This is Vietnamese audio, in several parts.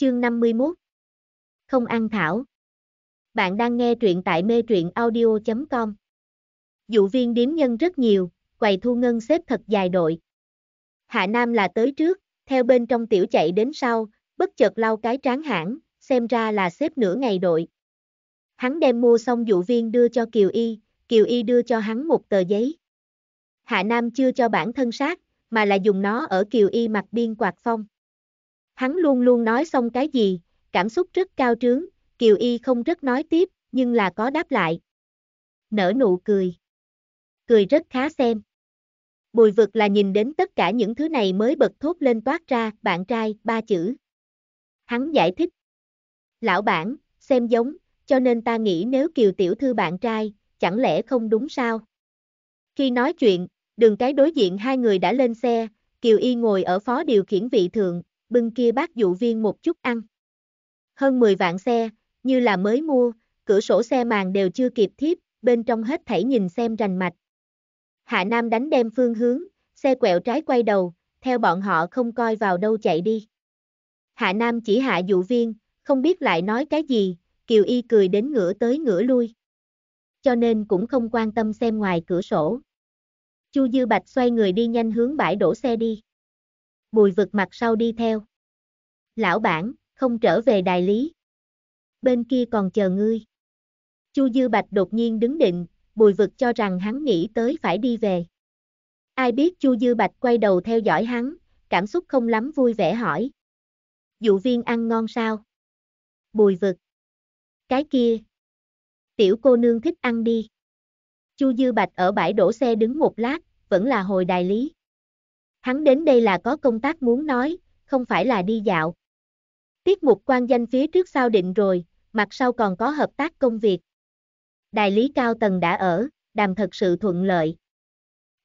Chương 51 Không ăn thảo Bạn đang nghe truyện tại mê truyện audio.com Dụ viên điếm nhân rất nhiều, quầy thu ngân xếp thật dài đội. Hạ Nam là tới trước, theo bên trong tiểu chạy đến sau, bất chợt lau cái tráng hãng, xem ra là xếp nửa ngày đội. Hắn đem mua xong dụ viên đưa cho Kiều Y, Kiều Y đưa cho hắn một tờ giấy. Hạ Nam chưa cho bản thân sát, mà là dùng nó ở Kiều Y mặt biên quạt phong. Hắn luôn luôn nói xong cái gì, cảm xúc rất cao trướng, Kiều Y không rất nói tiếp, nhưng là có đáp lại. Nở nụ cười. Cười rất khá xem. Bùi vực là nhìn đến tất cả những thứ này mới bật thốt lên toát ra, bạn trai, ba chữ. Hắn giải thích. Lão bản, xem giống, cho nên ta nghĩ nếu Kiều Tiểu Thư bạn trai, chẳng lẽ không đúng sao? Khi nói chuyện, đường cái đối diện hai người đã lên xe, Kiều Y ngồi ở phó điều khiển vị thượng, bưng kia bác dụ viên một chút ăn. Hơn 10 vạn xe, như là mới mua, cửa sổ xe màn đều chưa kịp thiếp, bên trong hết thảy nhìn xem rành mạch. Hạ Nam đánh đem phương hướng, xe quẹo trái quay đầu, theo bọn họ không coi vào đâu chạy đi. Hạ Nam chỉ hạ dụ viên, không biết lại nói cái gì, Kiều Y cười đến ngửa tới ngửa lui. Cho nên cũng không quan tâm xem ngoài cửa sổ. Chu Dư Bạch xoay người đi nhanh hướng bãi đổ xe đi. Bùi Vực mặt sau đi theo. Lão bản, không trở về đại lý. Bên kia còn chờ ngươi. Chu Dư Bạch đột nhiên đứng định, Bùi Vực cho rằng hắn nghĩ tới phải đi về. Ai biết Chu Dư Bạch quay đầu theo dõi hắn, cảm xúc không lắm vui vẻ hỏi. Dụ viên ăn ngon sao? Bùi Vực. Cái kia. Tiểu cô nương thích ăn đi. Chu Dư Bạch ở bãi đổ xe đứng một lát, vẫn là hồi đại lý hắn đến đây là có công tác muốn nói, không phải là đi dạo. Tiết mục quan danh phía trước sao định rồi, mặt sau còn có hợp tác công việc. Đại lý cao tầng đã ở, đàm thật sự thuận lợi.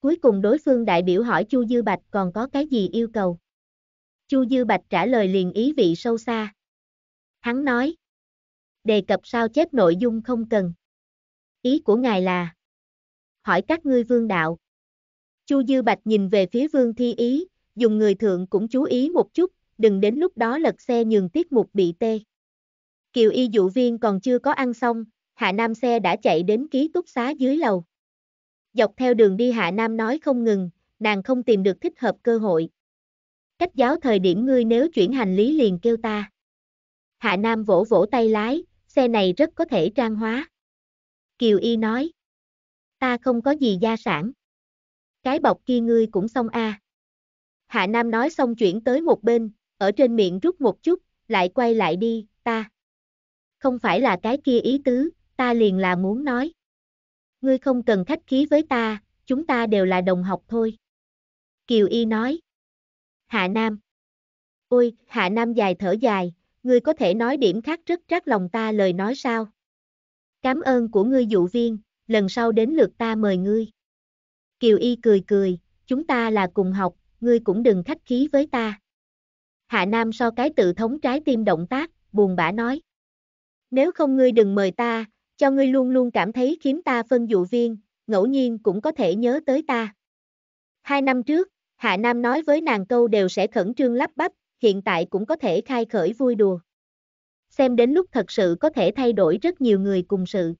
Cuối cùng đối phương đại biểu hỏi Chu Dư Bạch còn có cái gì yêu cầu. Chu Dư Bạch trả lời liền ý vị sâu xa. Hắn nói, đề cập sao chép nội dung không cần. Ý của ngài là, hỏi các ngươi vương đạo. Chu Dư Bạch nhìn về phía Vương Thi Ý, dùng người thượng cũng chú ý một chút, đừng đến lúc đó lật xe nhường tiết mục bị tê. Kiều y dụ viên còn chưa có ăn xong, Hạ Nam xe đã chạy đến ký túc xá dưới lầu. Dọc theo đường đi Hạ Nam nói không ngừng, nàng không tìm được thích hợp cơ hội. Cách giáo thời điểm ngươi nếu chuyển hành lý liền kêu ta. Hạ Nam vỗ vỗ tay lái, xe này rất có thể trang hóa. Kiều y nói, ta không có gì gia sản cái bọc kia ngươi cũng xong a. À. Hạ Nam nói xong chuyển tới một bên, ở trên miệng rút một chút, lại quay lại đi, ta. Không phải là cái kia ý tứ, ta liền là muốn nói. Ngươi không cần khách khí với ta, chúng ta đều là đồng học thôi. Kiều Y nói. Hạ Nam. Ôi, Hạ Nam dài thở dài, ngươi có thể nói điểm khác rất rắc lòng ta lời nói sao? Cảm ơn của ngươi dụ viên, lần sau đến lượt ta mời ngươi. Kiều Y cười cười, chúng ta là cùng học, ngươi cũng đừng khách khí với ta. Hạ Nam so cái tự thống trái tim động tác, buồn bã nói. Nếu không ngươi đừng mời ta, cho ngươi luôn luôn cảm thấy kiếm ta phân dụ viên, ngẫu nhiên cũng có thể nhớ tới ta. Hai năm trước, Hạ Nam nói với nàng câu đều sẽ khẩn trương lắp bắp, hiện tại cũng có thể khai khởi vui đùa. Xem đến lúc thật sự có thể thay đổi rất nhiều người cùng sự.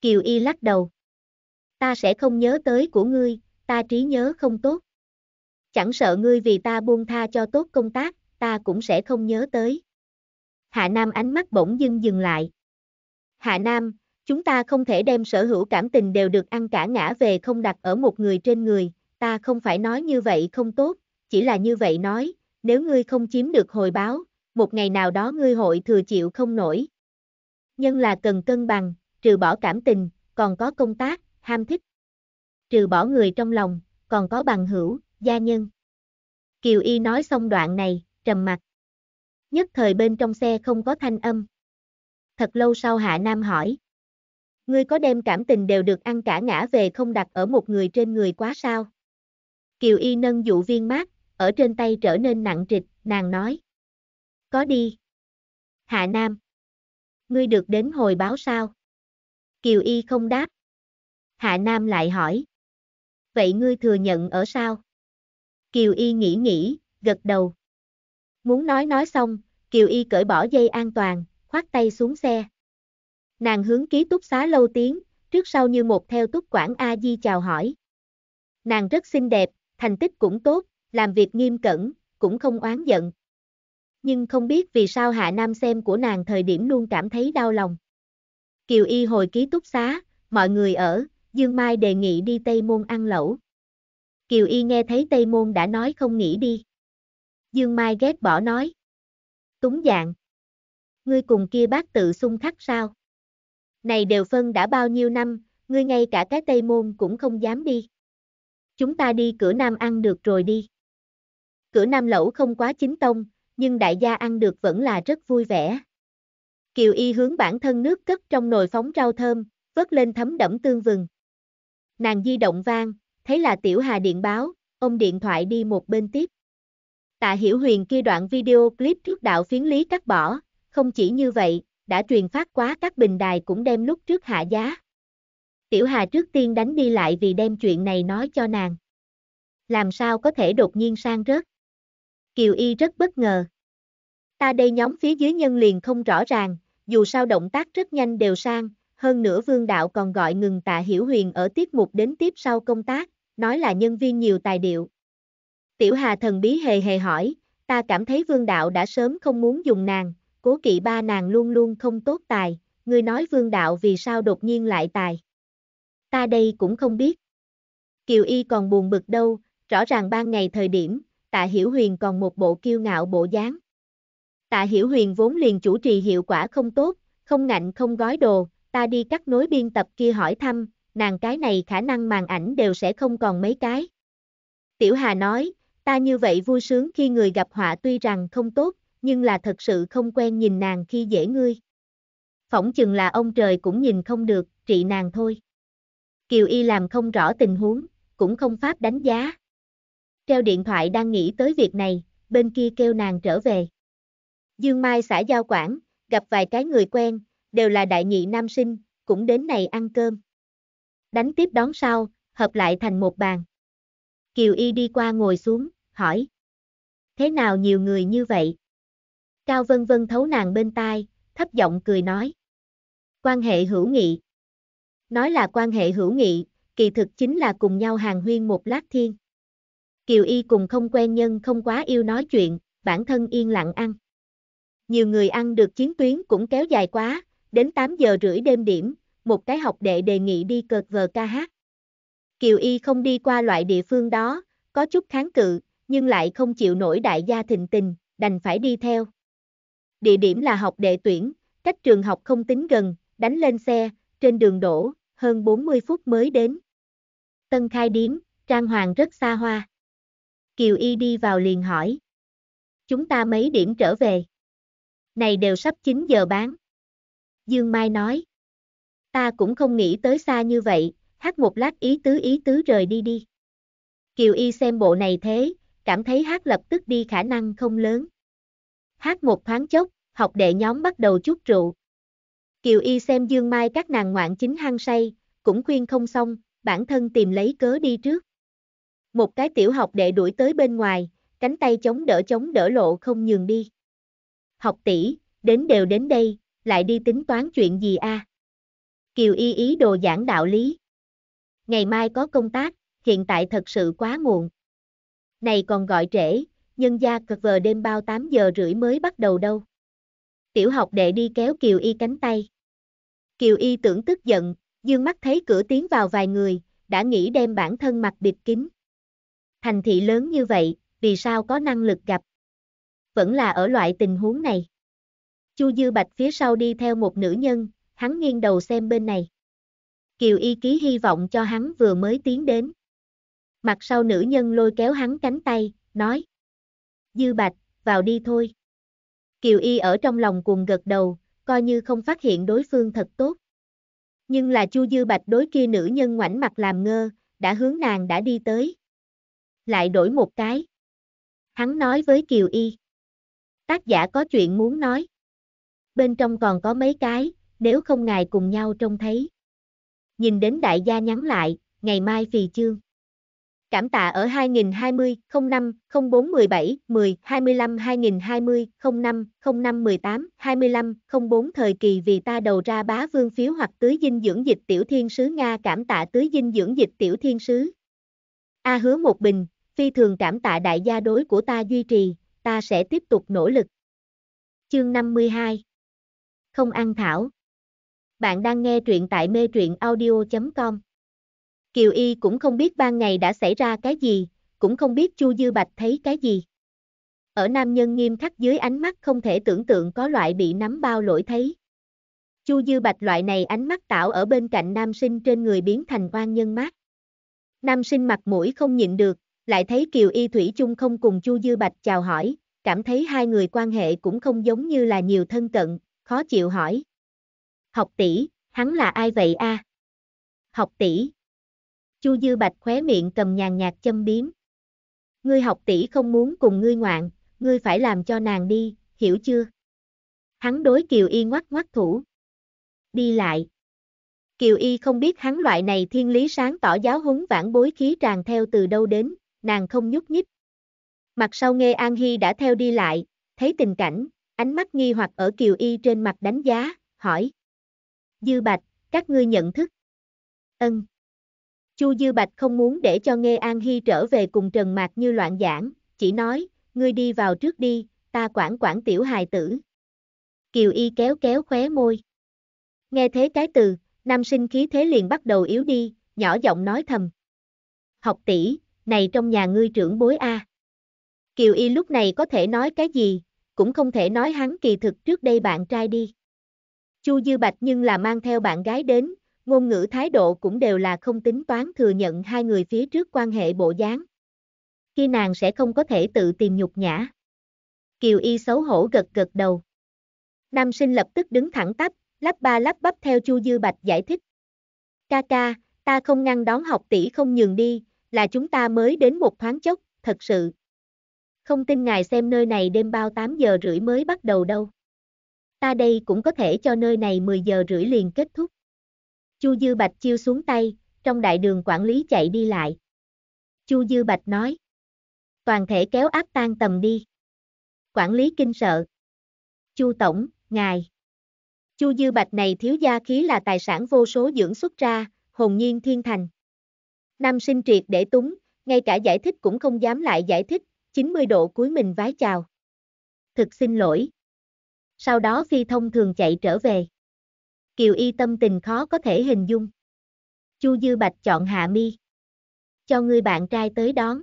Kiều Y lắc đầu ta sẽ không nhớ tới của ngươi, ta trí nhớ không tốt. Chẳng sợ ngươi vì ta buông tha cho tốt công tác, ta cũng sẽ không nhớ tới. Hạ Nam ánh mắt bỗng dưng dừng lại. Hạ Nam, chúng ta không thể đem sở hữu cảm tình đều được ăn cả ngã về không đặt ở một người trên người, ta không phải nói như vậy không tốt, chỉ là như vậy nói, nếu ngươi không chiếm được hồi báo, một ngày nào đó ngươi hội thừa chịu không nổi. Nhân là cần cân bằng, trừ bỏ cảm tình, còn có công tác, ham thích. Trừ bỏ người trong lòng, còn có bằng hữu, gia nhân. Kiều Y nói xong đoạn này, trầm mặt. Nhất thời bên trong xe không có thanh âm. Thật lâu sau Hạ Nam hỏi. Ngươi có đem cảm tình đều được ăn cả ngã về không đặt ở một người trên người quá sao? Kiều Y nâng dụ viên mát, ở trên tay trở nên nặng trịch, nàng nói. Có đi. Hạ Nam. Ngươi được đến hồi báo sao? Kiều Y không đáp, Hạ Nam lại hỏi. Vậy ngươi thừa nhận ở sao? Kiều Y nghĩ nghĩ, gật đầu. Muốn nói nói xong, Kiều Y cởi bỏ dây an toàn, khoát tay xuống xe. Nàng hướng ký túc xá lâu tiếng, trước sau như một theo túc quản A Di chào hỏi. Nàng rất xinh đẹp, thành tích cũng tốt, làm việc nghiêm cẩn, cũng không oán giận. Nhưng không biết vì sao Hạ Nam xem của nàng thời điểm luôn cảm thấy đau lòng. Kiều Y hồi ký túc xá, mọi người ở, Dương Mai đề nghị đi Tây Môn ăn lẩu. Kiều Y nghe thấy Tây Môn đã nói không nghĩ đi. Dương Mai ghét bỏ nói. Túng dạng. Ngươi cùng kia bác tự xung khắc sao? Này đều phân đã bao nhiêu năm, ngươi ngay cả cái Tây Môn cũng không dám đi. Chúng ta đi cửa Nam ăn được rồi đi. Cửa Nam lẩu không quá chính tông, nhưng đại gia ăn được vẫn là rất vui vẻ. Kiều Y hướng bản thân nước cất trong nồi phóng rau thơm, vớt lên thấm đẫm tương vừng. Nàng di động vang, thấy là Tiểu Hà điện báo, ông điện thoại đi một bên tiếp. Tạ Hiểu Huyền kia đoạn video clip trước đạo phiến lý cắt bỏ, không chỉ như vậy, đã truyền phát quá các bình đài cũng đem lúc trước hạ giá. Tiểu Hà trước tiên đánh đi lại vì đem chuyện này nói cho nàng. Làm sao có thể đột nhiên sang rớt? Kiều Y rất bất ngờ. Ta đây nhóm phía dưới nhân liền không rõ ràng, dù sao động tác rất nhanh đều sang, hơn nữa Vương Đạo còn gọi ngừng Tạ Hiểu Huyền ở tiết mục đến tiếp sau công tác, nói là nhân viên nhiều tài điệu. Tiểu Hà thần bí hề hề hỏi, ta cảm thấy Vương Đạo đã sớm không muốn dùng nàng, cố kỵ ba nàng luôn luôn không tốt tài, ngươi nói Vương Đạo vì sao đột nhiên lại tài. Ta đây cũng không biết. Kiều Y còn buồn bực đâu, rõ ràng ban ngày thời điểm, Tạ Hiểu Huyền còn một bộ kiêu ngạo bộ dáng. Tạ Hiểu Huyền vốn liền chủ trì hiệu quả không tốt, không ngạnh không gói đồ, ta đi cắt nối biên tập kia hỏi thăm, nàng cái này khả năng màn ảnh đều sẽ không còn mấy cái. Tiểu Hà nói, ta như vậy vui sướng khi người gặp họa tuy rằng không tốt, nhưng là thật sự không quen nhìn nàng khi dễ ngươi. Phỏng chừng là ông trời cũng nhìn không được, trị nàng thôi. Kiều Y làm không rõ tình huống, cũng không pháp đánh giá. Treo điện thoại đang nghĩ tới việc này, bên kia kêu nàng trở về. Dương Mai xã giao quản, gặp vài cái người quen, đều là đại nhị nam sinh, cũng đến này ăn cơm. Đánh tiếp đón sau, hợp lại thành một bàn. Kiều Y đi qua ngồi xuống, hỏi. Thế nào nhiều người như vậy? Cao Vân Vân thấu nàng bên tai, thấp giọng cười nói. Quan hệ hữu nghị. Nói là quan hệ hữu nghị, kỳ thực chính là cùng nhau hàng huyên một lát thiên. Kiều Y cùng không quen nhân không quá yêu nói chuyện, bản thân yên lặng ăn. Nhiều người ăn được chiến tuyến cũng kéo dài quá, đến 8 giờ rưỡi đêm điểm, một cái học đệ đề nghị đi cợt vờ ca hát. Kiều Y không đi qua loại địa phương đó, có chút kháng cự, nhưng lại không chịu nổi đại gia thịnh tình, đành phải đi theo. Địa điểm là học đệ tuyển, cách trường học không tính gần, đánh lên xe, trên đường đổ, hơn 40 phút mới đến. Tân khai điếm, trang hoàng rất xa hoa. Kiều Y đi vào liền hỏi. Chúng ta mấy điểm trở về? Này đều sắp 9 giờ bán. Dương Mai nói. Ta cũng không nghĩ tới xa như vậy, hát một lát ý tứ ý tứ rời đi đi. Kiều Y xem bộ này thế, cảm thấy hát lập tức đi khả năng không lớn. Hát một thoáng chốc, học đệ nhóm bắt đầu chút rượu. Kiều Y xem Dương Mai các nàng ngoạn chính hăng say, cũng khuyên không xong, bản thân tìm lấy cớ đi trước. Một cái tiểu học đệ đuổi tới bên ngoài, cánh tay chống đỡ chống đỡ lộ không nhường đi. Học tỷ, đến đều đến đây, lại đi tính toán chuyện gì a? À? Kiều Y ý đồ giảng đạo lý. Ngày mai có công tác, hiện tại thật sự quá muộn. Này còn gọi trễ, nhân gia cực vờ đêm bao 8 giờ rưỡi mới bắt đầu đâu. Tiểu học đệ đi kéo Kiều Y cánh tay. Kiều Y tưởng tức giận, dương mắt thấy cửa tiến vào vài người, đã nghĩ đem bản thân mặt bịt kín. Thành thị lớn như vậy, vì sao có năng lực gặp? Vẫn là ở loại tình huống này. Chu Dư Bạch phía sau đi theo một nữ nhân, hắn nghiêng đầu xem bên này. Kiều Y Ký hy vọng cho hắn vừa mới tiến đến. Mặt sau nữ nhân lôi kéo hắn cánh tay, nói. Dư Bạch, vào đi thôi. Kiều Y ở trong lòng cùng gật đầu, coi như không phát hiện đối phương thật tốt. Nhưng là Chu Dư Bạch đối kia nữ nhân ngoảnh mặt làm ngơ, đã hướng nàng đã đi tới. Lại đổi một cái. Hắn nói với Kiều Y. Tác giả có chuyện muốn nói bên trong còn có mấy cái, nếu không ngài cùng nhau trông thấy. Nhìn đến đại gia nhắn lại, ngày mai phì chương. Cảm tạ ở 2020 05 04 17 10 25 2020 05 05 18 25 04 thời kỳ vì ta đầu ra bá vương phiếu hoặc tưới dinh dưỡng dịch tiểu thiên sứ Nga cảm tạ tưới dinh dưỡng dịch tiểu thiên sứ. A hứa một bình, phi thường cảm tạ đại gia đối của ta duy trì, ta sẽ tiếp tục nỗ lực. Chương 52 không ăn thảo. Bạn đang nghe truyện tại mê truyện audio.com. Kiều Y cũng không biết ban ngày đã xảy ra cái gì, cũng không biết Chu Dư Bạch thấy cái gì. Ở nam nhân nghiêm khắc dưới ánh mắt không thể tưởng tượng có loại bị nắm bao lỗi thấy. Chu Dư Bạch loại này ánh mắt tạo ở bên cạnh nam sinh trên người biến thành Quan nhân mát. Nam sinh mặt mũi không nhịn được, lại thấy Kiều Y Thủy chung không cùng Chu Dư Bạch chào hỏi, cảm thấy hai người quan hệ cũng không giống như là nhiều thân cận, khó chịu hỏi. Học tỷ, hắn là ai vậy a? À? Học tỷ. Chu Dư Bạch khóe miệng cầm nhàn nhạt châm biếm. Ngươi học tỷ không muốn cùng ngươi ngoạn, ngươi phải làm cho nàng đi, hiểu chưa? Hắn đối Kiều Y ngoắc ngoắc thủ. Đi lại. Kiều Y không biết hắn loại này thiên lý sáng tỏ giáo húng vãn bối khí tràn theo từ đâu đến, nàng không nhúc nhích. Mặt sau nghe An Hy đã theo đi lại, thấy tình cảnh, Ánh mắt nghi hoặc ở Kiều Y trên mặt đánh giá, hỏi. Dư Bạch, các ngươi nhận thức. Ân. Chu Dư Bạch không muốn để cho Nghe An Hy trở về cùng Trần Mạc như loạn giảng, chỉ nói, ngươi đi vào trước đi, ta quản quản tiểu hài tử. Kiều Y kéo kéo khóe môi. Nghe thế cái từ, nam sinh khí thế liền bắt đầu yếu đi, nhỏ giọng nói thầm. Học tỷ, này trong nhà ngươi trưởng bối A. Kiều Y lúc này có thể nói cái gì, cũng không thể nói hắn kỳ thực trước đây bạn trai đi. Chu Dư Bạch nhưng là mang theo bạn gái đến, ngôn ngữ thái độ cũng đều là không tính toán thừa nhận hai người phía trước quan hệ bộ dáng. Khi nàng sẽ không có thể tự tìm nhục nhã. Kiều Y xấu hổ gật gật đầu. Nam sinh lập tức đứng thẳng tắp, lắp ba lắp bắp theo Chu Dư Bạch giải thích. Ca ca, ta không ngăn đón học tỷ không nhường đi, là chúng ta mới đến một thoáng chốc, thật sự, không tin ngài xem nơi này đêm bao 8 giờ rưỡi mới bắt đầu đâu. Ta đây cũng có thể cho nơi này 10 giờ rưỡi liền kết thúc. Chu Dư Bạch chiêu xuống tay, trong đại đường quản lý chạy đi lại. Chu Dư Bạch nói. Toàn thể kéo áp tan tầm đi. Quản lý kinh sợ. Chu Tổng, ngài. Chu Dư Bạch này thiếu gia khí là tài sản vô số dưỡng xuất ra, hồn nhiên thiên thành. Nam sinh triệt để túng, ngay cả giải thích cũng không dám lại giải thích, 90 độ cuối mình vái chào. Thực xin lỗi. Sau đó phi thông thường chạy trở về. Kiều y tâm tình khó có thể hình dung. Chu Dư Bạch chọn Hạ Mi. Cho người bạn trai tới đón.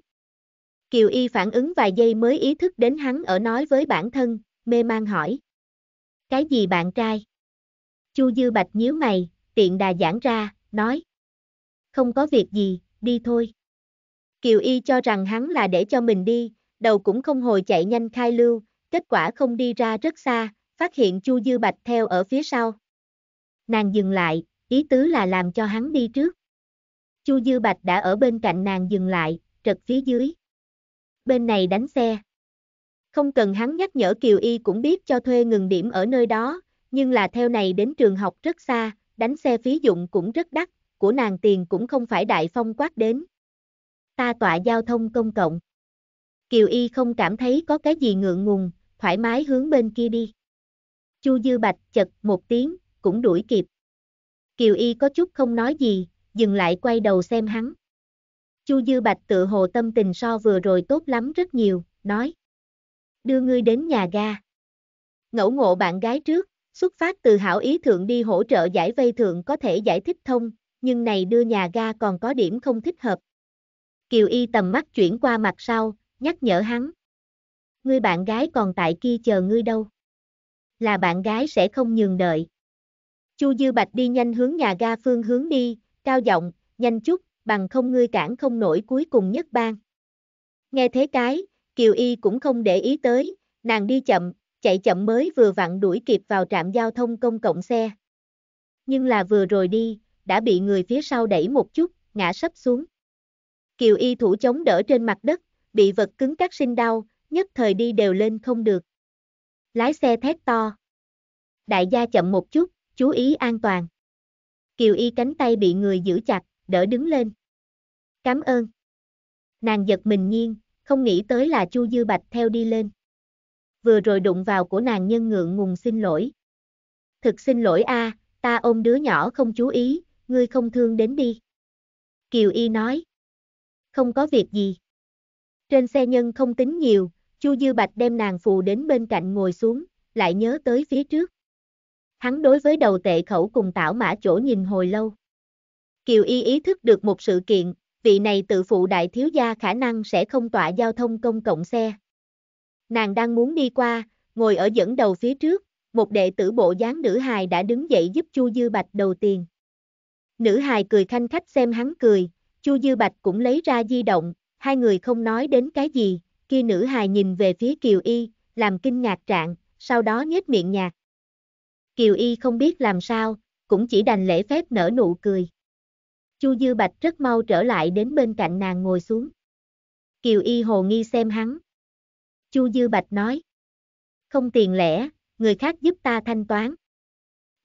Kiều y phản ứng vài giây mới ý thức đến hắn ở nói với bản thân, mê mang hỏi. Cái gì bạn trai? Chu Dư Bạch nhíu mày, tiện đà giảng ra, nói. Không có việc gì, đi thôi. Kiều y cho rằng hắn là để cho mình đi, đầu cũng không hồi chạy nhanh khai lưu, kết quả không đi ra rất xa, phát hiện Chu Dư Bạch theo ở phía sau. Nàng dừng lại, ý tứ là làm cho hắn đi trước. Chu Dư Bạch đã ở bên cạnh nàng dừng lại, trật phía dưới. Bên này đánh xe. Không cần hắn nhắc nhở Kiều Y cũng biết cho thuê ngừng điểm ở nơi đó, nhưng là theo này đến trường học rất xa, đánh xe phí dụng cũng rất đắt, của nàng tiền cũng không phải đại phong quát đến. Ta tọa giao thông công cộng. Kiều Y không cảm thấy có cái gì ngượng ngùng, thoải mái hướng bên kia đi. Chu Dư Bạch chật một tiếng, cũng đuổi kịp. Kiều Y có chút không nói gì, dừng lại quay đầu xem hắn. Chu Dư Bạch tự hồ tâm tình so vừa rồi tốt lắm rất nhiều, nói. Đưa ngươi đến nhà ga. Ngẫu ngộ bạn gái trước, xuất phát từ hảo ý thượng đi hỗ trợ giải vây thượng có thể giải thích thông, nhưng này đưa nhà ga còn có điểm không thích hợp. Kiều Y tầm mắt chuyển qua mặt sau, nhắc nhở hắn. Ngươi bạn gái còn tại kia chờ ngươi đâu. Là bạn gái sẽ không nhường đợi. Chu Dư Bạch đi nhanh hướng nhà ga phương hướng đi, cao giọng, nhanh chút, bằng không ngươi cản không nổi cuối cùng nhất bang. Nghe thế cái, Kiều Y cũng không để ý tới, nàng đi chậm, chạy chậm mới vừa vặn đuổi kịp vào trạm giao thông công cộng xe. Nhưng là vừa rồi đi, đã bị người phía sau đẩy một chút, ngã sấp xuống. Kiều Y thủ chống đỡ trên mặt đất, bị vật cứng cắt sinh đau, nhất thời đi đều lên không được. Lái xe thét to. Đại gia chậm một chút, chú ý an toàn. Kiều Y cánh tay bị người giữ chặt, đỡ đứng lên. Cảm ơn. Nàng giật mình nhiên, không nghĩ tới là Chu Dư Bạch theo đi lên. Vừa rồi đụng vào của nàng nhân ngượng ngùng xin lỗi. Thực xin lỗi a, à, ta ôm đứa nhỏ không chú ý, ngươi không thương đến đi. Kiều Y nói. Không có việc gì. Trên xe nhân không tính nhiều, Chu Dư Bạch đem nàng phù đến bên cạnh ngồi xuống, lại nhớ tới phía trước. Hắn đối với đầu tệ khẩu cùng tảo mã chỗ nhìn hồi lâu. Kiều Y ý thức được một sự kiện, vị này tự phụ đại thiếu gia khả năng sẽ không tọa giao thông công cộng xe. Nàng đang muốn đi qua, ngồi ở dẫn đầu phía trước, một đệ tử bộ dáng nữ hài đã đứng dậy giúp Chu Dư Bạch đầu tiền. Nữ hài cười khanh khách xem hắn cười, Chu Dư Bạch cũng lấy ra di động, hai người không nói đến cái gì, kia nữ hài nhìn về phía Kiều Y, làm kinh ngạc trạng, sau đó nhếch miệng nhạt. Kiều Y không biết làm sao, cũng chỉ đành lễ phép nở nụ cười. Chu Dư Bạch rất mau trở lại đến bên cạnh nàng ngồi xuống. Kiều Y hồ nghi xem hắn. Chu Dư Bạch nói. Không tiền lẻ, người khác giúp ta thanh toán.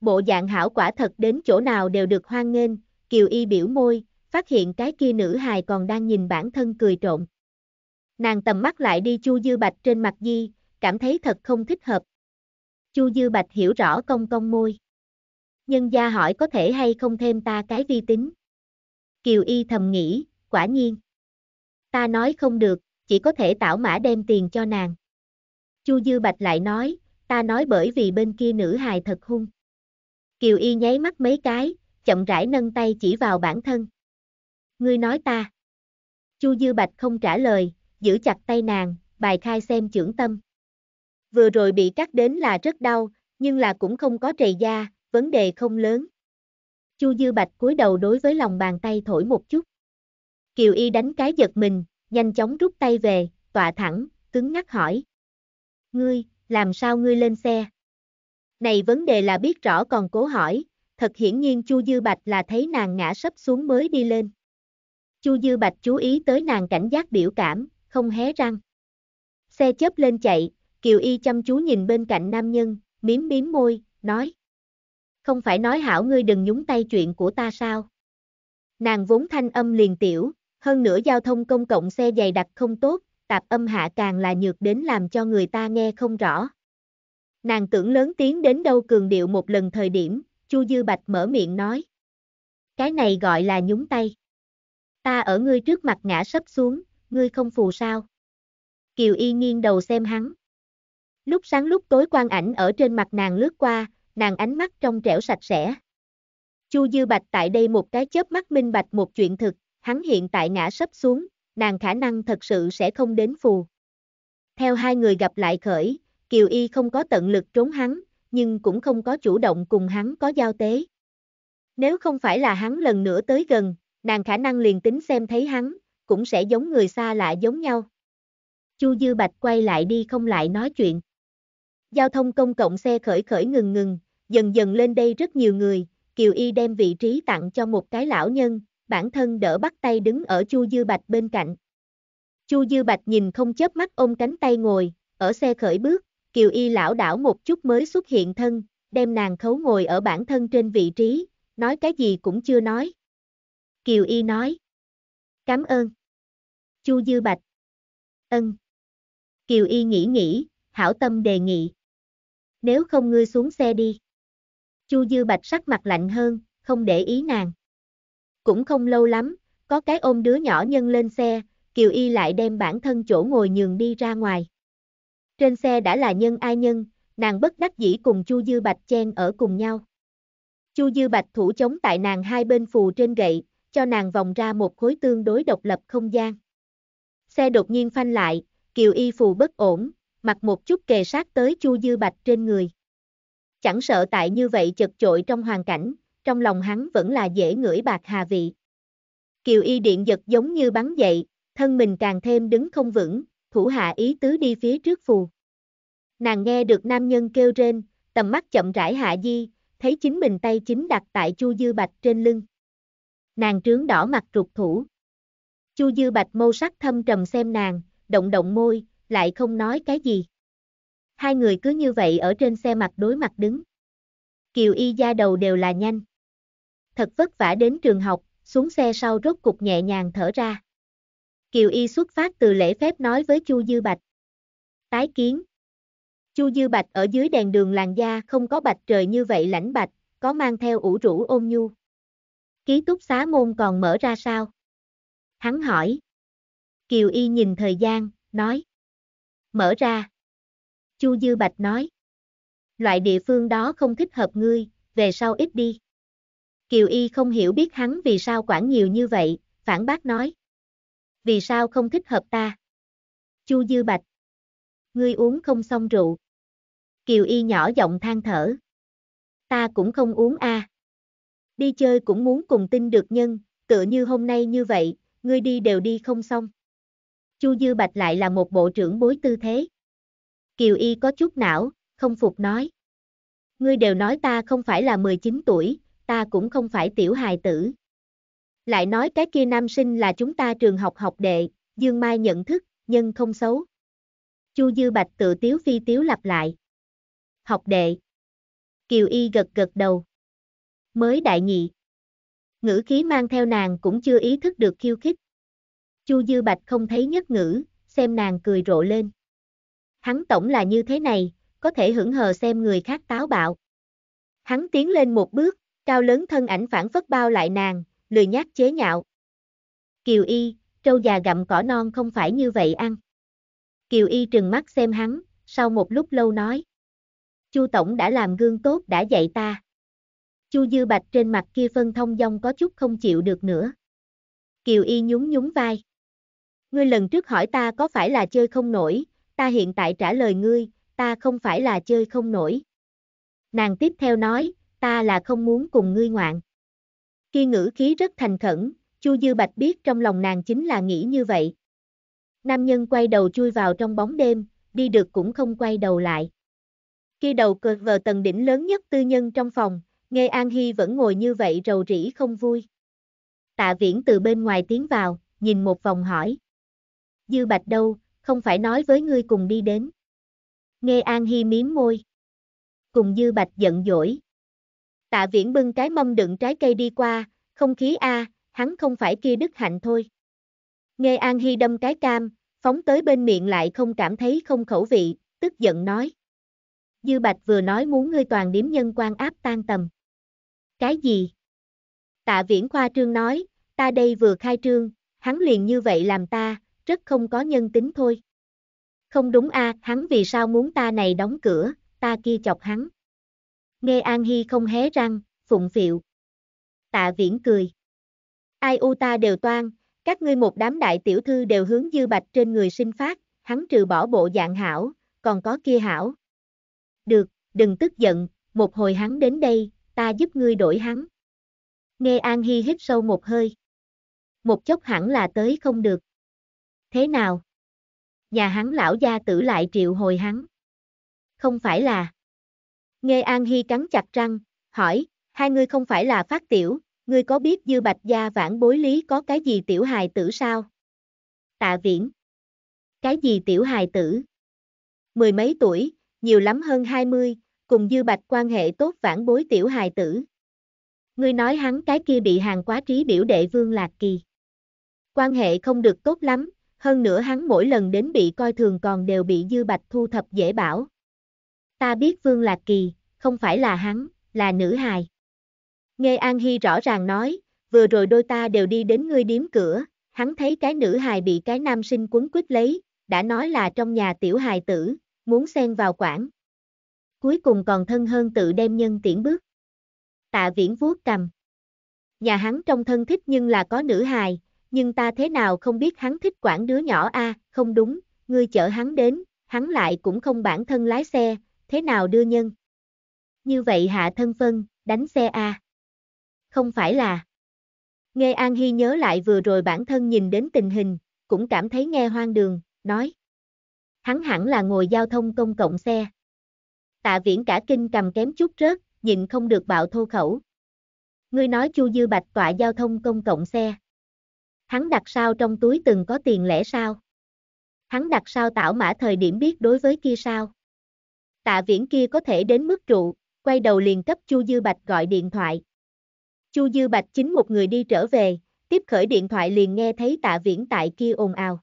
Bộ dạng hảo quả thật đến chỗ nào đều được hoan nghênh, Kiều Y biểu môi, phát hiện cái kia nữ hài còn đang nhìn bản thân cười trộn. Nàng tầm mắt lại đi Chu Dư Bạch trên mặt Di, cảm thấy thật không thích hợp. Chu Dư Bạch hiểu rõ công công môi. Nhân gia hỏi có thể hay không thêm ta cái vi tính. Kiều Y thầm nghĩ, quả nhiên. Ta nói không được, chỉ có thể tảo mã đem tiền cho nàng. Chu Dư Bạch lại nói, ta nói bởi vì bên kia nữ hài thật hung. Kiều Y nháy mắt mấy cái, chậm rãi nâng tay chỉ vào bản thân ngươi nói ta. Chu Dư Bạch không trả lời, giữ chặt tay nàng, bài khai xem trưởng tâm. Vừa rồi bị cắt đến là rất đau, nhưng là cũng không có trầy da, vấn đề không lớn. Chu Dư Bạch cúi đầu đối với lòng bàn tay thổi một chút. Kiều Y đánh cái giật mình, nhanh chóng rút tay về, tọa thẳng, cứng ngắc hỏi. Ngươi, làm sao ngươi lên xe? Này vấn đề là biết rõ còn cố hỏi, thật hiển nhiên Chu Dư Bạch là thấy nàng ngã sấp xuống mới đi lên. Chu Dư Bạch chú ý tới nàng cảnh giác biểu cảm, không hé răng. Xe chớp lên chạy, Kiều Y chăm chú nhìn bên cạnh nam nhân, miếm miếm môi, nói. Không phải nói hảo ngươi đừng nhúng tay chuyện của ta sao? Nàng vốn thanh âm liền tiểu, hơn nữa giao thông công cộng xe dày đặc không tốt, tạp âm hạ càng là nhược đến làm cho người ta nghe không rõ. Nàng tưởng lớn tiếng đến đâu cường điệu một lần thời điểm, Chu Dư Bạch mở miệng nói. Cái này gọi là nhúng tay. Ta ở ngươi trước mặt ngã sấp xuống, ngươi không phù sao. Kiều Y nghiêng đầu xem hắn. Lúc sáng lúc tối quan ảnh ở trên mặt nàng lướt qua, nàng ánh mắt trong trẻo sạch sẽ. Chu Dư Bạch tại đây một cái chớp mắt minh bạch một chuyện thực, hắn hiện tại ngã sấp xuống, nàng khả năng thật sự sẽ không đến phù. Theo hai người gặp lại khởi, Kiều Y không có tận lực trốn hắn, nhưng cũng không có chủ động cùng hắn có giao tế. Nếu không phải là hắn lần nữa tới gần, nàng khả năng liền tính xem thấy hắn, cũng sẽ giống người xa lạ giống nhau. Chu Dư Bạch quay lại đi không lại nói chuyện. Giao thông công cộng xe khởi khởi ngừng ngừng, dần dần lên đây rất nhiều người, Kiều Y đem vị trí tặng cho một cái lão nhân, bản thân đỡ bắt tay đứng ở Chu Dư Bạch bên cạnh. Chu Dư Bạch nhìn không chớp mắt ôm cánh tay ngồi, ở xe khởi bước, Kiều Y lão đảo một chút mới xuất hiện thân, đem nàng khấu ngồi ở bản thân trên vị trí, nói cái gì cũng chưa nói. Kiều Y nói. Cảm ơn. Chu Dư Bạch. Ân. Kiều Y nghĩ nghĩ, hảo tâm đề nghị. Nếu không ngươi xuống xe đi. Chu Dư Bạch sắc mặt lạnh hơn, không để ý nàng. Cũng không lâu lắm, có cái ôm đứa nhỏ nhân lên xe, Kiều Y lại đem bản thân chỗ ngồi nhường đi ra ngoài. Trên xe đã là nhân ai nhân, nàng bất đắc dĩ cùng Chu Dư Bạch chen ở cùng nhau. Chu Dư Bạch thủ chống tại nàng hai bên phù trên gậy, cho nàng vòng ra một khối tương đối độc lập không gian. Xe đột nhiên phanh lại, Kiều Y phù bất ổn, mặc một chút kề sát tới Chu Dư Bạch trên người. Chẳng sợ tại như vậy chật chội trong hoàn cảnh, trong lòng hắn vẫn là dễ ngửi bạc hà vị. Kiều Y điện giật giống như bắn dậy, thân mình càng thêm đứng không vững, thủ hạ ý tứ đi phía trước phù. Nàng nghe được nam nhân kêu rên, tầm mắt chậm rãi hạ di, thấy chính mình tay chính đặt tại Chu Dư Bạch trên lưng nàng trướng đỏ mặt trục thủ. Chu Dư Bạch mâu sắc thâm trầm xem nàng, động động môi, lại không nói cái gì. Hai người cứ như vậy ở trên xe mặt đối mặt đứng. Kiều y da đầu đều là nhanh. Thật vất vả đến trường học, xuống xe sau rốt cục nhẹ nhàng thở ra. Kiều y xuất phát từ lễ phép nói với Chu Dư Bạch. Tái kiến. Chu Dư Bạch ở dưới đèn đường làng da không có bạch trời như vậy lãnh bạch, có mang theo ủ rũ ôm nhu. Ký túc xá môn còn mở ra sao? Hắn hỏi. Kiều Y nhìn thời gian, nói. Mở ra. Chu Dư Bạch nói. Loại địa phương đó không thích hợp ngươi, về sau ít đi. Kiều Y không hiểu biết hắn vì sao quản nhiều như vậy, phản bác nói. Vì sao không thích hợp ta? Chu Dư Bạch. Ngươi uống không xong rượu. Kiều Y nhỏ giọng than thở. Ta cũng không uống a. À đi chơi cũng muốn cùng tin được nhân, tựa như hôm nay như vậy, ngươi đi đều đi không xong. Chu Dư Bạch lại là một bộ trưởng bối tư thế. Kiều Y có chút não, không phục nói. Ngươi đều nói ta không phải là 19 tuổi, ta cũng không phải tiểu hài tử. Lại nói cái kia nam sinh là chúng ta trường học học đệ, Dương Mai nhận thức, nhân không xấu. Chu Dư Bạch tự tiếu phi tiếu lặp lại. Học đệ. Kiều Y gật gật đầu mới đại nhị. Ngữ khí mang theo nàng cũng chưa ý thức được khiêu khích. Chu Dư Bạch không thấy nhất ngữ, xem nàng cười rộ lên. Hắn tổng là như thế này, có thể hững hờ xem người khác táo bạo. Hắn tiến lên một bước, cao lớn thân ảnh phản phất bao lại nàng, lười nhát chế nhạo. Kiều Y, trâu già gặm cỏ non không phải như vậy ăn. Kiều Y trừng mắt xem hắn, sau một lúc lâu nói. Chu Tổng đã làm gương tốt đã dạy ta. Chu Dư Bạch trên mặt kia phân thông dong có chút không chịu được nữa. Kiều Y nhún nhún vai. Ngươi lần trước hỏi ta có phải là chơi không nổi, ta hiện tại trả lời ngươi, ta không phải là chơi không nổi. Nàng tiếp theo nói, ta là không muốn cùng ngươi ngoạn. Khi ngữ khí rất thành khẩn, Chu Dư Bạch biết trong lòng nàng chính là nghĩ như vậy. Nam nhân quay đầu chui vào trong bóng đêm, đi được cũng không quay đầu lại. Khi đầu cờ vờ tầng đỉnh lớn nhất tư nhân trong phòng, Nghe An Hy vẫn ngồi như vậy rầu rĩ không vui. Tạ viễn từ bên ngoài tiến vào, nhìn một vòng hỏi. Dư bạch đâu, không phải nói với ngươi cùng đi đến. Nghe An Hy miếm môi. Cùng dư bạch giận dỗi. Tạ viễn bưng cái mâm đựng trái cây đi qua, không khí A, hắn không phải kia đức hạnh thôi. Nghe An Hy đâm cái cam, phóng tới bên miệng lại không cảm thấy không khẩu vị, tức giận nói. Dư Bạch vừa nói muốn ngươi toàn điểm nhân quan áp tan tầm. Cái gì? Tạ Viễn Khoa Trương nói, ta đây vừa khai trương, hắn liền như vậy làm ta, rất không có nhân tính thôi. Không đúng a, hắn vì sao muốn ta này đóng cửa, ta kia chọc hắn. Nghe An Hy không hé răng, phụng phịu. Tạ Viễn cười. Ai u ta đều toan, các ngươi một đám đại tiểu thư đều hướng dư bạch trên người sinh phát, hắn trừ bỏ bộ dạng hảo, còn có kia hảo. Được, đừng tức giận, một hồi hắn đến đây, ta giúp ngươi đổi hắn. Nghe An Hy hít sâu một hơi. Một chốc hẳn là tới không được. Thế nào? Nhà hắn lão gia tử lại triệu hồi hắn. Không phải là. Nghe An Hy cắn chặt răng, hỏi, hai ngươi không phải là phát tiểu, ngươi có biết dư bạch gia vãn bối lý có cái gì tiểu hài tử sao? Tạ viễn. Cái gì tiểu hài tử? Mười mấy tuổi, nhiều lắm hơn hai mươi, cùng Dư Bạch quan hệ tốt vãn bối tiểu hài tử. Ngươi nói hắn cái kia bị hàng quá trí biểu đệ Vương Lạc Kỳ. Quan hệ không được tốt lắm, hơn nữa hắn mỗi lần đến bị coi thường còn đều bị Dư Bạch thu thập dễ bảo. Ta biết Vương Lạc Kỳ, không phải là hắn, là nữ hài. Nghe An Hy rõ ràng nói, vừa rồi đôi ta đều đi đến ngươi điếm cửa, hắn thấy cái nữ hài bị cái nam sinh quấn quýt lấy, đã nói là trong nhà tiểu hài tử, muốn xen vào quản cuối cùng còn thân hơn tự đem nhân tiễn bước. Tạ viễn vuốt cầm. Nhà hắn trong thân thích nhưng là có nữ hài, nhưng ta thế nào không biết hắn thích quản đứa nhỏ a à, không đúng, ngươi chở hắn đến, hắn lại cũng không bản thân lái xe, thế nào đưa nhân. Như vậy hạ thân phân, đánh xe a à. Không phải là. Nghe An Hy nhớ lại vừa rồi bản thân nhìn đến tình hình, cũng cảm thấy nghe hoang đường, nói. Hắn hẳn là ngồi giao thông công cộng xe. Tạ viễn cả kinh cầm kém chút rớt, nhịn không được bạo thô khẩu. Ngươi nói Chu Dư Bạch tọa giao thông công cộng xe. Hắn đặt sao trong túi từng có tiền lẻ sao? Hắn đặt sao tảo mã thời điểm biết đối với kia sao? Tạ viễn kia có thể đến mức trụ, quay đầu liền cấp Chu Dư Bạch gọi điện thoại. Chu Dư Bạch chính một người đi trở về, tiếp khởi điện thoại liền nghe thấy tạ viễn tại kia ồn ào.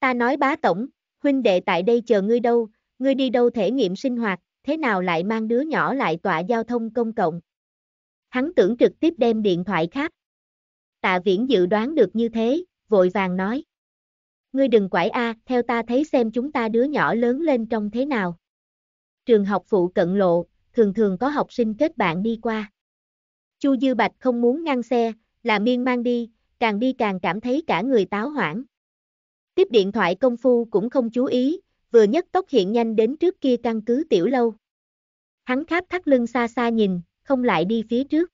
Ta nói bá tổng, huynh đệ tại đây chờ ngươi đâu, ngươi đi đâu thể nghiệm sinh hoạt, thế nào lại mang đứa nhỏ lại tọa giao thông công cộng. Hắn tưởng trực tiếp đem điện thoại khác. Tạ viễn dự đoán được như thế, vội vàng nói. Ngươi đừng quải a, theo ta thấy xem chúng ta đứa nhỏ lớn lên trong thế nào. Trường học phụ cận lộ, thường thường có học sinh kết bạn đi qua. Chu Dư Bạch không muốn ngăn xe, là miên mang đi, càng đi càng cảm thấy cả người táo hoảng. Tiếp điện thoại công phu cũng không chú ý, vừa nhất tốc hiện nhanh đến trước kia căn cứ tiểu lâu. Hắn kháp thắt lưng xa xa nhìn, không lại đi phía trước.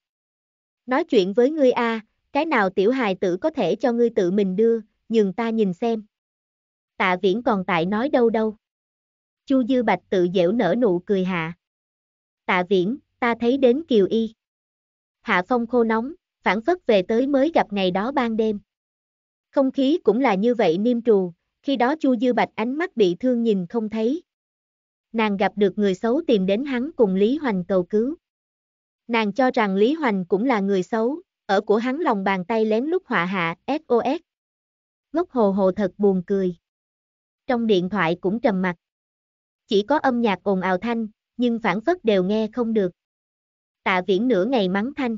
Nói chuyện với ngươi a, cái nào tiểu hài tử có thể cho ngươi tự mình đưa, nhường ta nhìn xem. Tạ viễn còn tại nói đâu đâu. Chu Dư Bạch tự dẻo nở nụ cười hạ. Tạ viễn, ta thấy đến kiều y. Hạ phong khô nóng, phản phất về tới mới gặp ngày đó ban đêm. Không khí cũng là như vậy niêm trù, khi đó Chu Dư Bạch ánh mắt bị thương nhìn không thấy. Nàng gặp được người xấu tìm đến hắn cùng Lý Hoành cầu cứu. Nàng cho rằng Lý Hoành cũng là người xấu, ở của hắn lòng bàn tay lén lút họa hạ, SOS. Ngốc hồ hồ thật buồn cười. Trong điện thoại cũng trầm mặc Chỉ có âm nhạc ồn ào thanh, nhưng phản phất đều nghe không được. Tạ viễn nửa ngày mắng thanh.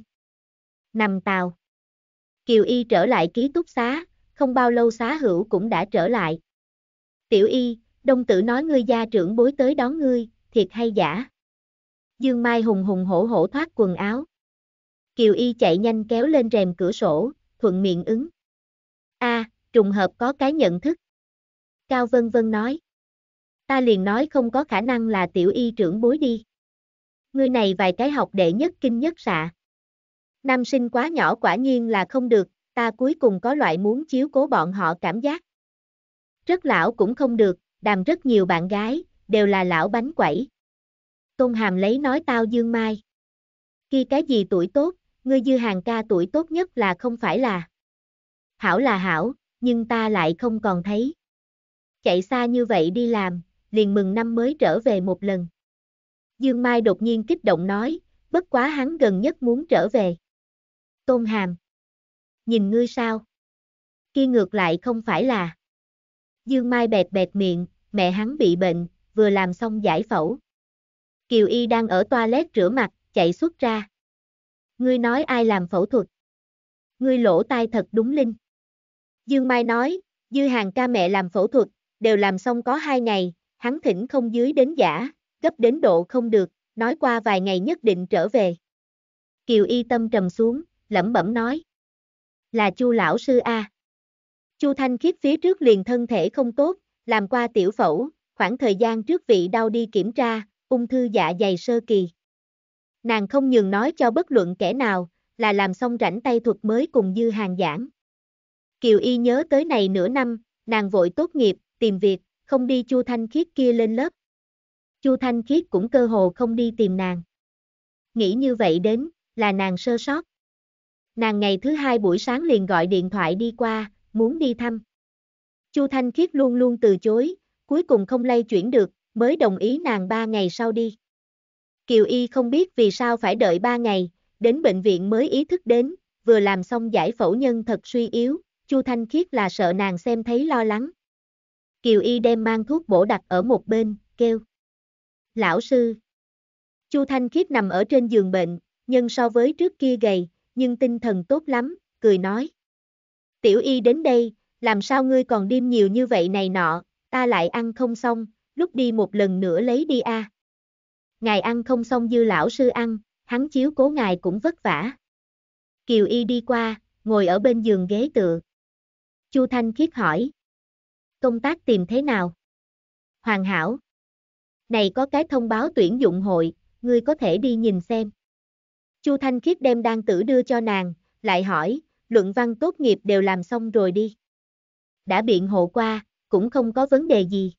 Nằm tàu. Kiều Y trở lại ký túc xá, không bao lâu xá hữu cũng đã trở lại. Tiểu y, đông tử nói ngươi gia trưởng bối tới đón ngươi, thiệt hay giả? Dương Mai hùng hùng hổ hổ thoát quần áo. Kiều y chạy nhanh kéo lên rèm cửa sổ, thuận miệng ứng. a trùng hợp có cái nhận thức. Cao Vân Vân nói. Ta liền nói không có khả năng là tiểu y trưởng bối đi. Ngươi này vài cái học đệ nhất kinh nhất xạ. Nam sinh quá nhỏ quả nhiên là không được, ta cuối cùng có loại muốn chiếu cố bọn họ cảm giác. Rất lão cũng không được, đàm rất nhiều bạn gái, đều là lão bánh quẩy. Tôn Hàm lấy nói tao dương mai. Khi cái gì tuổi tốt, ngươi dư hàng ca tuổi tốt nhất là không phải là. Hảo là hảo, nhưng ta lại không còn thấy. Chạy xa như vậy đi làm, liền mừng năm mới trở về một lần. Dương Mai đột nhiên kích động nói, bất quá hắn gần nhất muốn trở về. Tôn Hàm nhìn ngươi sao? Kia ngược lại không phải là. Dương Mai bẹt bẹt miệng, mẹ hắn bị bệnh, vừa làm xong giải phẫu. Kiều Y đang ở toilet rửa mặt, chạy xuất ra. Ngươi nói ai làm phẫu thuật? Ngươi lỗ tai thật đúng linh. Dương Mai nói, Dư Hàng ca mẹ làm phẫu thuật, đều làm xong có hai ngày, hắn thỉnh không dưới đến giả, gấp đến độ không được, nói qua vài ngày nhất định trở về. Kiều Y tâm trầm xuống, lẩm bẩm nói là Chu lão sư a. Chu Thanh Khiết phía trước liền thân thể không tốt, làm qua tiểu phẫu, khoảng thời gian trước vị đau đi kiểm tra, ung thư dạ dày sơ kỳ. Nàng không nhường nói cho bất luận kẻ nào, là làm xong rảnh tay thuật mới cùng dư hàng giảng. Kiều Y nhớ tới này nửa năm, nàng vội tốt nghiệp, tìm việc, không đi Chu Thanh Khiết kia lên lớp. Chu Thanh Khiết cũng cơ hồ không đi tìm nàng. Nghĩ như vậy đến, là nàng sơ sót. Nàng ngày thứ hai buổi sáng liền gọi điện thoại đi qua, muốn đi thăm. Chu Thanh Khiết luôn luôn từ chối, cuối cùng không lay chuyển được, mới đồng ý nàng ba ngày sau đi. Kiều Y không biết vì sao phải đợi ba ngày, đến bệnh viện mới ý thức đến, vừa làm xong giải phẫu nhân thật suy yếu, Chu Thanh Khiết là sợ nàng xem thấy lo lắng. Kiều Y đem mang thuốc bổ đặt ở một bên, kêu. Lão sư. Chu Thanh Khiết nằm ở trên giường bệnh, nhưng so với trước kia gầy, nhưng tinh thần tốt lắm, cười nói. Tiểu y đến đây, làm sao ngươi còn điêm nhiều như vậy này nọ, ta lại ăn không xong, lúc đi một lần nữa lấy đi a. À. Ngài ăn không xong dư lão sư ăn, hắn chiếu cố ngài cũng vất vả. Kiều y đi qua, ngồi ở bên giường ghế tựa. Chu Thanh khiết hỏi. Công tác tìm thế nào? Hoàn hảo. Này có cái thông báo tuyển dụng hội, ngươi có thể đi nhìn xem. Chu Thanh Khiết đem đan tử đưa cho nàng, lại hỏi, luận văn tốt nghiệp đều làm xong rồi đi. Đã biện hộ qua, cũng không có vấn đề gì.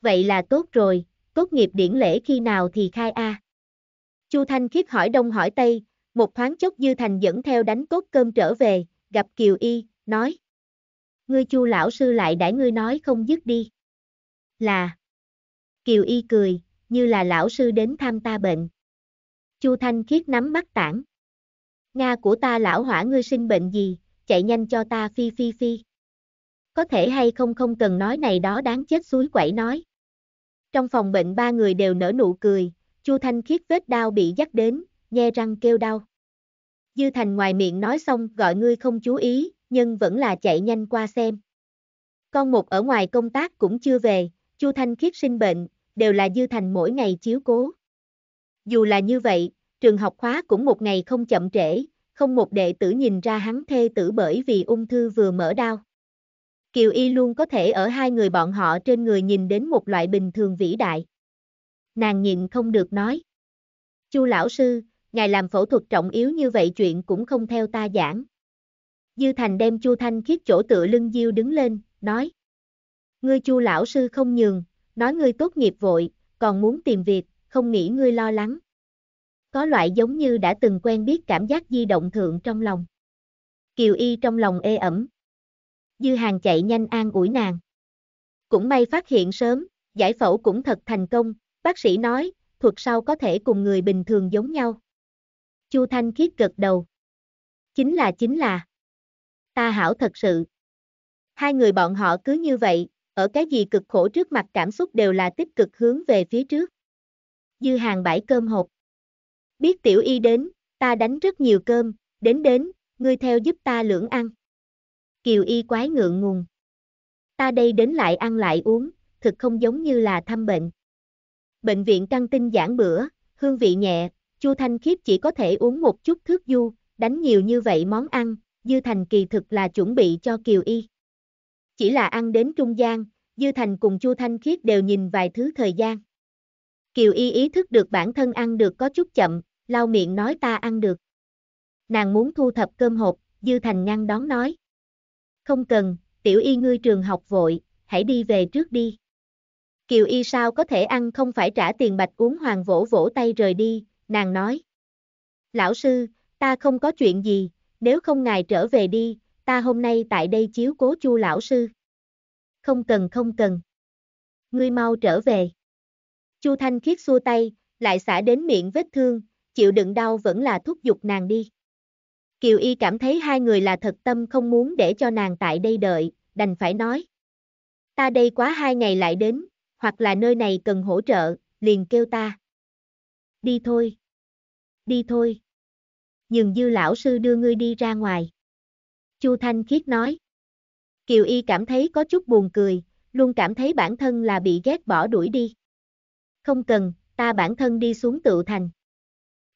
Vậy là tốt rồi, tốt nghiệp điển lễ khi nào thì khai A. À? Chu Thanh Khiết hỏi đông hỏi tây, một thoáng chốc Dư Thành dẫn theo đánh cốt cơm trở về, gặp Kiều Y, nói. Ngươi Chu lão sư lại đãi ngươi nói không dứt đi. Là. Kiều Y cười, như là lão sư đến thăm ta bệnh. Chu Thanh Khiết nắm mắt tảng. Nga của ta lão hỏa ngươi sinh bệnh gì, chạy nhanh cho ta phi phi phi. Có thể hay không không cần nói này đó đáng chết suối quẩy nói. Trong phòng bệnh ba người đều nở nụ cười, Chu Thanh Khiết vết đau bị dắt đến, nghe răng kêu đau. Dư Thành ngoài miệng nói xong gọi ngươi không chú ý, nhưng vẫn là chạy nhanh qua xem. Con một ở ngoài công tác cũng chưa về, Chu Thanh Khiết sinh bệnh, đều là Dư Thành mỗi ngày chiếu cố. Dù là như vậy, trường học khóa cũng một ngày không chậm trễ, không một đệ tử nhìn ra hắn thê tử bởi vì ung thư vừa mở đau. Kiều Y luôn có thể ở hai người bọn họ trên người nhìn đến một loại bình thường vĩ đại. Nàng nhìn không được nói. Chu lão sư, ngài làm phẫu thuật trọng yếu như vậy chuyện cũng không theo ta giảng. Dư Thành đem Chu Thanh khiết chỗ tựa lưng Diêu đứng lên, nói. Ngươi Chu lão sư không nhường, nói ngươi tốt nghiệp vội, còn muốn tìm việc, không nghĩ ngươi lo lắng. Có loại giống như đã từng quen biết cảm giác di động thượng trong lòng. Kiều Y trong lòng ê ẩm. Dư hàng chạy nhanh an ủi nàng. Cũng may phát hiện sớm, giải phẫu cũng thật thành công, bác sĩ nói, thuật sau có thể cùng người bình thường giống nhau. Chu Thanh Khiết gật đầu. Chính là chính là. Ta hảo thật sự. Hai người bọn họ cứ như vậy, ở cái gì cực khổ trước mặt cảm xúc đều là tích cực hướng về phía trước dư hàng bãi cơm hộp. Biết tiểu y đến, ta đánh rất nhiều cơm, đến đến, ngươi theo giúp ta lưỡng ăn. Kiều y quái ngượng ngùng. Ta đây đến lại ăn lại uống, thực không giống như là thăm bệnh. Bệnh viện căng tin giảng bữa, hương vị nhẹ, Chu Thanh Khiết chỉ có thể uống một chút thước du, đánh nhiều như vậy món ăn, Dư Thành kỳ thực là chuẩn bị cho Kiều Y. Chỉ là ăn đến trung gian, Dư Thành cùng Chu Thanh Khiết đều nhìn vài thứ thời gian. Kiều Y ý thức được bản thân ăn được có chút chậm, lau miệng nói ta ăn được. Nàng muốn thu thập cơm hộp, Dư Thành ngăn đón nói. Không cần, tiểu y ngươi trường học vội, hãy đi về trước đi. Kiều y sao có thể ăn không phải trả tiền bạch uống hoàng vỗ vỗ tay rời đi, nàng nói. Lão sư, ta không có chuyện gì, nếu không ngài trở về đi, ta hôm nay tại đây chiếu cố chu lão sư. Không cần không cần. Ngươi mau trở về. Chu Thanh Khiết xua tay, lại xả đến miệng vết thương, chịu đựng đau vẫn là thúc giục nàng đi. Kiều Y cảm thấy hai người là thật tâm không muốn để cho nàng tại đây đợi, đành phải nói. Ta đây quá hai ngày lại đến, hoặc là nơi này cần hỗ trợ, liền kêu ta. Đi thôi. Đi thôi. Nhường dư lão sư đưa ngươi đi ra ngoài. Chu Thanh Khiết nói. Kiều Y cảm thấy có chút buồn cười, luôn cảm thấy bản thân là bị ghét bỏ đuổi đi không cần, ta bản thân đi xuống tự thành.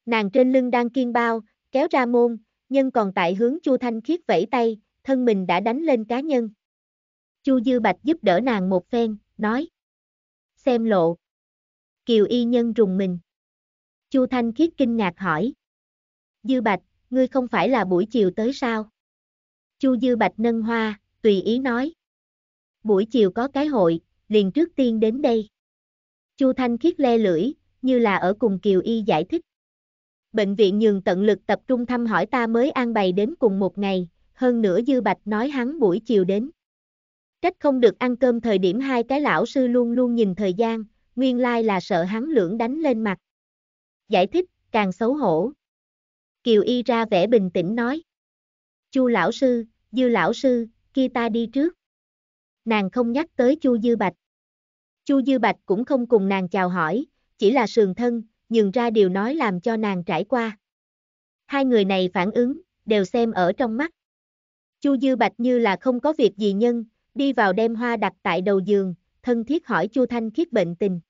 Nàng trên lưng đang kiên bao, kéo ra môn, nhân còn tại hướng Chu Thanh Khiết vẫy tay, thân mình đã đánh lên cá nhân. Chu Dư Bạch giúp đỡ nàng một phen, nói. Xem lộ. Kiều y nhân rùng mình. Chu Thanh Khiết kinh ngạc hỏi. Dư Bạch, ngươi không phải là buổi chiều tới sao? Chu Dư Bạch nâng hoa, tùy ý nói. Buổi chiều có cái hội, liền trước tiên đến đây. Chu Thanh Khiết le lưỡi, như là ở cùng Kiều Y giải thích. Bệnh viện nhường tận lực tập trung thăm hỏi ta mới an bày đến cùng một ngày, hơn nữa Dư Bạch nói hắn buổi chiều đến. Trách không được ăn cơm thời điểm hai cái lão sư luôn luôn nhìn thời gian, nguyên lai là sợ hắn lưỡng đánh lên mặt. Giải thích, càng xấu hổ. Kiều Y ra vẻ bình tĩnh nói. Chu lão sư, Dư lão sư, kia ta đi trước. Nàng không nhắc tới Chu Dư Bạch. Chu Dư Bạch cũng không cùng nàng chào hỏi, chỉ là sườn thân, nhường ra điều nói làm cho nàng trải qua. Hai người này phản ứng, đều xem ở trong mắt. Chu Dư Bạch như là không có việc gì nhân, đi vào đem hoa đặt tại đầu giường, thân thiết hỏi Chu Thanh Khiết bệnh tình.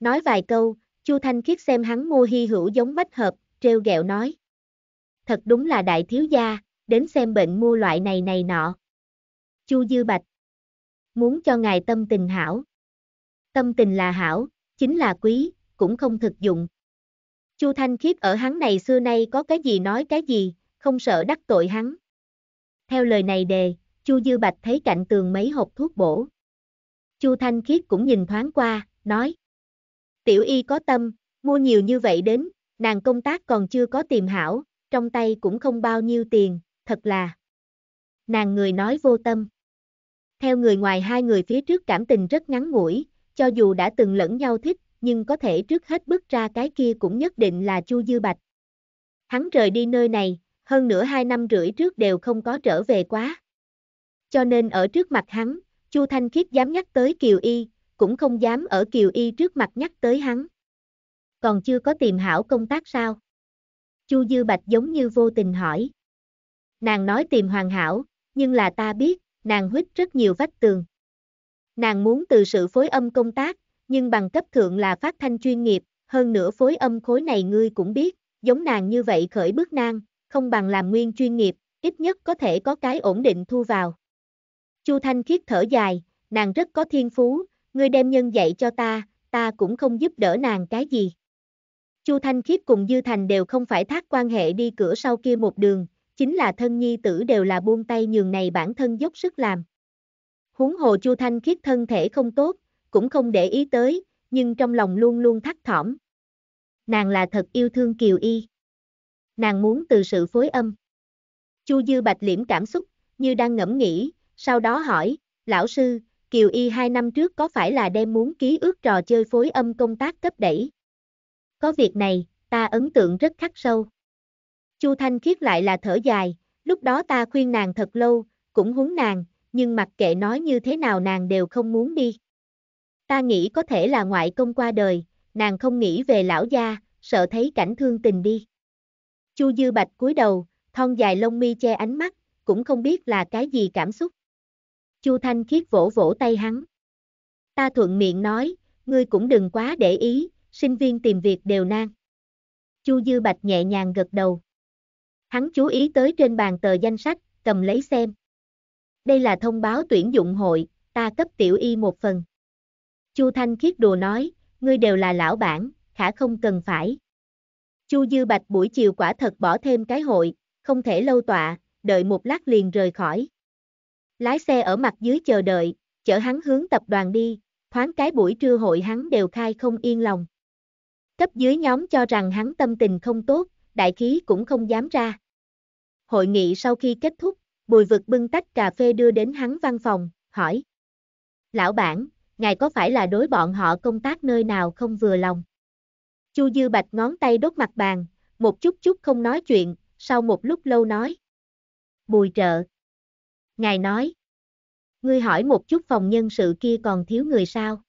Nói vài câu, Chu Thanh Khiết xem hắn mua hy hữu giống bách hợp, treo gẹo nói. Thật đúng là đại thiếu gia, đến xem bệnh mua loại này này nọ. Chu Dư Bạch. Muốn cho ngài tâm tình hảo tâm tình là hảo, chính là quý, cũng không thực dụng. Chu Thanh Khiết ở hắn này xưa nay có cái gì nói cái gì, không sợ đắc tội hắn. Theo lời này đề, Chu Dư Bạch thấy cạnh tường mấy hộp thuốc bổ. Chu Thanh Khiết cũng nhìn thoáng qua, nói. Tiểu y có tâm, mua nhiều như vậy đến, nàng công tác còn chưa có tìm hảo, trong tay cũng không bao nhiêu tiền, thật là. Nàng người nói vô tâm. Theo người ngoài hai người phía trước cảm tình rất ngắn ngủi, cho dù đã từng lẫn nhau thích, nhưng có thể trước hết bước ra cái kia cũng nhất định là Chu Dư Bạch. Hắn rời đi nơi này, hơn nửa hai năm rưỡi trước đều không có trở về quá. Cho nên ở trước mặt hắn, Chu Thanh Khiết dám nhắc tới Kiều Y, cũng không dám ở Kiều Y trước mặt nhắc tới hắn. Còn chưa có tìm hảo công tác sao? Chu Dư Bạch giống như vô tình hỏi. Nàng nói tìm hoàn hảo, nhưng là ta biết, nàng huyết rất nhiều vách tường. Nàng muốn từ sự phối âm công tác, nhưng bằng cấp thượng là phát thanh chuyên nghiệp, hơn nữa phối âm khối này ngươi cũng biết, giống nàng như vậy khởi bước nang, không bằng làm nguyên chuyên nghiệp, ít nhất có thể có cái ổn định thu vào. Chu Thanh Khiết thở dài, nàng rất có thiên phú, ngươi đem nhân dạy cho ta, ta cũng không giúp đỡ nàng cái gì. Chu Thanh Khiết cùng Dư Thành đều không phải thác quan hệ đi cửa sau kia một đường, chính là thân nhi tử đều là buông tay nhường này bản thân dốc sức làm. Huống hồ Chu Thanh Khiết thân thể không tốt, cũng không để ý tới, nhưng trong lòng luôn luôn thắt thỏm. Nàng là thật yêu thương Kiều Y. Nàng muốn từ sự phối âm. Chu Dư Bạch liễm cảm xúc, như đang ngẫm nghĩ, sau đó hỏi, lão sư, Kiều Y hai năm trước có phải là đem muốn ký ước trò chơi phối âm công tác cấp đẩy? Có việc này, ta ấn tượng rất khắc sâu. Chu Thanh Khiết lại là thở dài, lúc đó ta khuyên nàng thật lâu, cũng huống nàng, nhưng mặc kệ nói như thế nào nàng đều không muốn đi. Ta nghĩ có thể là ngoại công qua đời, nàng không nghĩ về lão gia, sợ thấy cảnh thương tình đi. Chu Dư Bạch cúi đầu, thon dài lông mi che ánh mắt, cũng không biết là cái gì cảm xúc. Chu Thanh Khiết vỗ vỗ tay hắn. Ta thuận miệng nói, ngươi cũng đừng quá để ý, sinh viên tìm việc đều nan. Chu Dư Bạch nhẹ nhàng gật đầu. Hắn chú ý tới trên bàn tờ danh sách, cầm lấy xem đây là thông báo tuyển dụng hội, ta cấp tiểu y một phần. Chu Thanh Khiết đùa nói, ngươi đều là lão bản, khả không cần phải. Chu Dư Bạch buổi chiều quả thật bỏ thêm cái hội, không thể lâu tọa, đợi một lát liền rời khỏi. Lái xe ở mặt dưới chờ đợi, chở hắn hướng tập đoàn đi, thoáng cái buổi trưa hội hắn đều khai không yên lòng. Cấp dưới nhóm cho rằng hắn tâm tình không tốt, đại khí cũng không dám ra. Hội nghị sau khi kết thúc, Bùi vực bưng tách cà phê đưa đến hắn văn phòng, hỏi. Lão bản, ngài có phải là đối bọn họ công tác nơi nào không vừa lòng? Chu Dư Bạch ngón tay đốt mặt bàn, một chút chút không nói chuyện, sau một lúc lâu nói. Bùi trợ. Ngài nói. Ngươi hỏi một chút phòng nhân sự kia còn thiếu người sao?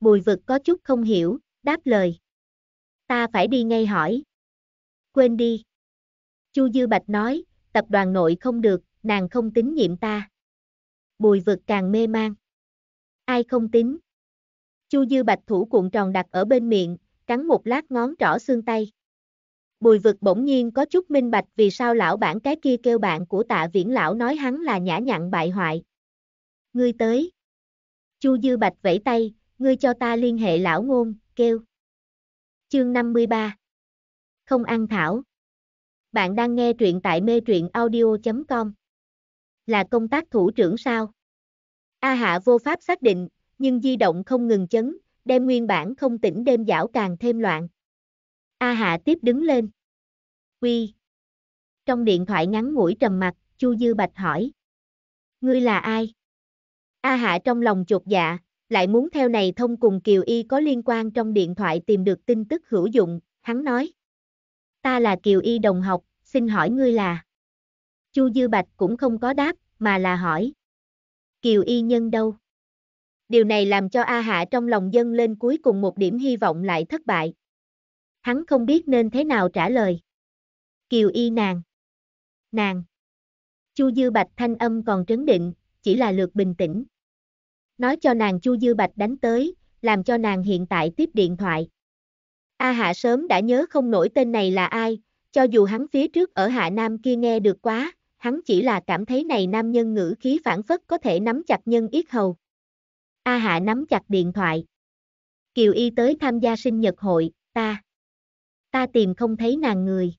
Bùi vực có chút không hiểu, đáp lời. Ta phải đi ngay hỏi. Quên đi. Chu Dư Bạch nói, tập đoàn nội không được, nàng không tín nhiệm ta. Bùi vực càng mê mang. Ai không tính? Chu dư bạch thủ cuộn tròn đặt ở bên miệng, cắn một lát ngón trỏ xương tay. Bùi vực bỗng nhiên có chút minh bạch vì sao lão bản cái kia kêu bạn của tạ viễn lão nói hắn là nhã nhặn bại hoại. Ngươi tới. Chu dư bạch vẫy tay, ngươi cho ta liên hệ lão ngôn, kêu. Chương 53 Không ăn thảo bạn đang nghe truyện tại mê truyện audio.com. Là công tác thủ trưởng sao? A Hạ vô pháp xác định, nhưng di động không ngừng chấn, đem nguyên bản không tỉnh đêm dảo càng thêm loạn. A Hạ tiếp đứng lên. Quy. Trong điện thoại ngắn ngủi trầm mặt, Chu Dư Bạch hỏi. Ngươi là ai? A Hạ trong lòng chột dạ, lại muốn theo này thông cùng Kiều Y có liên quan trong điện thoại tìm được tin tức hữu dụng, hắn nói ta là Kiều Y đồng học, xin hỏi ngươi là? Chu Dư Bạch cũng không có đáp, mà là hỏi. Kiều Y nhân đâu? Điều này làm cho A Hạ trong lòng dân lên cuối cùng một điểm hy vọng lại thất bại. Hắn không biết nên thế nào trả lời. Kiều Y nàng. Nàng. Chu Dư Bạch thanh âm còn trấn định, chỉ là lượt bình tĩnh. Nói cho nàng Chu Dư Bạch đánh tới, làm cho nàng hiện tại tiếp điện thoại. A Hạ sớm đã nhớ không nổi tên này là ai, cho dù hắn phía trước ở Hạ Nam kia nghe được quá, hắn chỉ là cảm thấy này nam nhân ngữ khí phản phất có thể nắm chặt nhân yết hầu. A Hạ nắm chặt điện thoại. Kiều Y tới tham gia sinh nhật hội, ta. Ta tìm không thấy nàng người.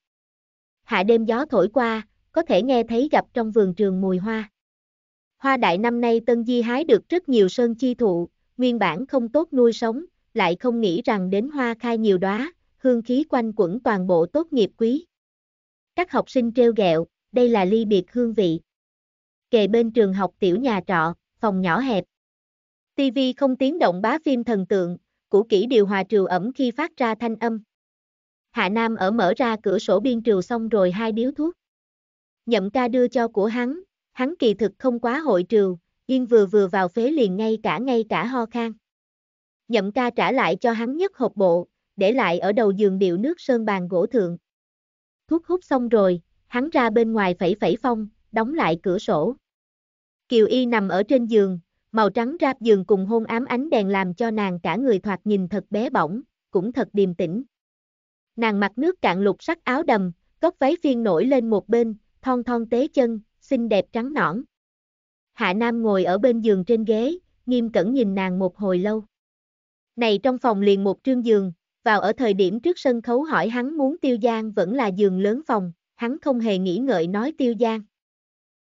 Hạ đêm gió thổi qua, có thể nghe thấy gặp trong vườn trường mùi hoa. Hoa đại năm nay Tân Di hái được rất nhiều sơn chi thụ, nguyên bản không tốt nuôi sống, lại không nghĩ rằng đến hoa khai nhiều đóa, hương khí quanh quẩn toàn bộ tốt nghiệp quý. Các học sinh treo gẹo, đây là ly biệt hương vị. Kề bên trường học tiểu nhà trọ, phòng nhỏ hẹp. TV không tiếng động bá phim thần tượng, cũ kỹ điều hòa trừ ẩm khi phát ra thanh âm. Hạ Nam ở mở ra cửa sổ biên trừ xong rồi hai điếu thuốc. Nhậm ca đưa cho của hắn, hắn kỳ thực không quá hội trừ, yên vừa vừa vào phế liền ngay cả ngay cả ho khan. Nhậm ca trả lại cho hắn nhất hộp bộ, để lại ở đầu giường điệu nước sơn bàn gỗ thượng. Thuốc hút xong rồi, hắn ra bên ngoài phẩy phẩy phong, đóng lại cửa sổ. Kiều Y nằm ở trên giường, màu trắng ráp giường cùng hôn ám ánh đèn làm cho nàng cả người thoạt nhìn thật bé bỏng, cũng thật điềm tĩnh. Nàng mặc nước cạn lục sắc áo đầm, góc váy phiên nổi lên một bên, thon thon tế chân, xinh đẹp trắng nõn. Hạ Nam ngồi ở bên giường trên ghế, nghiêm cẩn nhìn nàng một hồi lâu. Này trong phòng liền một trương giường, vào ở thời điểm trước sân khấu hỏi hắn muốn Tiêu Giang vẫn là giường lớn phòng, hắn không hề nghĩ ngợi nói Tiêu Giang.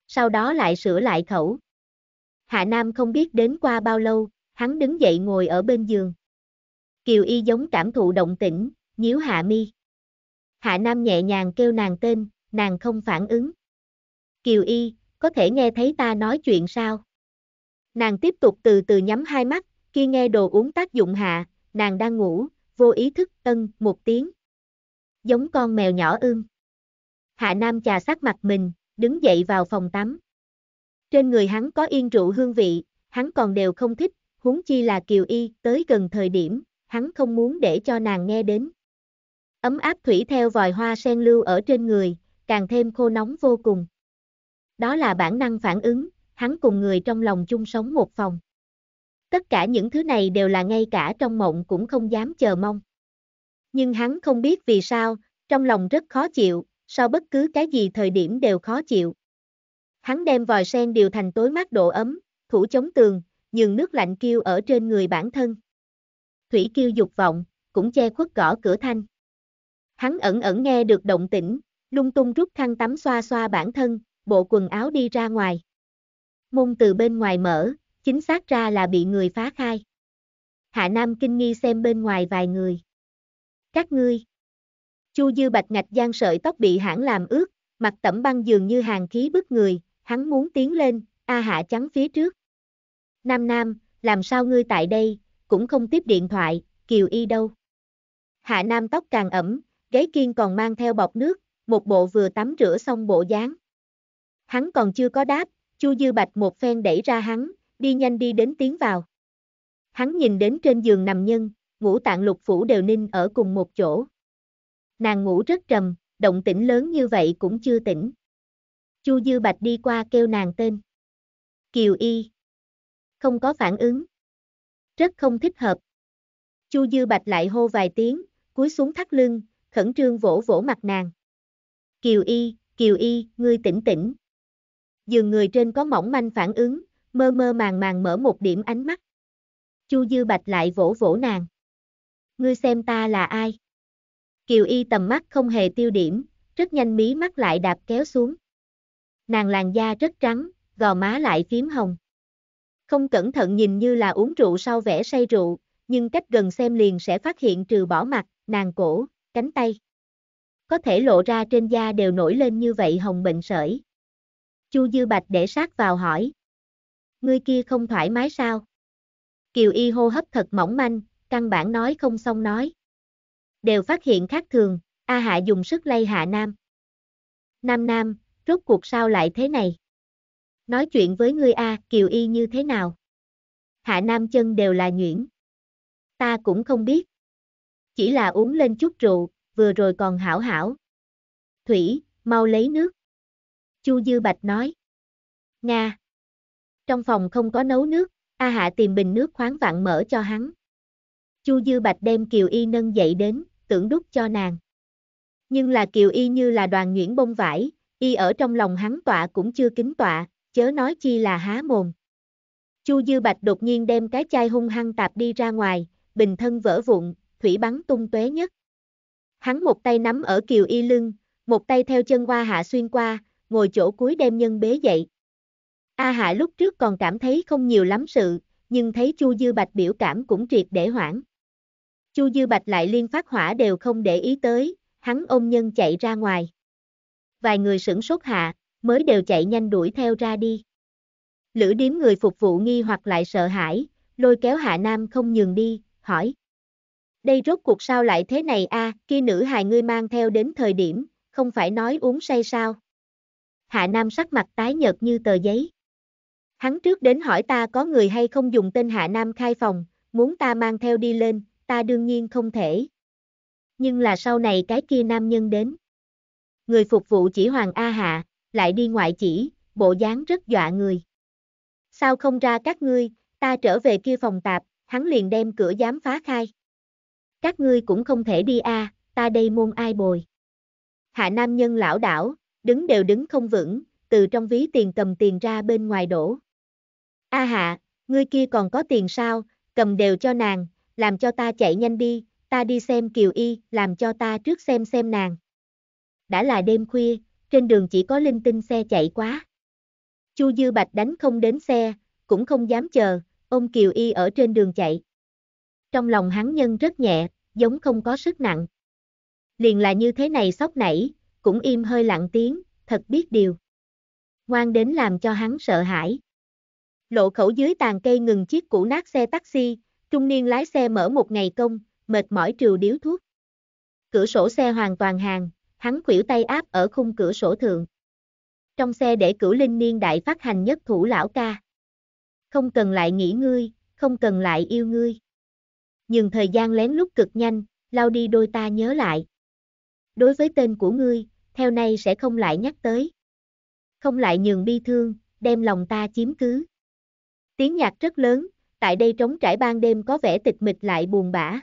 Sau đó lại sửa lại khẩu. Hạ Nam không biết đến qua bao lâu, hắn đứng dậy ngồi ở bên giường. Kiều Y giống cảm thụ động tĩnh, nhíu hạ mi. Hạ Nam nhẹ nhàng kêu nàng tên, nàng không phản ứng. Kiều Y, có thể nghe thấy ta nói chuyện sao? Nàng tiếp tục từ từ nhắm hai mắt, khi nghe đồ uống tác dụng hạ, nàng đang ngủ, vô ý thức ân một tiếng. Giống con mèo nhỏ ương. Hạ Nam trà sát mặt mình, đứng dậy vào phòng tắm. Trên người hắn có yên rượu hương vị, hắn còn đều không thích, huống chi là Kiều Y, tới gần thời điểm, hắn không muốn để cho nàng nghe đến. Ấm áp thủy theo vòi hoa sen lưu ở trên người, càng thêm khô nóng vô cùng. Đó là bản năng phản ứng, hắn cùng người trong lòng chung sống một phòng. Tất cả những thứ này đều là ngay cả trong mộng cũng không dám chờ mong. Nhưng hắn không biết vì sao, trong lòng rất khó chịu, sau bất cứ cái gì thời điểm đều khó chịu. Hắn đem vòi sen điều thành tối mát độ ấm, thủ chống tường, nhường nước lạnh kêu ở trên người bản thân. Thủy kêu dục vọng, cũng che khuất gõ cửa thanh. Hắn ẩn ẩn nghe được động tĩnh, lung tung rút khăn tắm xoa xoa bản thân, bộ quần áo đi ra ngoài. mông từ bên ngoài mở, chính xác ra là bị người phá khai. Hạ Nam kinh nghi xem bên ngoài vài người. Các ngươi. Chu Dư Bạch ngạch gian sợi tóc bị hãng làm ướt, mặt tẩm băng dường như hàng khí bức người, hắn muốn tiến lên, A Hạ chắn phía trước. Nam Nam, làm sao ngươi tại đây, cũng không tiếp điện thoại, Kiều Y đâu. Hạ Nam tóc càng ẩm, gáy kiên còn mang theo bọc nước, một bộ vừa tắm rửa xong bộ dáng. Hắn còn chưa có đáp, Chu Dư Bạch một phen đẩy ra hắn, đi nhanh đi đến tiến vào. Hắn nhìn đến trên giường nằm nhân, ngũ tạng lục phủ đều ninh ở cùng một chỗ. Nàng ngủ rất trầm, động tĩnh lớn như vậy cũng chưa tỉnh. Chu Dư Bạch đi qua kêu nàng tên. Kiều Y. Không có phản ứng. Rất không thích hợp. Chu Dư Bạch lại hô vài tiếng, cúi xuống thắt lưng, khẩn trương vỗ vỗ mặt nàng. Kiều Y, Kiều Y, ngươi tỉnh tỉnh. Dường người trên có mỏng manh phản ứng, mơ mơ màng màng mở một điểm ánh mắt. Chu Dư Bạch lại vỗ vỗ nàng. Ngươi xem ta là ai? Kiều Y tầm mắt không hề tiêu điểm, rất nhanh mí mắt lại đạp kéo xuống. Nàng làn da rất trắng, gò má lại phím hồng. Không cẩn thận nhìn như là uống rượu sau vẽ say rượu, nhưng cách gần xem liền sẽ phát hiện trừ bỏ mặt, nàng cổ, cánh tay. Có thể lộ ra trên da đều nổi lên như vậy hồng bệnh sởi. Chu Dư Bạch để sát vào hỏi, ngươi kia không thoải mái sao? Kiều Y hô hấp thật mỏng manh, căn bản nói không xong nói. Đều phát hiện khác thường, A Hạ dùng sức lay Hạ Nam. Nam Nam, rốt cuộc sao lại thế này? Nói chuyện với ngươi A, Kiều Y như thế nào? Hạ Nam chân đều là nhuyễn. Ta cũng không biết. Chỉ là uống lên chút rượu, vừa rồi còn hảo hảo. Thủy, mau lấy nước. Chu Dư Bạch nói. Nga. Trong phòng không có nấu nước, A Hạ tìm bình nước khoáng vạn mở cho hắn. Chu Dư Bạch đem Kiều Y nâng dậy đến, tưởng đút cho nàng. Nhưng là Kiều Y như là đoàn nhuyễn bông vải, Y ở trong lòng hắn tọa cũng chưa kính tọa, chớ nói chi là há mồm. Chu Dư Bạch đột nhiên đem cái chai hung hăng tạp đi ra ngoài, bình thân vỡ vụn, thủy bắn tung tóe nhất. Hắn một tay nắm ở Kiều Y lưng, một tay theo chân qua hạ xuyên qua, ngồi chỗ cuối đem nhân bế dậy. A Hạ lúc trước còn cảm thấy không nhiều lắm sự, nhưng thấy Chu Dư Bạch biểu cảm cũng triệt để hoảng. Chu Dư Bạch lại liên phát hỏa đều không để ý tới, hắn ôm nhân chạy ra ngoài. Vài người sửng sốt hạ, mới đều chạy nhanh đuổi theo ra đi. Lữ điếm người phục vụ nghi hoặc lại sợ hãi, lôi kéo Hạ Nam không nhường đi, hỏi. Đây rốt cuộc sao lại thế này a? À, kia nữ hài ngươi mang theo đến thời điểm, không phải nói uống say sao. Hạ Nam sắc mặt tái nhợt như tờ giấy. Hắn trước đến hỏi ta có người hay không dùng tên Hạ Nam khai phòng, muốn ta mang theo đi lên, ta đương nhiên không thể. Nhưng là sau này cái kia nam nhân đến. Người phục vụ chỉ Hoàng A Hạ, lại đi ngoại chỉ, bộ dáng rất dọa người. Sao không ra các ngươi, ta trở về kia phòng tạp, hắn liền đem cửa dám phá khai. Các ngươi cũng không thể đi a, à, ta đây môn ai bồi. Hạ nam nhân lão đảo, đứng đều đứng không vững, từ trong ví tiền cầm tiền ra bên ngoài đổ. A hạ, ngươi kia còn có tiền sao, cầm đều cho nàng, làm cho ta chạy nhanh đi, ta đi xem Kiều Y, làm cho ta trước xem xem nàng. Đã là đêm khuya, trên đường chỉ có linh tinh xe chạy quá. Chu Dư Bạch đánh không đến xe, cũng không dám chờ, ôm Kiều Y ở trên đường chạy. Trong lòng hắn nhân rất nhẹ, giống không có sức nặng. Liền là như thế này sốc nảy, cũng im hơi lặng tiếng, thật biết điều. Ngoan đến làm cho hắn sợ hãi. Lộ khẩu dưới tàn cây ngừng chiếc cũ nát xe taxi, trung niên lái xe mở một ngày công, mệt mỏi trừ điếu thuốc. Cửa sổ xe hoàn toàn hàng, hắn khuỷu tay áp ở khung cửa sổ thượng. Trong xe để cửu linh niên đại phát hành nhất thủ lão ca. Không cần lại nghĩ ngươi, không cần lại yêu ngươi. Nhưng thời gian lén lút cực nhanh, lao đi đôi ta nhớ lại. Đối với tên của ngươi, theo nay sẽ không lại nhắc tới. Không lại nhường bi thương, đem lòng ta chiếm cứ. Tiếng nhạc rất lớn, tại đây trống trải ban đêm có vẻ tịch mịch lại buồn bã.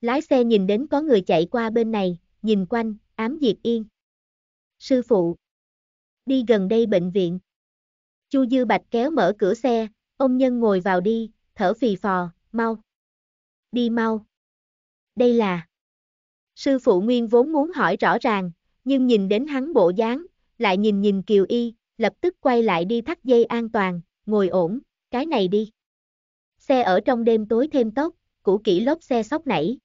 Lái xe nhìn đến có người chạy qua bên này, nhìn quanh, ám diệt yên. Sư phụ. Đi gần đây bệnh viện. Chu Dư Bạch kéo mở cửa xe, ông nhân ngồi vào đi, thở phì phò, mau. Đi mau. Đây là. Sư phụ Nguyên vốn muốn hỏi rõ ràng, nhưng nhìn đến hắn bộ dáng, lại nhìn nhìn Kiều Y, lập tức quay lại đi thắt dây an toàn, ngồi ổn, cái này đi. Xe ở trong đêm tối thêm tốc, cũ kỹ lốp xe sóc nảy.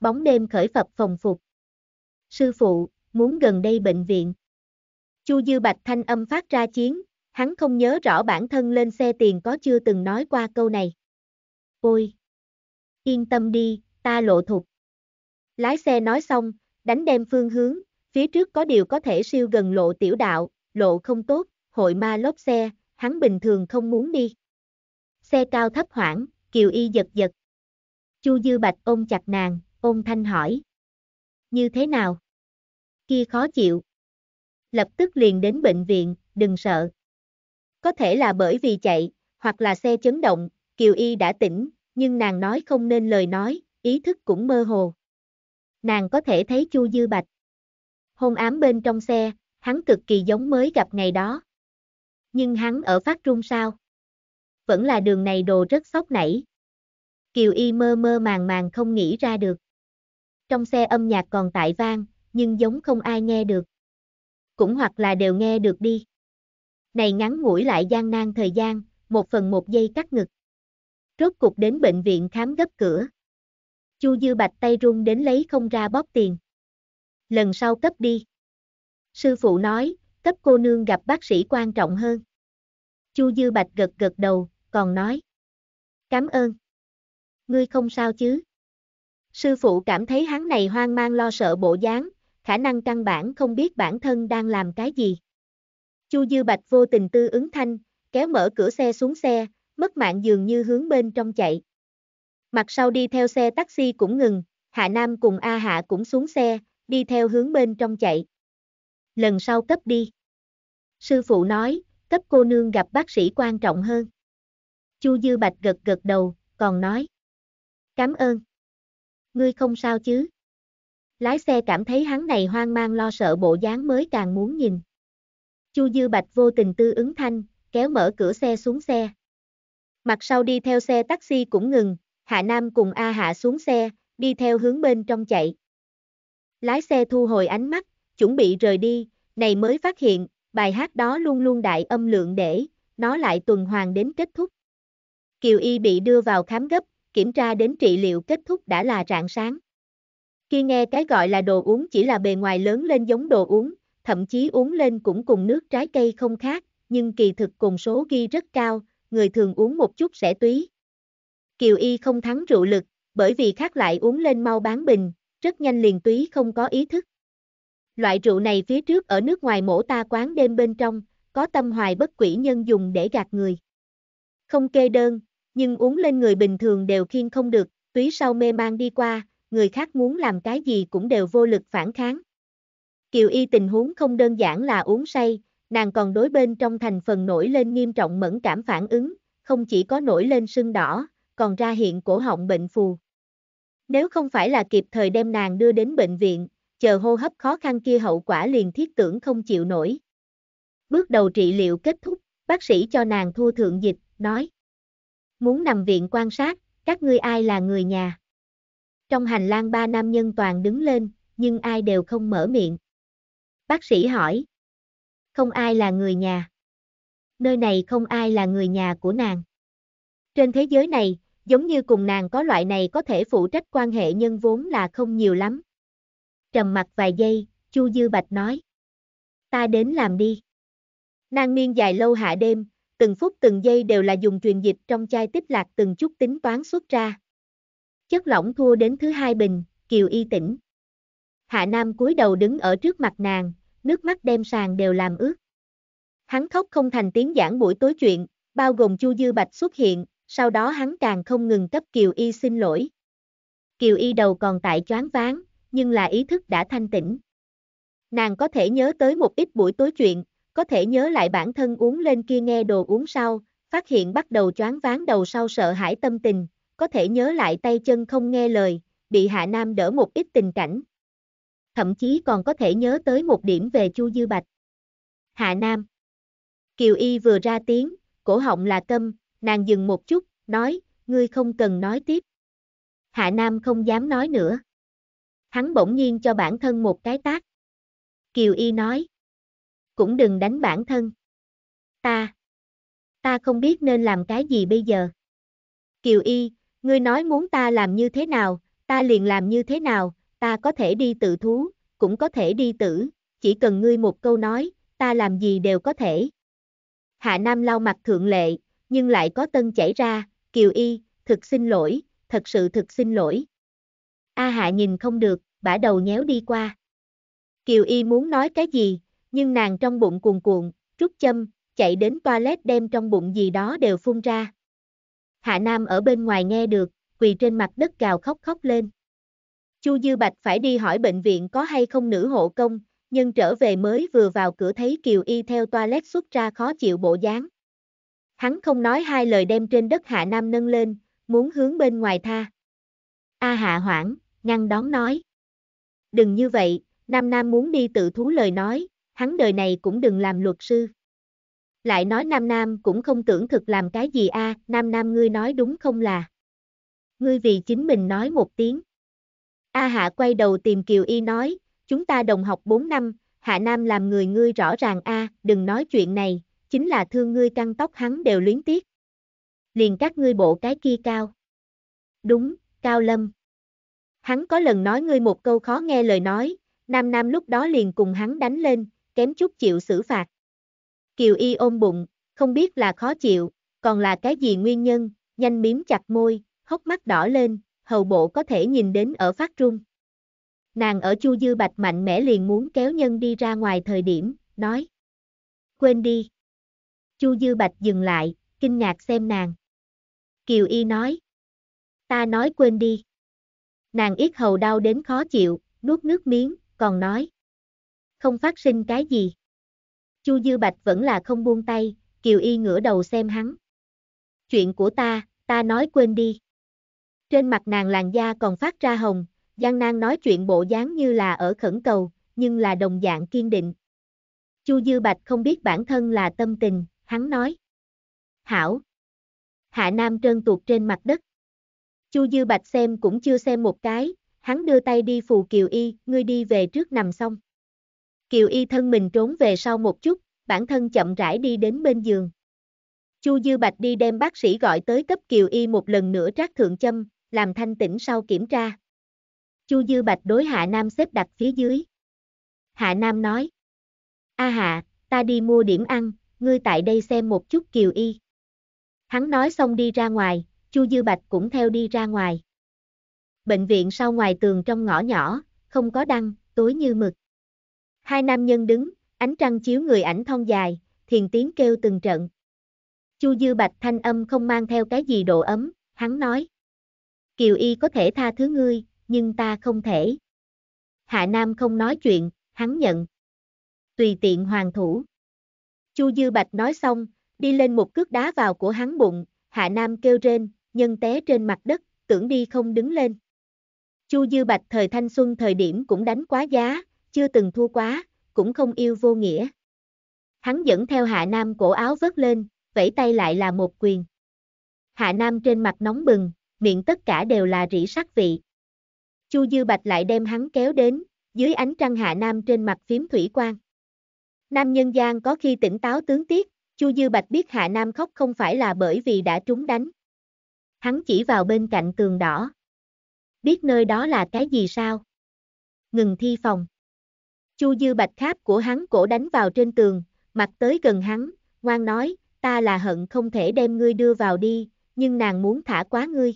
Bóng đêm khởi phập phòng phục. Sư phụ, muốn gần đây bệnh viện. Chu Dư Bạch thanh âm phát ra chiến, hắn không nhớ rõ bản thân lên xe tiền có chưa từng nói qua câu này. Ôi! Yên tâm đi, ta lộ thục. Lái xe nói xong, đánh đem phương hướng, phía trước có điều có thể siêu gần lộ tiểu đạo, lộ không tốt, hội ma lốp xe, hắn bình thường không muốn đi. Xe cao thấp hoảng, Kiều Y giật giật. Chu Dư Bạch ôm chặt nàng, ôm thanh hỏi. Như thế nào? Kia khó chịu. Lập tức liền đến bệnh viện, đừng sợ. Có thể là bởi vì chạy, hoặc là xe chấn động, Kiều Y đã tỉnh, nhưng nàng nói không nên lời nói, ý thức cũng mơ hồ. Nàng có thể thấy Chu Dư Bạch. Hôn ám bên trong xe, hắn cực kỳ giống mới gặp ngày đó nhưng hắn ở phát trung sao? Vẫn là đường này đồ rất sốc nảy. Kiều Y mơ mơ màng màng không nghĩ ra được. Trong xe âm nhạc còn tại vang, nhưng giống không ai nghe được. Cũng hoặc là đều nghe được đi. Này ngắn ngủi lại gian nan thời gian, một phần một giây cắt ngực. Rốt cục đến bệnh viện khám gấp cửa. Chu Dư Bạch tay run đến lấy không ra bóp tiền. Lần sau cấp đi. Sư phụ nói, cấp cô nương gặp bác sĩ quan trọng hơn. Chu Dư Bạch gật gật đầu, còn nói. Cảm ơn. Ngươi không sao chứ? Sư phụ cảm thấy hắn này hoang mang lo sợ bộ dáng, khả năng căn bản không biết bản thân đang làm cái gì. Chu Dư Bạch vô tình tư ứng thanh, kéo mở cửa xe xuống xe, mất mạng dường như hướng bên trong chạy. Mặt sau đi theo xe taxi cũng ngừng, Hạ Nam cùng A Hạ cũng xuống xe, đi theo hướng bên trong chạy lần sau cấp đi. Sư phụ nói, cấp cô nương gặp bác sĩ quan trọng hơn. Chu Dư Bạch gật gật đầu, còn nói. Cảm ơn. Ngươi không sao chứ? Lái xe cảm thấy hắn này hoang mang lo sợ bộ dáng mới càng muốn nhìn. Chu Dư Bạch vô tình tư ứng thanh, kéo mở cửa xe xuống xe. Mặt sau đi theo xe taxi cũng ngừng, Hạ Nam cùng A Hạ xuống xe, đi theo hướng bên trong chạy. Lái xe thu hồi ánh mắt, chuẩn bị rời đi, này mới phát hiện, bài hát đó luôn luôn đại âm lượng để, nó lại tuần hoàn đến kết thúc. Kiều Y bị đưa vào khám gấp, kiểm tra đến trị liệu kết thúc đã là rạng sáng. Khi nghe cái gọi là đồ uống chỉ là bề ngoài lớn lên giống đồ uống, thậm chí uống lên cũng cùng nước trái cây không khác, nhưng kỳ thực cùng số ghi rất cao, người thường uống một chút sẽ túy. Kiều Y không thắng rượu lực, bởi vì khác lại uống lên mau bán bình, rất nhanh liền túy không có ý thức. Loại rượu này phía trước ở nước ngoài mổ ta quán đêm bên trong, có tâm hoài bất quỷ nhân dùng để gạt người. Không kê đơn, nhưng uống lên người bình thường đều khiên không được, túy sau mê mang đi qua, người khác muốn làm cái gì cũng đều vô lực phản kháng. Kiều Y tình huống không đơn giản là uống say, nàng còn đối bên trong thành phần nổi lên nghiêm trọng mẫn cảm phản ứng, không chỉ có nổi lên sưng đỏ, còn ra hiện cổ họng bệnh phù. Nếu không phải là kịp thời đem nàng đưa đến bệnh viện, chờ hô hấp khó khăn kia hậu quả liền thiết tưởng không chịu nổi. Bước đầu trị liệu kết thúc, bác sĩ cho nàng thu thượng dịch, nói. Muốn nằm viện quan sát, các ngươi ai là người nhà. Trong hành lang ba nam nhân toàn đứng lên, nhưng ai đều không mở miệng. Bác sĩ hỏi. Không ai là người nhà. Nơi này không ai là người nhà của nàng. Trên thế giới này, giống như cùng nàng có loại này có thể phụ trách quan hệ nhân vốn là không nhiều lắm, trầm mặt vài giây, Chu Dư Bạch nói. Ta đến làm đi. Nàng miên dài lâu hạ đêm, từng phút từng giây đều là dùng truyền dịch trong chai tiếp lạc từng chút tính toán xuất ra. Chất lỏng thua đến thứ hai bình, Kiều Y tỉnh. Hạ Nam cúi đầu đứng ở trước mặt nàng, nước mắt đem sàn đều làm ướt. Hắn khóc không thành tiếng giảng buổi tối chuyện, bao gồm Chu Dư Bạch xuất hiện, sau đó hắn càng không ngừng cấp Kiều Y xin lỗi. Kiều Y đầu còn tại choáng váng, nhưng là ý thức đã thanh tĩnh. Nàng có thể nhớ tới một ít buổi tối chuyện, có thể nhớ lại bản thân uống lên kia nghe đồ uống sau, phát hiện bắt đầu choáng ván đầu sau sợ hãi tâm tình, có thể nhớ lại tay chân không nghe lời, bị Hạ Nam đỡ một ít tình cảnh. Thậm chí còn có thể nhớ tới một điểm về Chu Dư Bạch. Hạ Nam Kiều Y vừa ra tiếng, cổ họng là câm, nàng dừng một chút, nói, ngươi không cần nói tiếp. Hạ Nam không dám nói nữa hắn bỗng nhiên cho bản thân một cái tác. Kiều Y nói, cũng đừng đánh bản thân. Ta, ta không biết nên làm cái gì bây giờ. Kiều Y, ngươi nói muốn ta làm như thế nào, ta liền làm như thế nào, ta có thể đi tự thú, cũng có thể đi tử, chỉ cần ngươi một câu nói, ta làm gì đều có thể. Hạ Nam lau mặt thượng lệ, nhưng lại có tân chảy ra, Kiều Y, thực xin lỗi, thật sự thực xin lỗi. A Hạ nhìn không được, bả đầu nhéo đi qua. Kiều Y muốn nói cái gì, nhưng nàng trong bụng cuồn cuộn, rút châm, chạy đến toilet đem trong bụng gì đó đều phun ra. Hạ Nam ở bên ngoài nghe được, quỳ trên mặt đất gào khóc khóc lên. Chu Dư Bạch phải đi hỏi bệnh viện có hay không nữ hộ công, nhưng trở về mới vừa vào cửa thấy Kiều Y theo toilet xuất ra khó chịu bộ dáng. Hắn không nói hai lời đem trên đất Hạ Nam nâng lên, muốn hướng bên ngoài tha. A Hạ hoảng, ngăn đón nói. Đừng như vậy, Nam Nam muốn đi tự thú lời nói, hắn đời này cũng đừng làm luật sư. Lại nói Nam Nam cũng không tưởng thực làm cái gì a, à, Nam Nam ngươi nói đúng không là. Ngươi vì chính mình nói một tiếng. A Hạ quay đầu tìm Kiều Y nói, chúng ta đồng học 4 năm, Hạ Nam làm người ngươi rõ ràng a, à, đừng nói chuyện này, chính là thương ngươi căng tóc hắn đều luyến tiếc. Liền các ngươi bộ cái kia cao. Đúng, Cao Lâm. Hắn có lần nói ngươi một câu khó nghe lời nói, Nam Nam lúc đó liền cùng hắn đánh lên, kém chút chịu xử phạt. Kiều Y ôm bụng, không biết là khó chịu, còn là cái gì nguyên nhân, nhanh miếm chặt môi, hốc mắt đỏ lên, hầu bộ có thể nhìn đến ở phát trung. Nàng ở Chu Dư Bạch mạnh mẽ liền muốn kéo nhân đi ra ngoài thời điểm, nói. Quên đi. Chu Dư Bạch dừng lại, kinh ngạc xem nàng. Kiều Y nói. Ta nói quên đi. Nàng yết hầu đau đến khó chịu, nuốt nước miếng, còn nói. Không phát sinh cái gì. Chu Dư Bạch vẫn là không buông tay, Kiều Y ngửa đầu xem hắn. Chuyện của ta, ta nói quên đi. Trên mặt nàng làn da còn phát ra hồng, Giang Nang nói chuyện bộ dáng như là ở khẩn cầu, nhưng là đồng dạng kiên định. Chu Dư Bạch không biết bản thân là tâm tình, hắn nói. Hảo. Hạ Nam trơn tuột trên mặt đất. Chu Dư Bạch xem cũng chưa xem một cái, hắn đưa tay đi phù Kiều Y, ngươi đi về trước nằm xong. Kiều Y thân mình trốn về sau một chút, bản thân chậm rãi đi đến bên giường. Chu Dư Bạch đi đem bác sĩ gọi tới cấp Kiều Y một lần nữa trát thượng châm, làm thanh tỉnh sau kiểm tra. Chu Dư Bạch đối Hạ Nam xếp đặt phía dưới. Hạ Nam nói. A Hạ, ta đi mua điểm ăn, ngươi tại đây xem một chút Kiều Y. Hắn nói xong đi ra ngoài, Chu Dư Bạch cũng theo đi ra ngoài. Bệnh viện sau ngoài tường trong ngõ nhỏ, không có đăng, tối như mực. Hai nam nhân đứng, ánh trăng chiếu người ảnh thon dài, thiền tiếng kêu từng trận. Chu Dư Bạch thanh âm không mang theo cái gì độ ấm, hắn nói. Kiều Y có thể tha thứ ngươi, nhưng ta không thể. Hạ Nam không nói chuyện, hắn nhận. Tùy tiện hoàng thủ. Chu Dư Bạch nói xong, đi lên một cước đá vào của hắn bụng, Hạ Nam kêu rên, nhân té trên mặt đất, tưởng đi không đứng lên. Chu Dư Bạch thời thanh xuân thời điểm cũng đánh quá giá, chưa từng thua quá, cũng không yêu vô nghĩa. Hắn dẫn theo Hạ Nam cổ áo vớt lên, vẫy tay lại là một quyền. Hạ Nam trên mặt nóng bừng, miệng tất cả đều là rỉ sắc vị. Chu Dư Bạch lại đem hắn kéo đến, dưới ánh trăng Hạ Nam trên mặt phím thủy quang. Nam nhân gian có khi tỉnh táo tướng tiết, Chu Dư Bạch biết Hạ Nam khóc không phải là bởi vì đã trúng đánh hắn chỉ vào bên cạnh tường đỏ. Biết nơi đó là cái gì sao? Ngừng thi phòng. Chu dư bạch kháp của hắn cổ đánh vào trên tường, mặt tới gần hắn, ngoan nói, ta là hận không thể đem ngươi đưa vào đi, nhưng nàng muốn thả quá ngươi.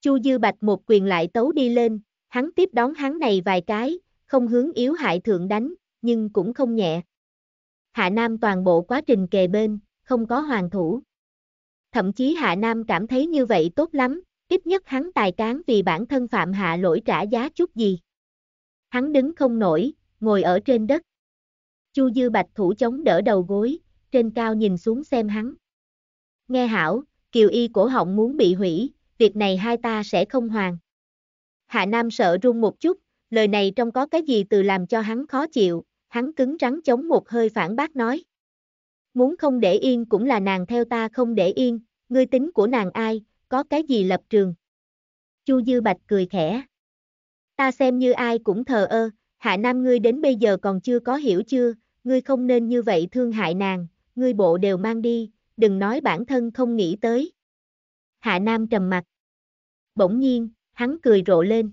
Chu dư bạch một quyền lại tấu đi lên, hắn tiếp đón hắn này vài cái, không hướng yếu hại thượng đánh, nhưng cũng không nhẹ. Hạ Nam toàn bộ quá trình kề bên, không có hoàng thủ thậm chí Hạ Nam cảm thấy như vậy tốt lắm, ít nhất hắn tài cán vì bản thân phạm hạ lỗi trả giá chút gì. Hắn đứng không nổi, ngồi ở trên đất. Chu Dư Bạch thủ chống đỡ đầu gối, trên cao nhìn xuống xem hắn. Nghe hảo, kiều y cổ họng muốn bị hủy, việc này hai ta sẽ không hoàn. Hạ Nam sợ run một chút, lời này trong có cái gì từ làm cho hắn khó chịu, hắn cứng rắn chống một hơi phản bác nói muốn không để yên cũng là nàng theo ta không để yên, ngươi tính của nàng ai, có cái gì lập trường. Chu Dư Bạch cười khẽ. Ta xem như ai cũng thờ ơ, hạ nam ngươi đến bây giờ còn chưa có hiểu chưa, ngươi không nên như vậy thương hại nàng, ngươi bộ đều mang đi, đừng nói bản thân không nghĩ tới. Hạ nam trầm mặt. Bỗng nhiên, hắn cười rộ lên.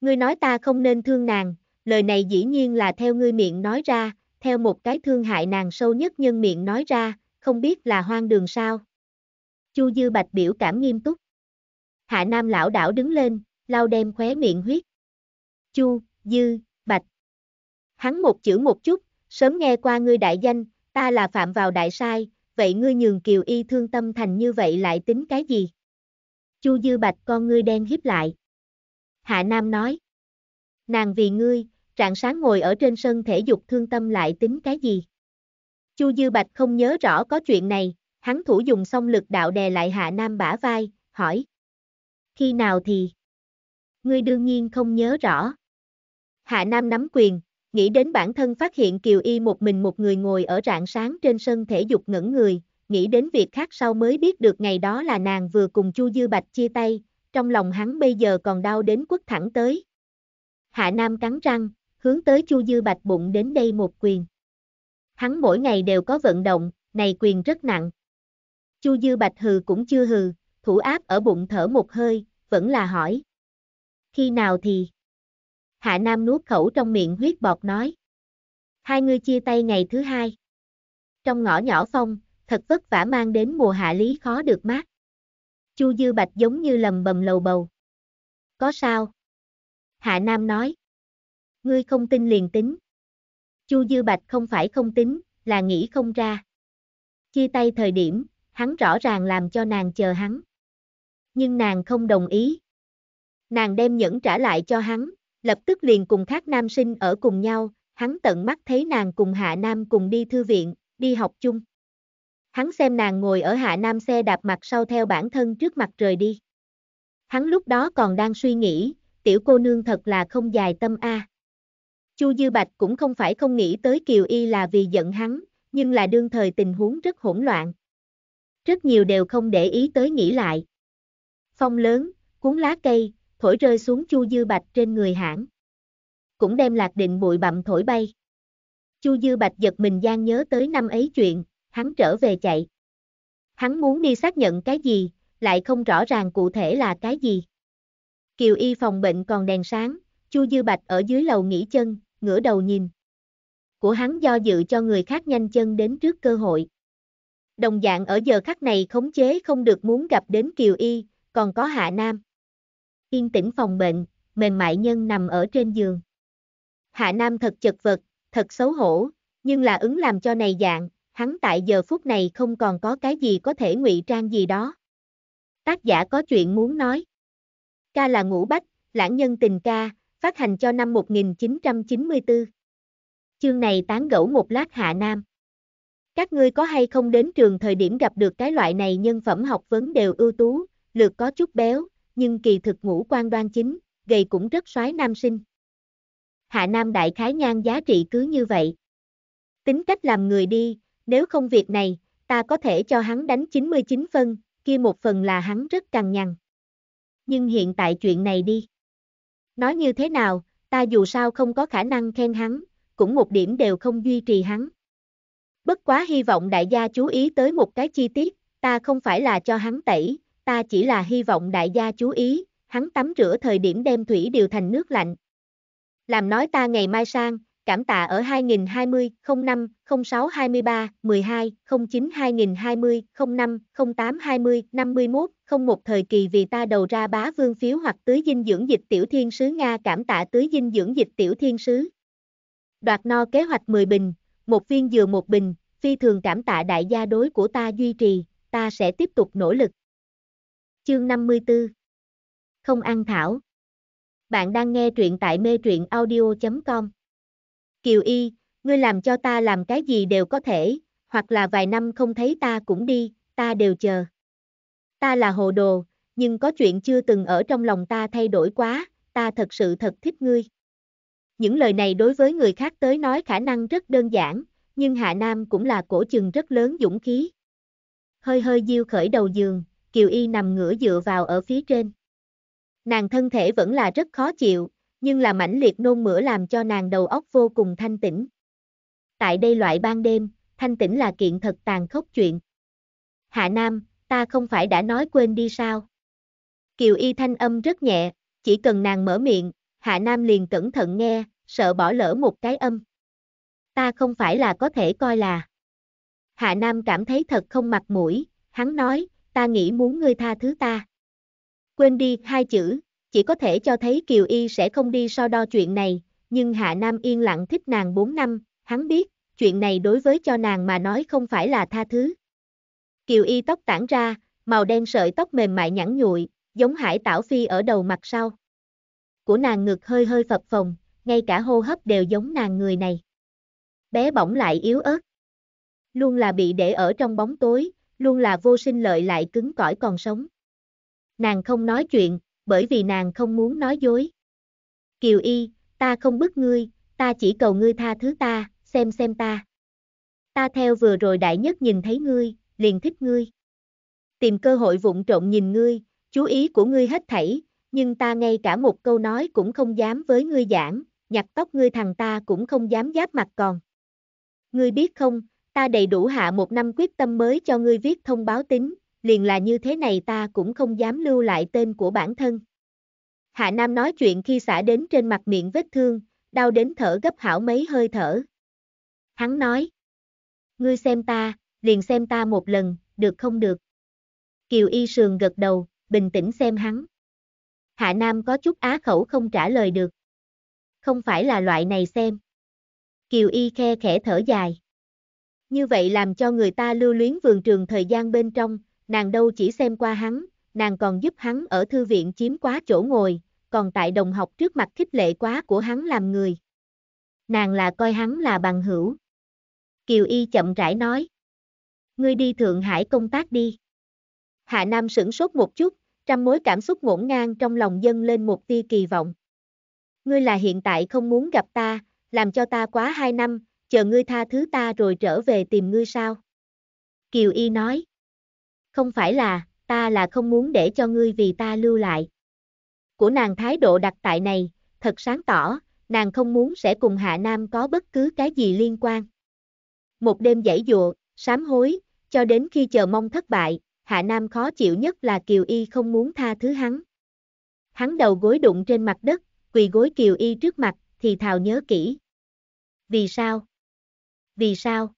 Ngươi nói ta không nên thương nàng, lời này dĩ nhiên là theo ngươi miệng nói ra, theo một cái thương hại nàng sâu nhất nhân miệng nói ra, không biết là hoang đường sao. Chu Dư Bạch biểu cảm nghiêm túc. Hạ Nam lão đảo đứng lên, lau đem khóe miệng huyết. Chu, Dư, Bạch. Hắn một chữ một chút, sớm nghe qua ngươi đại danh, ta là phạm vào đại sai, vậy ngươi nhường kiều y thương tâm thành như vậy lại tính cái gì? Chu Dư Bạch con ngươi đen hiếp lại. Hạ Nam nói. Nàng vì ngươi, rạng sáng ngồi ở trên sân thể dục thương tâm lại tính cái gì. Chu Dư Bạch không nhớ rõ có chuyện này, hắn thủ dùng xong lực đạo đè lại Hạ Nam bả vai, hỏi. Khi nào thì? Ngươi đương nhiên không nhớ rõ. Hạ Nam nắm quyền, nghĩ đến bản thân phát hiện Kiều Y một mình một người ngồi ở rạng sáng trên sân thể dục ngẩn người, nghĩ đến việc khác sau mới biết được ngày đó là nàng vừa cùng Chu Dư Bạch chia tay, trong lòng hắn bây giờ còn đau đến quất thẳng tới. Hạ Nam cắn răng, hướng tới Chu Dư Bạch bụng đến đây một quyền. Hắn mỗi ngày đều có vận động, này quyền rất nặng. Chu Dư Bạch hừ cũng chưa hừ, thủ áp ở bụng thở một hơi, vẫn là hỏi. Khi nào thì? Hạ Nam nuốt khẩu trong miệng huyết bọt nói. Hai người chia tay ngày thứ hai. Trong ngõ nhỏ phong, thật vất vả mang đến mùa hạ lý khó được mát. Chu Dư Bạch giống như lầm bầm lầu bầu. Có sao? Hạ Nam nói ngươi không tin liền tính. Chu Dư Bạch không phải không tính, là nghĩ không ra. Chia tay thời điểm, hắn rõ ràng làm cho nàng chờ hắn. Nhưng nàng không đồng ý. Nàng đem nhẫn trả lại cho hắn, lập tức liền cùng khác nam sinh ở cùng nhau, hắn tận mắt thấy nàng cùng Hạ Nam cùng đi thư viện, đi học chung. Hắn xem nàng ngồi ở Hạ Nam xe đạp mặt sau theo bản thân trước mặt rời đi. Hắn lúc đó còn đang suy nghĩ, tiểu cô nương thật là không dài tâm a. À. Chu Dư Bạch cũng không phải không nghĩ tới Kiều Y là vì giận hắn, nhưng là đương thời tình huống rất hỗn loạn. Rất nhiều đều không để ý tới nghĩ lại. Phong lớn, cuốn lá cây, thổi rơi xuống Chu Dư Bạch trên người hãng. Cũng đem lạc định bụi bặm thổi bay. Chu Dư Bạch giật mình gian nhớ tới năm ấy chuyện, hắn trở về chạy. Hắn muốn đi xác nhận cái gì, lại không rõ ràng cụ thể là cái gì. Kiều Y phòng bệnh còn đèn sáng, Chu Dư Bạch ở dưới lầu nghỉ chân, ngửa đầu nhìn. Của hắn do dự cho người khác nhanh chân đến trước cơ hội. Đồng dạng ở giờ khắc này khống chế không được muốn gặp đến Kiều Y, còn có Hạ Nam. Yên tĩnh phòng bệnh, mềm mại nhân nằm ở trên giường. Hạ Nam thật chật vật, thật xấu hổ, nhưng là ứng làm cho này dạng, hắn tại giờ phút này không còn có cái gì có thể ngụy trang gì đó. Tác giả có chuyện muốn nói. Ca là ngũ bách, lãng nhân tình ca, phát hành cho năm 1994. Chương này tán gẫu một lát hạ nam. Các ngươi có hay không đến trường thời điểm gặp được cái loại này nhân phẩm học vấn đều ưu tú, lược có chút béo, nhưng kỳ thực ngũ quan đoan chính, gầy cũng rất soái nam sinh. Hạ nam đại khái nhan giá trị cứ như vậy. Tính cách làm người đi, nếu không việc này, ta có thể cho hắn đánh 99 phân, kia một phần là hắn rất cằn nhằn. Nhưng hiện tại chuyện này đi. Nói như thế nào, ta dù sao không có khả năng khen hắn, cũng một điểm đều không duy trì hắn. Bất quá hy vọng đại gia chú ý tới một cái chi tiết, ta không phải là cho hắn tẩy, ta chỉ là hy vọng đại gia chú ý, hắn tắm rửa thời điểm đem thủy điều thành nước lạnh. Làm nói ta ngày mai sang, cảm tạ ở 2020 05 06 23 12 09 2020 05 08 20 51 01 thời kỳ vì ta đầu ra bá vương phiếu hoặc tưới dinh dưỡng dịch tiểu thiên sứ Nga cảm tạ tưới dinh dưỡng dịch tiểu thiên sứ. Đoạt no kế hoạch 10 bình, một viên dừa một bình, phi thường cảm tạ đại gia đối của ta duy trì, ta sẽ tiếp tục nỗ lực. Chương 54 Không ăn thảo Bạn đang nghe truyện tại mê truyện audio.com Kiều Y, ngươi làm cho ta làm cái gì đều có thể, hoặc là vài năm không thấy ta cũng đi, ta đều chờ. Ta là hồ đồ, nhưng có chuyện chưa từng ở trong lòng ta thay đổi quá, ta thật sự thật thích ngươi. Những lời này đối với người khác tới nói khả năng rất đơn giản, nhưng Hạ Nam cũng là cổ chừng rất lớn dũng khí. Hơi hơi diêu khởi đầu giường, Kiều Y nằm ngửa dựa vào ở phía trên. Nàng thân thể vẫn là rất khó chịu, nhưng là mãnh liệt nôn mửa làm cho nàng đầu óc vô cùng thanh tĩnh. Tại đây loại ban đêm, thanh tĩnh là kiện thật tàn khốc chuyện. Hạ Nam, ta không phải đã nói quên đi sao? Kiều Y thanh âm rất nhẹ, chỉ cần nàng mở miệng, Hạ Nam liền cẩn thận nghe, sợ bỏ lỡ một cái âm. Ta không phải là có thể coi là. Hạ Nam cảm thấy thật không mặt mũi, hắn nói, ta nghĩ muốn ngươi tha thứ ta. Quên đi hai chữ, chỉ có thể cho thấy Kiều Y sẽ không đi so đo chuyện này, nhưng Hạ Nam yên lặng thích nàng 4 năm, hắn biết, chuyện này đối với cho nàng mà nói không phải là tha thứ. Kiều Y tóc tản ra, màu đen sợi tóc mềm mại nhẵn nhụi, giống hải tảo phi ở đầu mặt sau. Của nàng ngực hơi hơi phập phồng, ngay cả hô hấp đều giống nàng người này. Bé bỏng lại yếu ớt. Luôn là bị để ở trong bóng tối, luôn là vô sinh lợi lại cứng cỏi còn sống. Nàng không nói chuyện, bởi vì nàng không muốn nói dối. Kiều Y, ta không bức ngươi, ta chỉ cầu ngươi tha thứ ta, xem xem ta. Ta theo vừa rồi đại nhất nhìn thấy ngươi, liền thích ngươi. Tìm cơ hội vụng trộn nhìn ngươi, chú ý của ngươi hết thảy, nhưng ta ngay cả một câu nói cũng không dám với ngươi giảng, nhặt tóc ngươi thằng ta cũng không dám giáp mặt còn. Ngươi biết không, ta đầy đủ hạ một năm quyết tâm mới cho ngươi viết thông báo tính, liền là như thế này ta cũng không dám lưu lại tên của bản thân. Hạ Nam nói chuyện khi xả đến trên mặt miệng vết thương, đau đến thở gấp hảo mấy hơi thở. Hắn nói, ngươi xem ta, liền xem ta một lần, được không được? Kiều Y Sườn gật đầu, bình tĩnh xem hắn. Hạ Nam có chút á khẩu không trả lời được. Không phải là loại này xem. Kiều Y khe khẽ thở dài. Như vậy làm cho người ta lưu luyến vườn trường thời gian bên trong, nàng đâu chỉ xem qua hắn, nàng còn giúp hắn ở thư viện chiếm quá chỗ ngồi, còn tại đồng học trước mặt khích lệ quá của hắn làm người. Nàng là coi hắn là bằng hữu. Kiều Y chậm rãi nói. Ngươi đi Thượng Hải công tác đi. Hạ Nam sửng sốt một chút, trăm mối cảm xúc ngổn ngang trong lòng dân lên một tia kỳ vọng. Ngươi là hiện tại không muốn gặp ta, làm cho ta quá hai năm, chờ ngươi tha thứ ta rồi trở về tìm ngươi sao? Kiều Y nói không phải là, ta là không muốn để cho ngươi vì ta lưu lại. Của nàng thái độ đặt tại này, thật sáng tỏ, nàng không muốn sẽ cùng Hạ Nam có bất cứ cái gì liên quan. Một đêm dãy dụa, sám hối, cho đến khi chờ mong thất bại, Hạ Nam khó chịu nhất là Kiều Y không muốn tha thứ hắn. Hắn đầu gối đụng trên mặt đất, quỳ gối Kiều Y trước mặt, thì thào nhớ kỹ. Vì sao? Vì sao?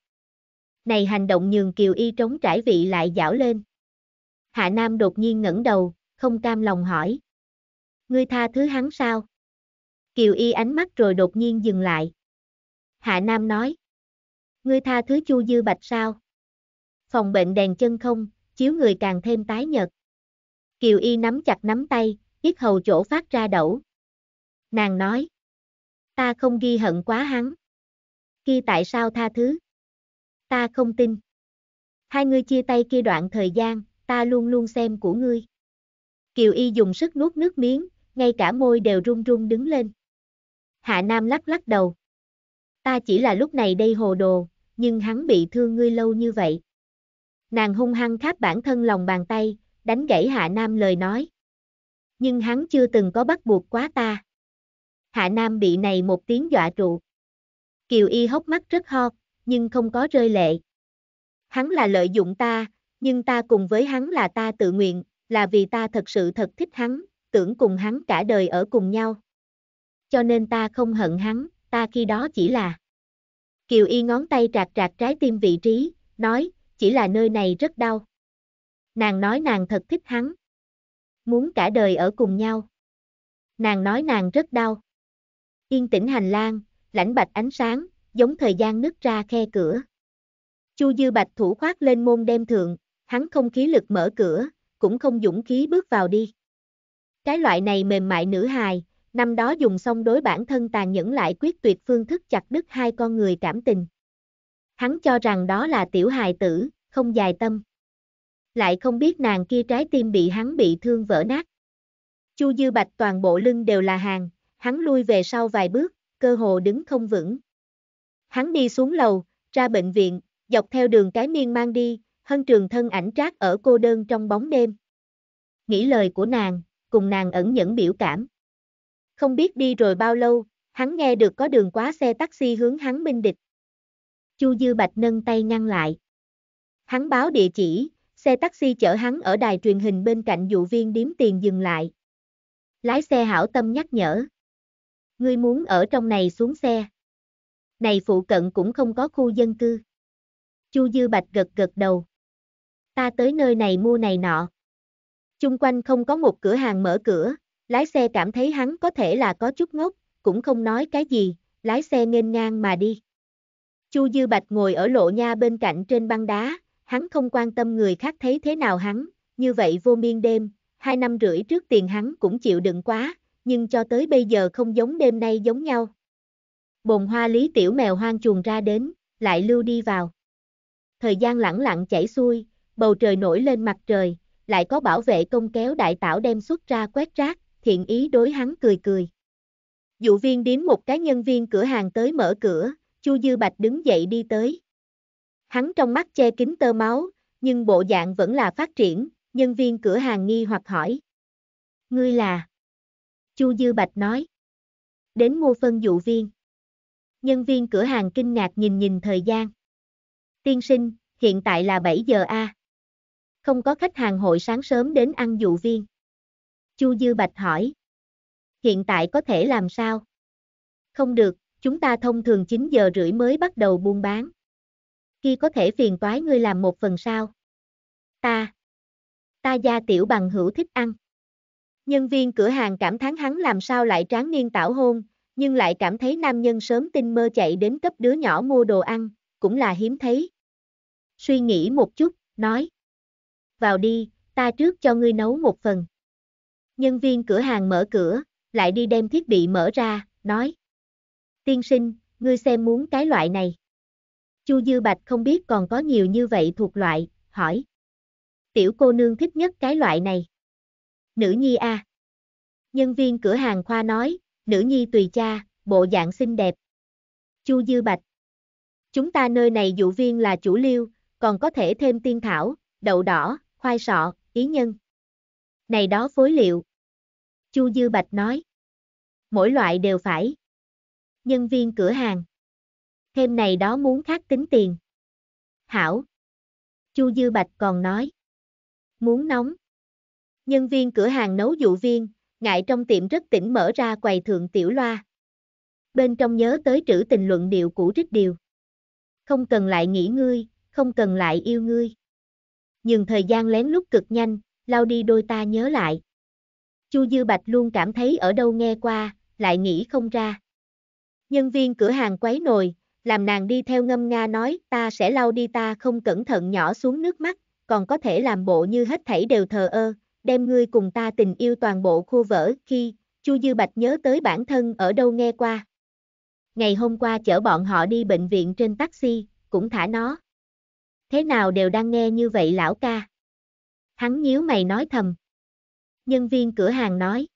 Này hành động nhường Kiều Y trống trải vị lại dảo lên. Hạ Nam đột nhiên ngẩng đầu, không cam lòng hỏi. Ngươi tha thứ hắn sao? Kiều Y ánh mắt rồi đột nhiên dừng lại. Hạ Nam nói. Ngươi tha thứ Chu Dư Bạch sao? Phòng bệnh đèn chân không, chiếu người càng thêm tái nhật. Kiều Y nắm chặt nắm tay, ít hầu chỗ phát ra đẩu. Nàng nói. Ta không ghi hận quá hắn. Khi tại sao tha thứ? Ta không tin. Hai người chia tay kia đoạn thời gian, ta luôn luôn xem của ngươi. Kiều Y dùng sức nuốt nước miếng, ngay cả môi đều run run đứng lên. Hạ Nam lắc lắc đầu. Ta chỉ là lúc này đây hồ đồ, nhưng hắn bị thương ngươi lâu như vậy. Nàng hung hăng khắp bản thân lòng bàn tay, đánh gãy Hạ Nam lời nói. Nhưng hắn chưa từng có bắt buộc quá ta. Hạ Nam bị này một tiếng dọa trụ. Kiều Y hốc mắt rất ho, nhưng không có rơi lệ. Hắn là lợi dụng ta, nhưng ta cùng với hắn là ta tự nguyện, là vì ta thật sự thật thích hắn, tưởng cùng hắn cả đời ở cùng nhau. Cho nên ta không hận hắn, ta khi đó chỉ là... Kiều Y ngón tay trạc trạc trái tim vị trí, nói, chỉ là nơi này rất đau. Nàng nói nàng thật thích hắn. Muốn cả đời ở cùng nhau. Nàng nói nàng rất đau. Yên tĩnh hành lang, lãnh bạch ánh sáng, giống thời gian nứt ra khe cửa. Chu Dư Bạch thủ khoát lên môn đem thượng, hắn không khí lực mở cửa, cũng không dũng khí bước vào đi. Cái loại này mềm mại nữ hài, năm đó dùng xong đối bản thân tàn nhẫn lại quyết tuyệt phương thức chặt đứt hai con người cảm tình. Hắn cho rằng đó là tiểu hài tử, không dài tâm. Lại không biết nàng kia trái tim bị hắn bị thương vỡ nát. Chu Dư Bạch toàn bộ lưng đều là hàng, hắn lui về sau vài bước, cơ hồ đứng không vững. Hắn đi xuống lầu, ra bệnh viện, dọc theo đường cái miên mang đi, hân trường thân ảnh trác ở cô đơn trong bóng đêm. Nghĩ lời của nàng, cùng nàng ẩn nhẫn biểu cảm. Không biết đi rồi bao lâu, hắn nghe được có đường quá xe taxi hướng hắn minh địch. Chu Dư Bạch nâng tay ngăn lại. Hắn báo địa chỉ, xe taxi chở hắn ở đài truyền hình bên cạnh dụ viên điếm tiền dừng lại. Lái xe hảo tâm nhắc nhở. Ngươi muốn ở trong này xuống xe. Này phụ cận cũng không có khu dân cư. Chu Dư Bạch gật gật đầu ta tới nơi này mua này nọ. Chung quanh không có một cửa hàng mở cửa, lái xe cảm thấy hắn có thể là có chút ngốc, cũng không nói cái gì, lái xe nghênh ngang mà đi. Chu Dư Bạch ngồi ở lộ nha bên cạnh trên băng đá, hắn không quan tâm người khác thấy thế nào hắn, như vậy vô miên đêm, hai năm rưỡi trước tiền hắn cũng chịu đựng quá, nhưng cho tới bây giờ không giống đêm nay giống nhau. Bồn hoa lý tiểu mèo hoang chuồng ra đến, lại lưu đi vào. Thời gian lẳng lặng chảy xuôi, bầu trời nổi lên mặt trời, lại có bảo vệ công kéo đại tảo đem xuất ra quét rác, thiện ý đối hắn cười cười. Dụ viên điếm một cái nhân viên cửa hàng tới mở cửa, Chu Dư Bạch đứng dậy đi tới. Hắn trong mắt che kính tơ máu, nhưng bộ dạng vẫn là phát triển, nhân viên cửa hàng nghi hoặc hỏi. Ngươi là? Chu Dư Bạch nói. Đến mua phân dụ viên. Nhân viên cửa hàng kinh ngạc nhìn nhìn thời gian. Tiên sinh, hiện tại là 7 giờ A không có khách hàng hội sáng sớm đến ăn dụ viên. Chu Dư Bạch hỏi. Hiện tại có thể làm sao? Không được, chúng ta thông thường 9 giờ rưỡi mới bắt đầu buôn bán. Khi có thể phiền toái ngươi làm một phần sao? Ta. Ta gia tiểu bằng hữu thích ăn. Nhân viên cửa hàng cảm thán hắn làm sao lại tráng niên tảo hôn, nhưng lại cảm thấy nam nhân sớm tinh mơ chạy đến cấp đứa nhỏ mua đồ ăn, cũng là hiếm thấy. Suy nghĩ một chút, nói vào đi, ta trước cho ngươi nấu một phần. Nhân viên cửa hàng mở cửa, lại đi đem thiết bị mở ra, nói. Tiên sinh, ngươi xem muốn cái loại này. Chu Dư Bạch không biết còn có nhiều như vậy thuộc loại, hỏi. Tiểu cô nương thích nhất cái loại này. Nữ nhi A. À. Nhân viên cửa hàng khoa nói, nữ nhi tùy cha, bộ dạng xinh đẹp. Chu Dư Bạch. Chúng ta nơi này dụ viên là chủ liêu, còn có thể thêm tiên thảo, đậu đỏ, khoai sọ, ý nhân. Này đó phối liệu. Chu Dư Bạch nói. Mỗi loại đều phải. Nhân viên cửa hàng. Thêm này đó muốn khác tính tiền. Hảo. Chu Dư Bạch còn nói. Muốn nóng. Nhân viên cửa hàng nấu dụ viên, ngại trong tiệm rất tỉnh mở ra quầy thượng tiểu loa. Bên trong nhớ tới trữ tình luận điệu cũ rít điều. Không cần lại nghĩ ngươi, không cần lại yêu ngươi nhưng thời gian lén lút cực nhanh, lao đi đôi ta nhớ lại. Chu Dư Bạch luôn cảm thấy ở đâu nghe qua, lại nghĩ không ra. Nhân viên cửa hàng quấy nồi, làm nàng đi theo ngâm nga nói ta sẽ lau đi ta không cẩn thận nhỏ xuống nước mắt, còn có thể làm bộ như hết thảy đều thờ ơ, đem ngươi cùng ta tình yêu toàn bộ khô vỡ khi Chu Dư Bạch nhớ tới bản thân ở đâu nghe qua. Ngày hôm qua chở bọn họ đi bệnh viện trên taxi, cũng thả nó thế nào đều đang nghe như vậy lão ca. Hắn nhíu mày nói thầm. Nhân viên cửa hàng nói.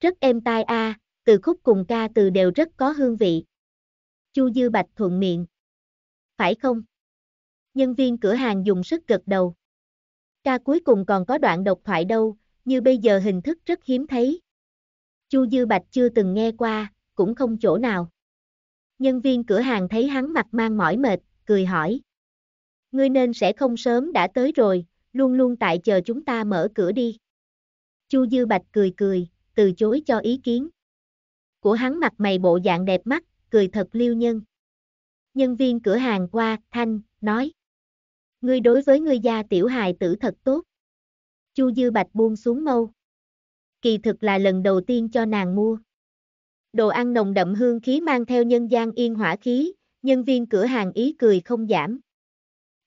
Rất êm tai a, từ khúc cùng ca từ đều rất có hương vị. Chu Dư Bạch thuận miệng. Phải không? Nhân viên cửa hàng dùng sức gật đầu. Ca cuối cùng còn có đoạn độc thoại đâu, như bây giờ hình thức rất hiếm thấy. Chu Dư Bạch chưa từng nghe qua, cũng không chỗ nào. Nhân viên cửa hàng thấy hắn mặt mang mỏi mệt, cười hỏi ngươi nên sẽ không sớm đã tới rồi, luôn luôn tại chờ chúng ta mở cửa đi. Chu Dư Bạch cười cười, từ chối cho ý kiến. Của hắn mặt mày bộ dạng đẹp mắt, cười thật liêu nhân. Nhân viên cửa hàng qua, thanh, nói. Ngươi đối với ngươi gia tiểu hài tử thật tốt. Chu Dư Bạch buông xuống mâu. Kỳ thực là lần đầu tiên cho nàng mua. Đồ ăn nồng đậm hương khí mang theo nhân gian yên hỏa khí, nhân viên cửa hàng ý cười không giảm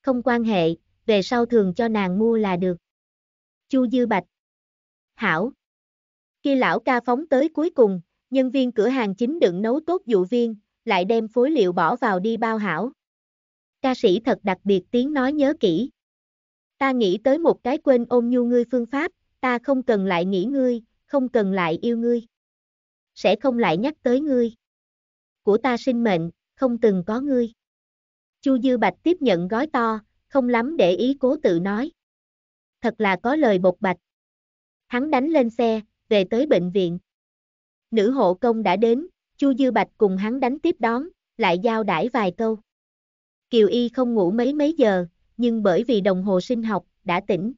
không quan hệ, về sau thường cho nàng mua là được. Chu Dư Bạch Hảo Khi lão ca phóng tới cuối cùng, nhân viên cửa hàng chính đựng nấu tốt dụ viên, lại đem phối liệu bỏ vào đi bao hảo. Ca sĩ thật đặc biệt tiếng nói nhớ kỹ. Ta nghĩ tới một cái quên ôm nhu ngươi phương pháp, ta không cần lại nghĩ ngươi, không cần lại yêu ngươi. Sẽ không lại nhắc tới ngươi. Của ta sinh mệnh, không từng có ngươi. Chu Dư Bạch tiếp nhận gói to, không lắm để ý cố tự nói. Thật là có lời bột bạch. Hắn đánh lên xe, về tới bệnh viện. Nữ hộ công đã đến, Chu Dư Bạch cùng hắn đánh tiếp đón, lại giao đãi vài câu. Kiều Y không ngủ mấy mấy giờ, nhưng bởi vì đồng hồ sinh học, đã tỉnh.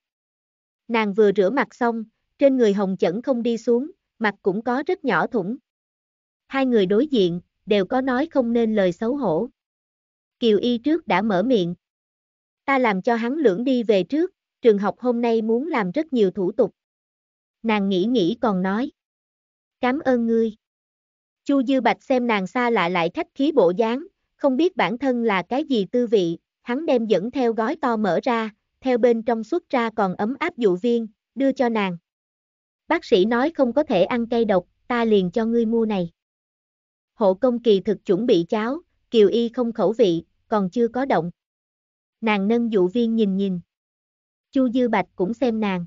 Nàng vừa rửa mặt xong, trên người hồng chẩn không đi xuống, mặt cũng có rất nhỏ thủng. Hai người đối diện, đều có nói không nên lời xấu hổ. Kiều Y trước đã mở miệng. Ta làm cho hắn lưỡng đi về trước, trường học hôm nay muốn làm rất nhiều thủ tục. Nàng nghĩ nghĩ còn nói. Cám ơn ngươi. Chu Dư Bạch xem nàng xa lạ lại khách khí bộ dáng, không biết bản thân là cái gì tư vị, hắn đem dẫn theo gói to mở ra, theo bên trong xuất ra còn ấm áp dụ viên, đưa cho nàng. Bác sĩ nói không có thể ăn cây độc, ta liền cho ngươi mua này. Hộ công kỳ thực chuẩn bị cháo, Kiều Y không khẩu vị, còn chưa có động. Nàng nâng dụ viên nhìn nhìn. Chu Dư Bạch cũng xem nàng.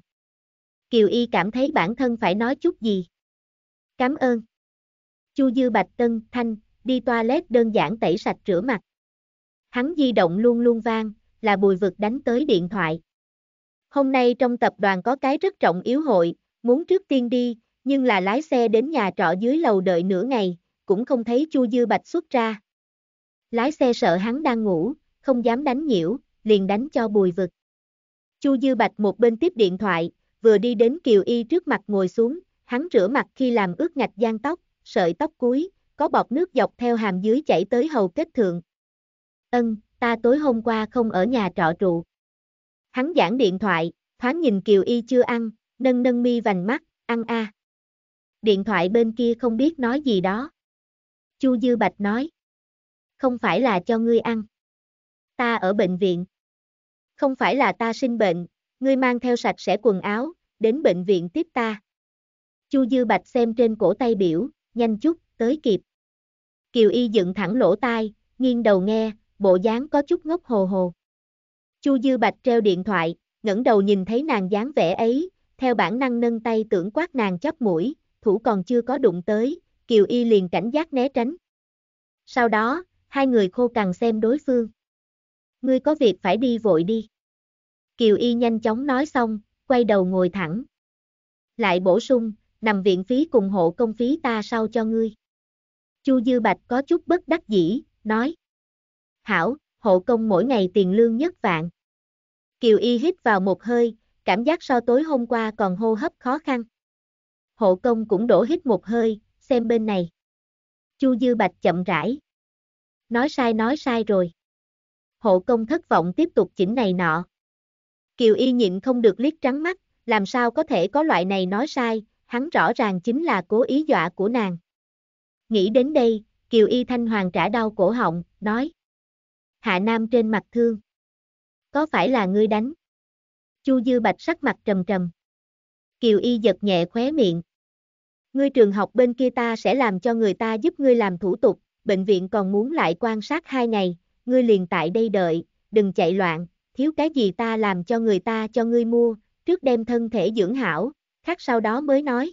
Kiều Y cảm thấy bản thân phải nói chút gì. Cảm ơn. Chu Dư Bạch Tân Thanh, đi toilet đơn giản tẩy sạch rửa mặt. Hắn di động luôn luôn vang, là bùi vực đánh tới điện thoại. Hôm nay trong tập đoàn có cái rất trọng yếu hội, muốn trước tiên đi, nhưng là lái xe đến nhà trọ dưới lầu đợi nửa ngày, cũng không thấy Chu Dư Bạch xuất ra. Lái xe sợ hắn đang ngủ, không dám đánh nhiễu, liền đánh cho bùi vực. Chu Dư Bạch một bên tiếp điện thoại, vừa đi đến Kiều Y trước mặt ngồi xuống, hắn rửa mặt khi làm ướt ngạch gian tóc, sợi tóc cuối, có bọt nước dọc theo hàm dưới chảy tới hầu kết thượng. Ân, ta tối hôm qua không ở nhà trọ trụ. Hắn giảng điện thoại, thoáng nhìn Kiều Y chưa ăn, nâng nâng mi vành mắt, ăn a. Điện thoại bên kia không biết nói gì đó. Chu Dư Bạch nói không phải là cho ngươi ăn. Ta ở bệnh viện. Không phải là ta sinh bệnh, ngươi mang theo sạch sẽ quần áo, đến bệnh viện tiếp ta. Chu Dư Bạch xem trên cổ tay biểu, nhanh chút, tới kịp. Kiều Y dựng thẳng lỗ tai, nghiêng đầu nghe, bộ dáng có chút ngốc hồ hồ. Chu Dư Bạch treo điện thoại, ngẩng đầu nhìn thấy nàng dáng vẻ ấy, theo bản năng nâng tay tưởng quát nàng chắp mũi, thủ còn chưa có đụng tới, Kiều Y liền cảnh giác né tránh. Sau đó, hai người khô cằn xem đối phương. Ngươi có việc phải đi vội đi. Kiều Y nhanh chóng nói xong, quay đầu ngồi thẳng. Lại bổ sung, nằm viện phí cùng hộ công phí ta sau cho ngươi. Chu Dư Bạch có chút bất đắc dĩ, nói. Hảo, hộ công mỗi ngày tiền lương nhất vạn. Kiều Y hít vào một hơi, cảm giác so tối hôm qua còn hô hấp khó khăn. Hộ công cũng đổ hít một hơi, xem bên này. Chu Dư Bạch chậm rãi, nói sai nói sai rồi. Hộ công thất vọng tiếp tục chỉnh này nọ. Kiều Y nhịn không được liếc trắng mắt, làm sao có thể có loại này nói sai, hắn rõ ràng chính là cố ý dọa của nàng. Nghĩ đến đây, Kiều Y Thanh Hoàng trả đau cổ họng, nói. Hạ Nam trên mặt thương. Có phải là ngươi đánh? Chu Dư Bạch sắc mặt trầm trầm. Kiều Y giật nhẹ khóe miệng. Ngươi trường học bên kia ta sẽ làm cho người ta giúp ngươi làm thủ tục, bệnh viện còn muốn lại quan sát hai ngày, ngươi liền tại đây đợi, đừng chạy loạn, thiếu cái gì ta làm cho người ta cho ngươi mua, trước đem thân thể dưỡng hảo, khác sau đó mới nói.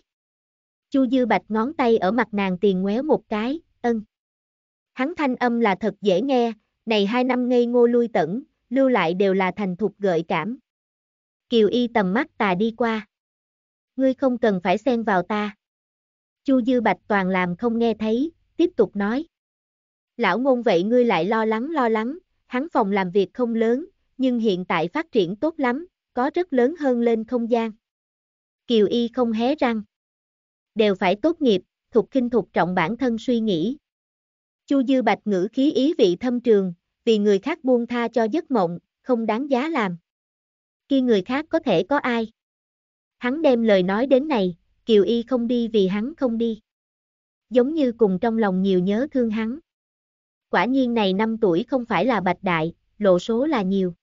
Chu Dư Bạch ngón tay ở mặt nàng tiền ngoéo một cái, ân. Hắn thanh âm là thật dễ nghe, này hai năm ngây ngô lui tẩn, lưu lại đều là thành thục gợi cảm. Kiều Y tầm mắt tà đi qua. Ngươi không cần phải xen vào ta. Chu Dư Bạch toàn làm không nghe thấy, tiếp tục nói. Lão ngôn vậy ngươi lại lo lắng lo lắng, hắn phòng làm việc không lớn, nhưng hiện tại phát triển tốt lắm, có rất lớn hơn lên không gian. Kiều Y không hé răng. Đều phải tốt nghiệp, thuộc kinh thuộc trọng bản thân suy nghĩ. Chu Dư Bạch ngữ khí ý vị thâm trường, vì người khác buông tha cho giấc mộng, không đáng giá làm. Khi người khác có thể có ai? Hắn đem lời nói đến này, Kiều Y không đi vì hắn không đi. Giống như cùng trong lòng nhiều nhớ thương hắn quả nhiên này năm tuổi không phải là bạch đại, lộ số là nhiều.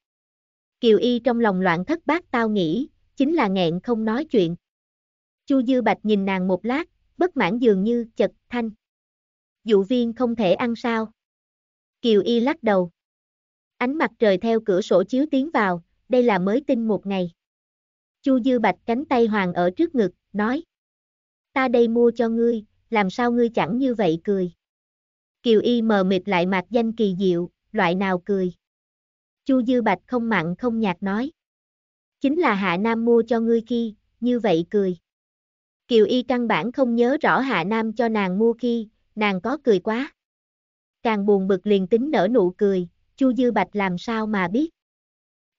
Kiều Y trong lòng loạn thất bát tao nghĩ, chính là nghẹn không nói chuyện. Chu Dư Bạch nhìn nàng một lát, bất mãn dường như chật thanh. Dụ viên không thể ăn sao. Kiều Y lắc đầu. Ánh mặt trời theo cửa sổ chiếu tiến vào, đây là mới tin một ngày. Chu Dư Bạch cánh tay hoàng ở trước ngực, nói. Ta đây mua cho ngươi, làm sao ngươi chẳng như vậy cười. Kiều Y mờ mịt lại mặt danh kỳ diệu, loại nào cười. Chu Dư Bạch không mặn không nhạt nói. Chính là Hạ Nam mua cho ngươi khi, như vậy cười. Kiều Y căn bản không nhớ rõ Hạ Nam cho nàng mua khi, nàng có cười quá. Càng buồn bực liền tính nở nụ cười, Chu Dư Bạch làm sao mà biết.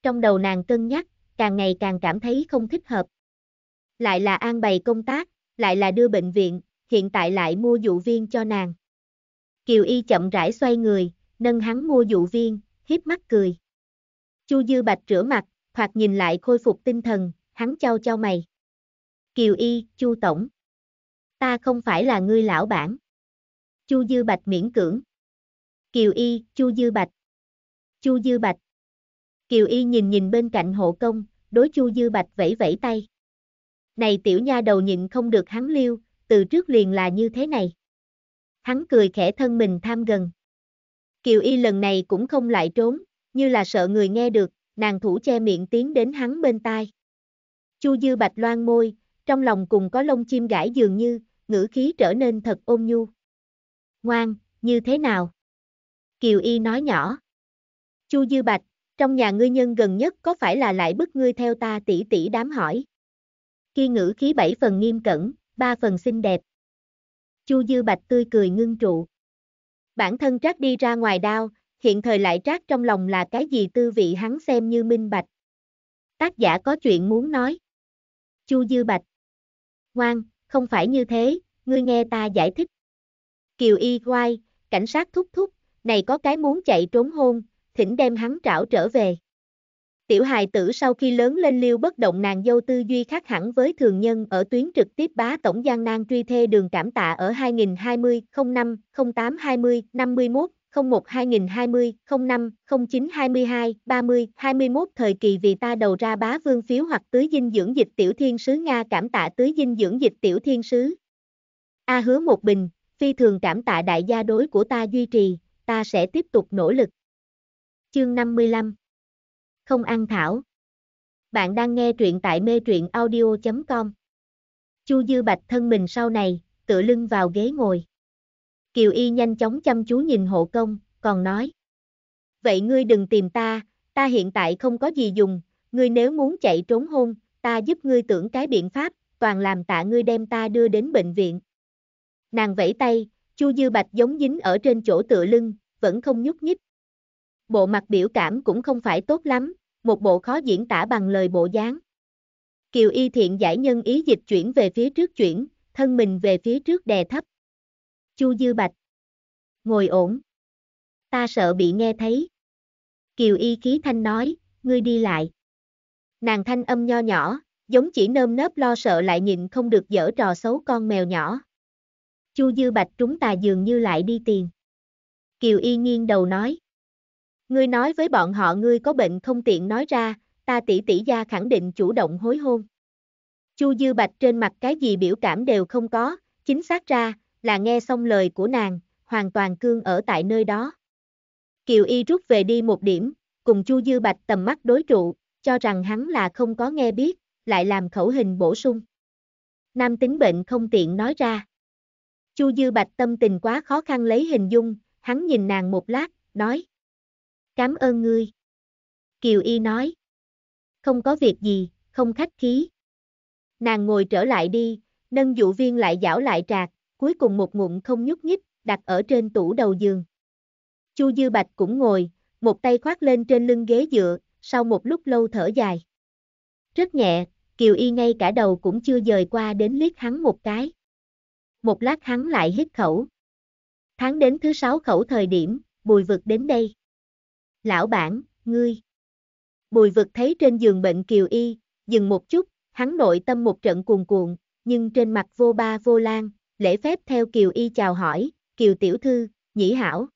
Trong đầu nàng cân nhắc, càng ngày càng cảm thấy không thích hợp. Lại là an bày công tác, lại là đưa bệnh viện, hiện tại lại mua dụ viên cho nàng. Kiều Y chậm rãi xoay người, nâng hắn mua dụ viên, hiếp mắt cười. Chu Dư Bạch rửa mặt, thoạt nhìn lại khôi phục tinh thần, hắn trao trao mày. Kiều Y, Chu Tổng. Ta không phải là ngươi lão bản. Chu Dư Bạch miễn cưỡng. Kiều Y, Chu Dư Bạch. Chu Dư Bạch. Kiều Y nhìn nhìn bên cạnh hộ công, đối Chu Dư Bạch vẫy vẫy tay. Này tiểu nha đầu nhịn không được hắn liêu, từ trước liền là như thế này hắn cười khẽ thân mình tham gần. Kiều Y lần này cũng không lại trốn, như là sợ người nghe được, nàng thủ che miệng tiến đến hắn bên tai. Chu Dư Bạch loan môi, trong lòng cùng có lông chim gãi dường như, ngữ khí trở nên thật ôn nhu. Ngoan, như thế nào? Kiều Y nói nhỏ. Chu Dư Bạch, trong nhà ngươi nhân gần nhất có phải là lại bức ngươi theo ta tỷ tỷ đám hỏi? Khi ngữ khí bảy phần nghiêm cẩn, ba phần xinh đẹp, Chu Dư Bạch tươi cười ngưng trụ. Bản thân trác đi ra ngoài đao, hiện thời lại trác trong lòng là cái gì tư vị hắn xem như minh bạch. Tác giả có chuyện muốn nói. Chu Dư Bạch. Ngoan, không phải như thế, ngươi nghe ta giải thích. Kiều Y Quai, cảnh sát thúc thúc, này có cái muốn chạy trốn hôn, thỉnh đem hắn trảo trở về. Tiểu hài tử sau khi lớn lên liêu bất động nàng dâu tư duy khác hẳn với thường nhân ở tuyến trực tiếp bá tổng gian nan truy thê đường cảm tạ ở 2020 05 08 20 51 01 2020 05 09 22 30 21 thời kỳ vì ta đầu ra bá vương phiếu hoặc tưới dinh dưỡng dịch tiểu thiên sứ Nga cảm tạ tưới dinh dưỡng dịch tiểu thiên sứ. A hứa một bình, phi thường cảm tạ đại gia đối của ta duy trì, ta sẽ tiếp tục nỗ lực. Chương 55 không ăn thảo. Bạn đang nghe truyện tại mê truyện audio.com. Chu Dư Bạch thân mình sau này, tựa lưng vào ghế ngồi. Kiều Y nhanh chóng chăm chú nhìn hộ công, còn nói. Vậy ngươi đừng tìm ta, ta hiện tại không có gì dùng, ngươi nếu muốn chạy trốn hôn, ta giúp ngươi tưởng cái biện pháp, toàn làm tạ ngươi đem ta đưa đến bệnh viện. Nàng vẫy tay, Chu Dư Bạch giống dính ở trên chỗ tựa lưng, vẫn không nhúc nhích, bộ mặt biểu cảm cũng không phải tốt lắm, một bộ khó diễn tả bằng lời bộ dáng. Kiều Y Thiện giải nhân ý dịch chuyển về phía trước chuyển, thân mình về phía trước đè thấp. Chu Dư Bạch. Ngồi ổn. Ta sợ bị nghe thấy. Kiều Y khí thanh nói, ngươi đi lại. Nàng thanh âm nho nhỏ, giống chỉ nơm nớp lo sợ lại nhìn không được dở trò xấu con mèo nhỏ. Chu Dư Bạch trúng tà dường như lại đi tiền. Kiều Y nghiêng đầu nói. Ngươi nói với bọn họ ngươi có bệnh không tiện nói ra, ta tỷ tỷ gia khẳng định chủ động hối hôn. Chu Dư Bạch trên mặt cái gì biểu cảm đều không có, chính xác ra, là nghe xong lời của nàng, hoàn toàn cương ở tại nơi đó. Kiều Y rút về đi một điểm, cùng Chu Dư Bạch tầm mắt đối trụ, cho rằng hắn là không có nghe biết, lại làm khẩu hình bổ sung. Nam tính bệnh không tiện nói ra. Chu Dư Bạch tâm tình quá khó khăn lấy hình dung, hắn nhìn nàng một lát, nói cảm ơn ngươi. Kiều Y nói. Không có việc gì, không khách khí. Nàng ngồi trở lại đi, nâng dụ viên lại dảo lại trạc, cuối cùng một ngụm không nhúc nhích, đặt ở trên tủ đầu giường. Chu Dư Bạch cũng ngồi, một tay khoác lên trên lưng ghế dựa, sau một lúc lâu thở dài. Rất nhẹ, Kiều Y ngay cả đầu cũng chưa dời qua đến liếc hắn một cái. Một lát hắn lại hít khẩu. Tháng đến thứ sáu khẩu thời điểm, bùi vực đến đây lão bản, ngươi. Bùi vực thấy trên giường bệnh Kiều Y, dừng một chút, hắn nội tâm một trận cuồn cuộn, nhưng trên mặt vô ba vô lan, lễ phép theo Kiều Y chào hỏi, Kiều tiểu thư, nhĩ hảo.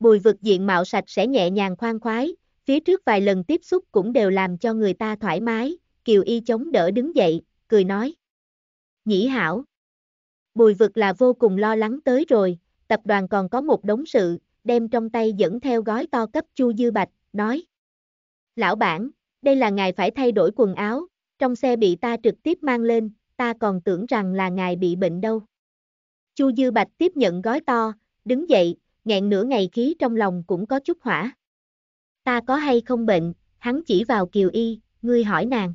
Bùi vực diện mạo sạch sẽ nhẹ nhàng khoan khoái, phía trước vài lần tiếp xúc cũng đều làm cho người ta thoải mái, Kiều Y chống đỡ đứng dậy, cười nói. Nhĩ hảo. Bùi vực là vô cùng lo lắng tới rồi, tập đoàn còn có một đống sự, đem trong tay dẫn theo gói to cấp Chu Dư Bạch, nói. Lão bản, đây là ngài phải thay đổi quần áo, trong xe bị ta trực tiếp mang lên, ta còn tưởng rằng là ngài bị bệnh đâu. Chu Dư Bạch tiếp nhận gói to, đứng dậy, nghẹn nửa ngày khí trong lòng cũng có chút hỏa. Ta có hay không bệnh, hắn chỉ vào Kiều Y, ngươi hỏi nàng.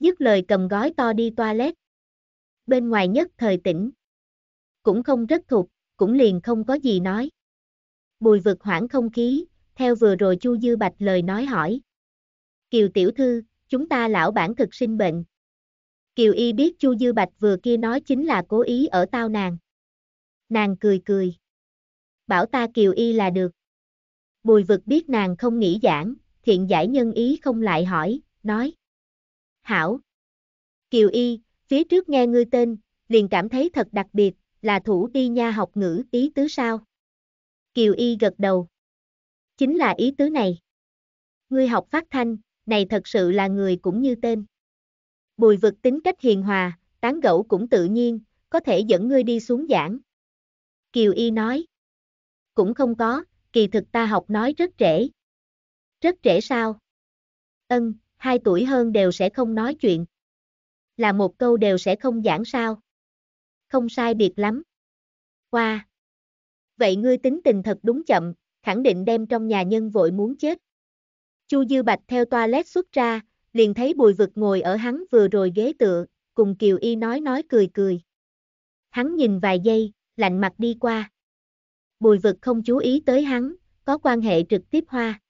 Dứt lời cầm gói to đi toilet. Bên ngoài nhất thời tỉnh. Cũng không rất thuộc, cũng liền không có gì nói. Bùi vực hoảng không khí, theo vừa rồi Chu Dư Bạch lời nói hỏi. Kiều tiểu thư, chúng ta lão bản thực sinh bệnh. Kiều y biết Chu Dư Bạch vừa kia nói chính là cố ý ở tao nàng. Nàng cười cười. Bảo ta Kiều y là được. Bùi vực biết nàng không nghĩ giảng, thiện giải nhân ý không lại hỏi, nói. Hảo. Kiều y, phía trước nghe ngươi tên, liền cảm thấy thật đặc biệt, là thủ đi nha học ngữ ý tứ sao. Kiều Y gật đầu. Chính là ý tứ này. Ngươi học phát thanh, này thật sự là người cũng như tên. Bùi vực tính cách hiền hòa, tán gẫu cũng tự nhiên, có thể dẫn ngươi đi xuống giảng. Kiều Y nói. Cũng không có, kỳ thực ta học nói rất trễ. Rất trễ sao? Ân, hai tuổi hơn đều sẽ không nói chuyện. Là một câu đều sẽ không giảng sao? Không sai biệt lắm. Qua, wow, vậy ngươi tính tình thật đúng chậm, khẳng định đem trong nhà nhân vội muốn chết. Chu Dư Bạch theo toilet xuất ra, liền thấy bùi vực ngồi ở hắn vừa rồi ghế tựa, cùng Kiều Y nói nói cười cười. Hắn nhìn vài giây, lạnh mặt đi qua. Bùi vực không chú ý tới hắn, có quan hệ trực tiếp hoa.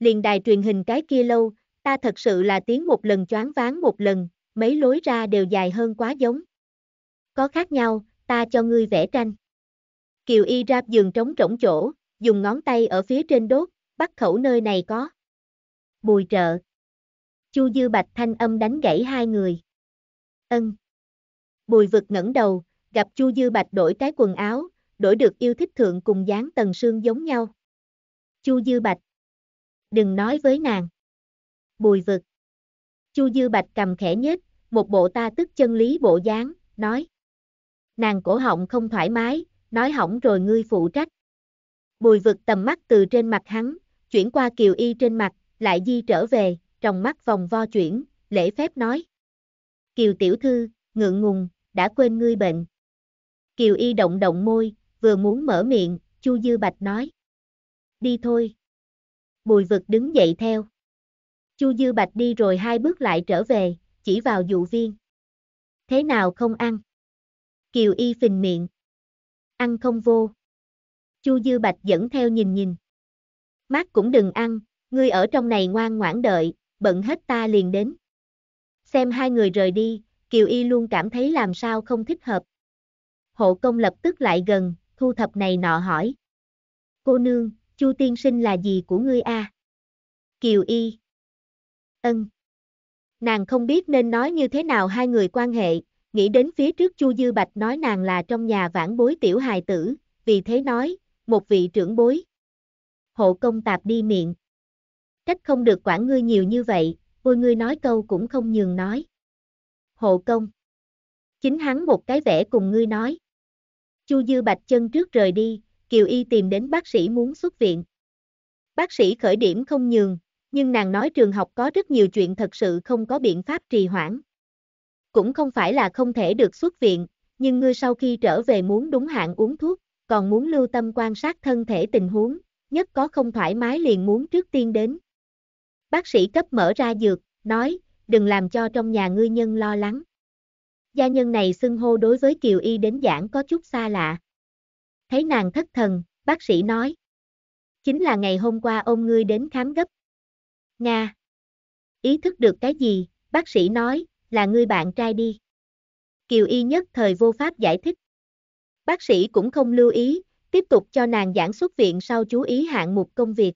Liền đài truyền hình cái kia lâu, ta thật sự là tiếng một lần choáng váng một lần, mấy lối ra đều dài hơn quá giống. Có khác nhau, ta cho ngươi vẽ tranh. Kiều Y ra giường trống rỗng chỗ, dùng ngón tay ở phía trên đốt, bắt khẩu nơi này có. Bùi trợ. Chu Dư Bạch thanh âm đánh gãy hai người. Ân. Bùi vực ngẩng đầu, gặp Chu Dư Bạch đổi cái quần áo, đổi được yêu thích thượng cùng dáng tần sương giống nhau. Chu Dư Bạch. Đừng nói với nàng. Bùi vực. Chu Dư Bạch cầm khẽ nhất, một bộ ta tức chân lý bộ dáng, nói. Nàng cổ họng không thoải mái, nói hỏng rồi ngươi phụ trách. Bùi vực tầm mắt từ trên mặt hắn, chuyển qua kiều y trên mặt, lại di trở về, trong mắt vòng vo chuyển, lễ phép nói. Kiều tiểu thư, ngượng ngùng, đã quên ngươi bệnh. Kiều y động động môi, vừa muốn mở miệng, Chu Dư Bạch nói. Đi thôi. Bùi vực đứng dậy theo. Chu Dư Bạch đi rồi hai bước lại trở về, chỉ vào dụ viên. Thế nào không ăn? Kiều y phình miệng ăn không vô. Chu Dư Bạch dẫn theo nhìn nhìn. Mát cũng đừng ăn, ngươi ở trong này ngoan ngoãn đợi, bận hết ta liền đến. Xem hai người rời đi, Kiều Y luôn cảm thấy làm sao không thích hợp. Hộ công lập tức lại gần, thu thập này nọ hỏi. Cô nương, Chu tiên sinh là gì của ngươi a? Kiều Y. Ân. Nàng không biết nên nói như thế nào hai người quan hệ, nghĩ đến phía trước Chu Dư Bạch nói nàng là trong nhà vãn bối tiểu hài tử, vì thế nói, một vị trưởng bối. Hộ công tạp đi miệng. Trách không được quản ngươi nhiều như vậy, vui ngươi nói câu cũng không nhường nói. Hộ công. Chính hắn một cái vẻ cùng ngươi nói. Chu Dư Bạch chân trước rời đi, Kiều Y tìm đến bác sĩ muốn xuất viện. Bác sĩ khởi điểm không nhường, nhưng nàng nói trường học có rất nhiều chuyện thật sự không có biện pháp trì hoãn. Cũng không phải là không thể được xuất viện, nhưng ngươi sau khi trở về muốn đúng hạn uống thuốc, còn muốn lưu tâm quan sát thân thể tình huống, nhất có không thoải mái liền muốn trước tiên đến. Bác sĩ cấp mở ra dược, nói, đừng làm cho trong nhà ngươi nhân lo lắng. Gia nhân này xưng hô đối với Kiều Y đến giảng có chút xa lạ. Thấy nàng thất thần, bác sĩ nói. Chính là ngày hôm qua ông ngươi đến khám gấp. Nga. Ý thức được cái gì, bác sĩ nói, là người bạn trai đi. Kiều Y nhất thời vô pháp giải thích. Bác sĩ cũng không lưu ý, tiếp tục cho nàng giảng xuất viện sau chú ý hạng mục công việc.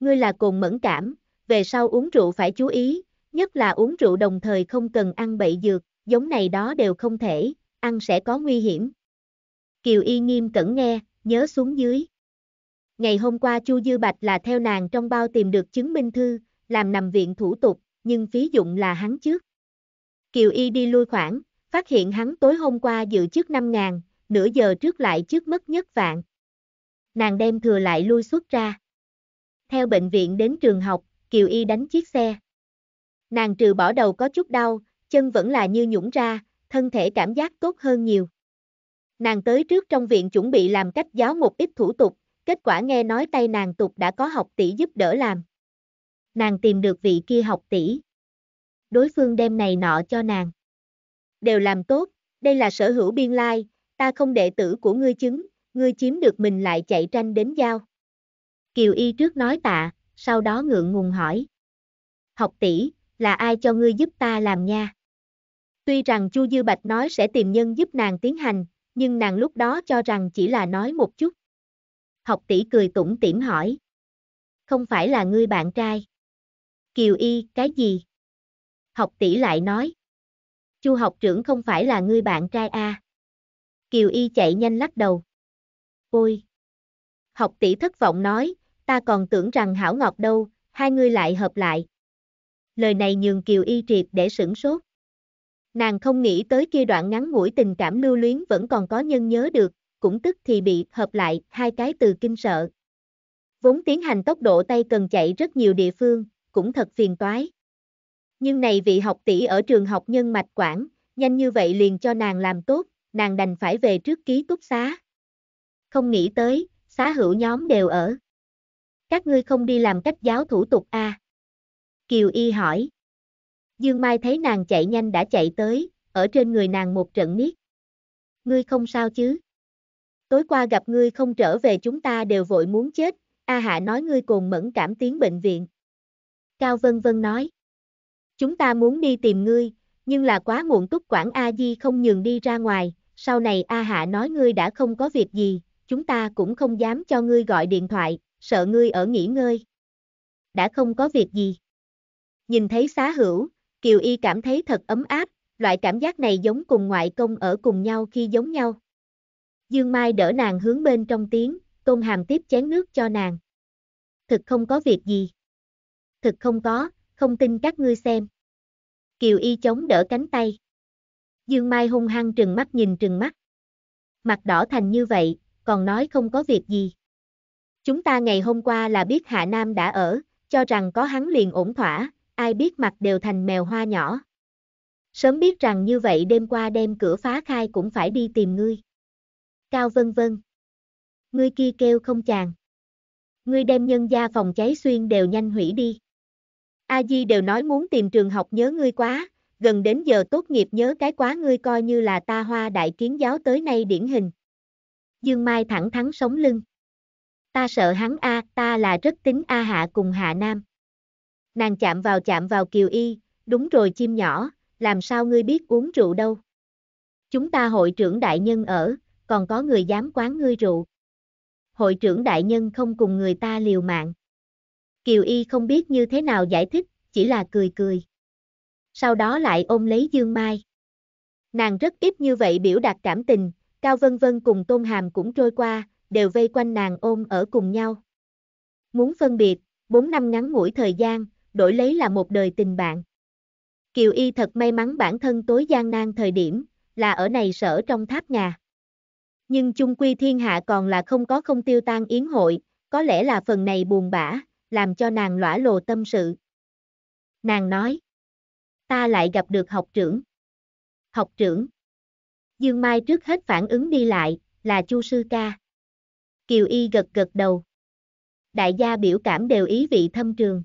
Ngươi là cùng mẫn cảm, về sau uống rượu phải chú ý, nhất là uống rượu đồng thời không cần ăn bậy dược, giống này đó đều không thể, ăn sẽ có nguy hiểm. Kiều Y nghiêm cẩn nghe, nhớ xuống dưới. Ngày hôm qua Chu Dư Bạch là theo nàng trong bao tìm được chứng minh thư, làm nằm viện thủ tục, nhưng phí dụng là hắn trước. Kiều Y đi lui khoảng, phát hiện hắn tối hôm qua dự trước 5 ngàn, nửa giờ trước lại trước mất nhất vạn. Nàng đem thừa lại lui xuất ra. Theo bệnh viện đến trường học, Kiều Y đánh chiếc xe. Nàng trừ bỏ đầu có chút đau, chân vẫn là như nhũng ra, thân thể cảm giác tốt hơn nhiều. Nàng tới trước trong viện chuẩn bị làm cách giáo một ít thủ tục, kết quả nghe nói tay nàng tục đã có học tỷ giúp đỡ làm. Nàng tìm được vị kia học tỷ đối phương đem này nọ cho nàng. Đều làm tốt, đây là sở hữu biên lai, ta không đệ tử của ngươi chứng, ngươi chiếm được mình lại chạy tranh đến giao. Kiều Y trước nói tạ, sau đó ngượng ngùng hỏi. Học tỷ, là ai cho ngươi giúp ta làm nha? Tuy rằng Chu Dư Bạch nói sẽ tìm nhân giúp nàng tiến hành, nhưng nàng lúc đó cho rằng chỉ là nói một chút. Học tỷ cười tủm tỉm hỏi. Không phải là ngươi bạn trai. Kiều Y, cái gì? học tỷ lại nói. Chu học trưởng không phải là ngươi bạn trai a. Kiều Y chạy nhanh lắc đầu. Ôi! Học tỷ thất vọng nói, ta còn tưởng rằng hảo ngọt đâu, hai ngươi lại hợp lại. Lời này nhường Kiều Y triệt để sửng sốt. Nàng không nghĩ tới kia đoạn ngắn ngủi tình cảm lưu luyến vẫn còn có nhân nhớ được, cũng tức thì bị hợp lại hai cái từ kinh sợ. Vốn tiến hành tốc độ tay cần chạy rất nhiều địa phương, cũng thật phiền toái. Nhưng này vị học tỷ ở trường học nhân mạch quản, nhanh như vậy liền cho nàng làm tốt, nàng đành phải về trước ký túc xá. Không nghĩ tới, xá hữu nhóm đều ở. Các ngươi không đi làm cách giáo thủ tục a à? Kiều Y hỏi. Dương Mai thấy nàng chạy nhanh đã chạy tới, ở trên người nàng một trận niết Ngươi không sao chứ? Tối qua gặp ngươi không trở về chúng ta đều vội muốn chết, A Hạ nói ngươi cùng mẫn cảm tiếng bệnh viện. Cao Vân Vân nói. Chúng ta muốn đi tìm ngươi, nhưng là quá muộn túc quản A Di không nhường đi ra ngoài, sau này A Hạ nói ngươi đã không có việc gì, chúng ta cũng không dám cho ngươi gọi điện thoại, sợ ngươi ở nghỉ ngơi. Đã không có việc gì. Nhìn thấy xá hữu, Kiều Y cảm thấy thật ấm áp, loại cảm giác này giống cùng ngoại công ở cùng nhau khi giống nhau. Dương Mai đỡ nàng hướng bên trong tiếng, Tôn Hàm tiếp chén nước cho nàng. Thực không có việc gì. Thực không có, không tin các ngươi xem. Kiều Y chống đỡ cánh tay. Dương Mai hung hăng trừng mắt nhìn trừng mắt. Mặt đỏ thành như vậy, còn nói không có việc gì. Chúng ta ngày hôm qua là biết Hạ Nam đã ở, cho rằng có hắn liền ổn thỏa, ai biết mặt đều thành mèo hoa nhỏ. Sớm biết rằng như vậy đêm qua đem cửa phá khai cũng phải đi tìm ngươi. Cao vân vân. Ngươi kia kêu không chàng. Ngươi đem nhân gia phòng cháy xuyên đều nhanh hủy đi. A Di đều nói muốn tìm trường học nhớ ngươi quá, gần đến giờ tốt nghiệp nhớ cái quá ngươi coi như là ta hoa đại kiến giáo tới nay điển hình. Dương Mai thẳng thắn sống lưng. Ta sợ hắn A, ta là rất tính A Hạ cùng Hạ Nam. Nàng chạm vào chạm vào Kiều Y, đúng rồi chim nhỏ, làm sao ngươi biết uống rượu đâu. Chúng ta hội trưởng đại nhân ở, còn có người dám quán ngươi rượu. Hội trưởng đại nhân không cùng người ta liều mạng. Kiều Y không biết như thế nào giải thích, chỉ là cười cười. Sau đó lại ôm lấy Dương Mai. Nàng rất ít như vậy biểu đạt cảm tình, Cao Vân Vân cùng Tôn Hàm cũng trôi qua, đều vây quanh nàng ôm ở cùng nhau. Muốn phân biệt, 4 năm ngắn ngủi thời gian, đổi lấy là một đời tình bạn. Kiều Y thật may mắn bản thân tối gian nan thời điểm, là ở này sở trong tháp nhà. Nhưng chung quy thiên hạ còn là không có không tiêu tan yến hội, có lẽ là phần này buồn bã, làm cho nàng lõa lồ tâm sự. Nàng nói, ta lại gặp được học trưởng. Học trưởng. Dương Mai trước hết phản ứng đi lại, là Chu Sư Ca. Kiều Y gật gật đầu. Đại gia biểu cảm đều ý vị thâm trường.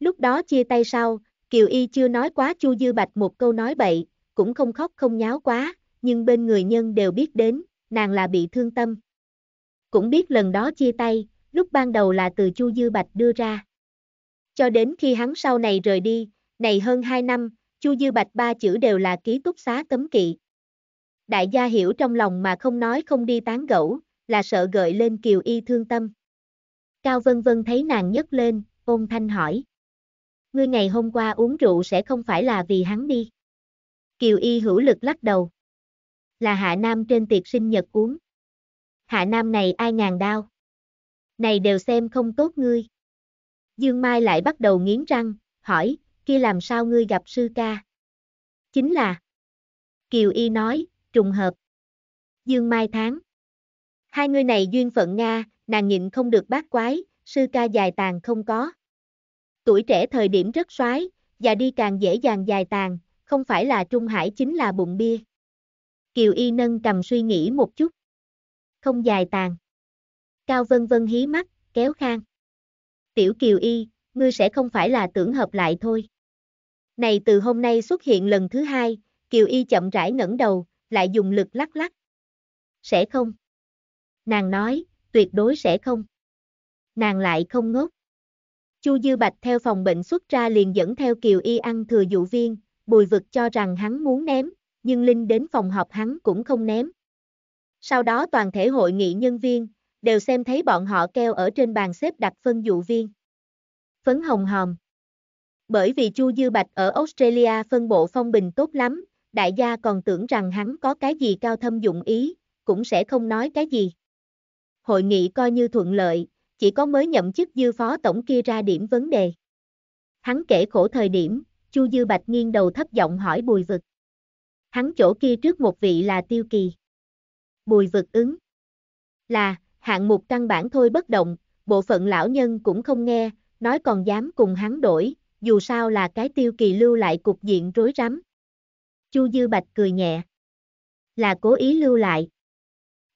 Lúc đó chia tay sau, Kiều Y chưa nói quá Chu Dư Bạch một câu nói bậy, cũng không khóc không nháo quá, nhưng bên người nhân đều biết đến, nàng là bị thương tâm. Cũng biết lần đó chia tay, lúc ban đầu là từ Chu Dư Bạch đưa ra. Cho đến khi hắn sau này rời đi, này hơn 2 năm, Chu Dư Bạch ba chữ đều là ký túc xá cấm kỵ. Đại gia hiểu trong lòng mà không nói không đi tán gẫu, là sợ gợi lên kiều y thương tâm. Cao Vân Vân thấy nàng nhấc lên, ôn thanh hỏi. Ngươi ngày hôm qua uống rượu sẽ không phải là vì hắn đi. Kiều y hữu lực lắc đầu. Là hạ nam trên tiệc sinh nhật uống. Hạ nam này ai ngàn đau này đều xem không tốt ngươi. Dương Mai lại bắt đầu nghiến răng, hỏi, kia làm sao ngươi gặp sư ca? Chính là, Kiều Y nói, trùng hợp. Dương Mai tháng. Hai người này duyên phận Nga, nàng nhịn không được bát quái, sư ca dài tàn không có. Tuổi trẻ thời điểm rất soái, già đi càng dễ dàng dài tàn, không phải là Trung Hải chính là bụng bia. Kiều Y nâng cầm suy nghĩ một chút. Không dài tàn. Cao Vân Vân hí mắt, kéo khang. Tiểu Kiều Y, ngươi sẽ không phải là tưởng hợp lại thôi. Này từ hôm nay xuất hiện lần thứ hai, Kiều Y chậm rãi ngẩng đầu, lại dùng lực lắc lắc. Sẽ không. Nàng nói, tuyệt đối sẽ không. Nàng lại không ngốc. Chu Dư Bạch theo phòng bệnh xuất ra liền dẫn theo Kiều Y ăn thừa dụ viên, bùi vực cho rằng hắn muốn ném, nhưng Linh đến phòng họp hắn cũng không ném. Sau đó toàn thể hội nghị nhân viên, đều xem thấy bọn họ keo ở trên bàn xếp đặt phân dụ viên. Phấn hồng hòm. Bởi vì Chu Dư Bạch ở Australia phân bộ phong bình tốt lắm, đại gia còn tưởng rằng hắn có cái gì cao thâm dụng ý, cũng sẽ không nói cái gì. Hội nghị coi như thuận lợi, chỉ có mới nhậm chức dư phó tổng kia ra điểm vấn đề. Hắn kể khổ thời điểm, Chu Dư Bạch nghiêng đầu thấp giọng hỏi bùi vực. Hắn chỗ kia trước một vị là Tiêu Kỳ. Bùi vực ứng. Là, hạng mục căn bản thôi bất động, bộ phận lão nhân cũng không nghe, nói còn dám cùng hắn đổi, dù sao là cái tiêu kỳ lưu lại cục diện rối rắm. Chu Dư Bạch cười nhẹ. Là cố ý lưu lại.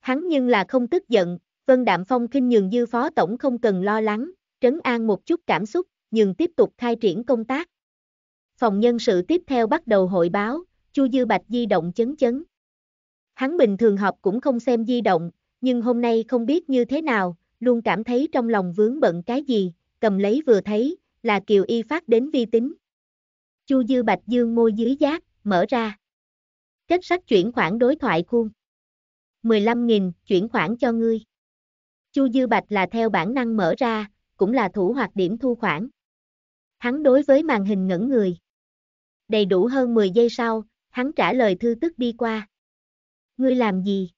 Hắn nhưng là không tức giận, Vân Đạm Phong khinh nhường dư phó tổng không cần lo lắng, trấn an một chút cảm xúc, nhưng tiếp tục khai triển công tác. Phòng nhân sự tiếp theo bắt đầu hội báo, Chu Dư Bạch di động chấn chấn. Hắn bình thường họp cũng không xem di động, nhưng hôm nay không biết như thế nào, luôn cảm thấy trong lòng vướng bận cái gì, cầm lấy vừa thấy, là Kiều Y phát đến vi tính. Chu Dư Bạch Dương môi dưới giác, mở ra. Kết sắt chuyển khoản đối thoại khuôn. 15.000, chuyển khoản cho ngươi. Chu Dư Bạch là theo bản năng mở ra, cũng là thủ hoạt điểm thu khoản. Hắn đối với màn hình ngẩn người. Đầy đủ hơn 10 giây sau, hắn trả lời thư tức đi qua. Ngươi làm gì?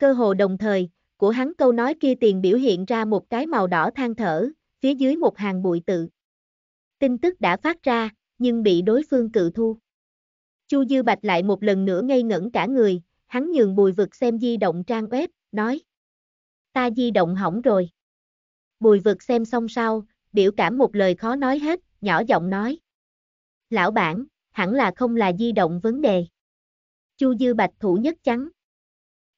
cơ hồ đồng thời, của hắn câu nói kia tiền biểu hiện ra một cái màu đỏ than thở, phía dưới một hàng bụi tự. Tin tức đã phát ra, nhưng bị đối phương cự thu. Chu Dư Bạch lại một lần nữa ngây ngẩn cả người, hắn nhường bùi vực xem di động trang web, nói. Ta di động hỏng rồi. Bùi vực xem xong sau, biểu cảm một lời khó nói hết, nhỏ giọng nói. Lão bản, hẳn là không là di động vấn đề. Chu Dư Bạch thủ nhất chắn.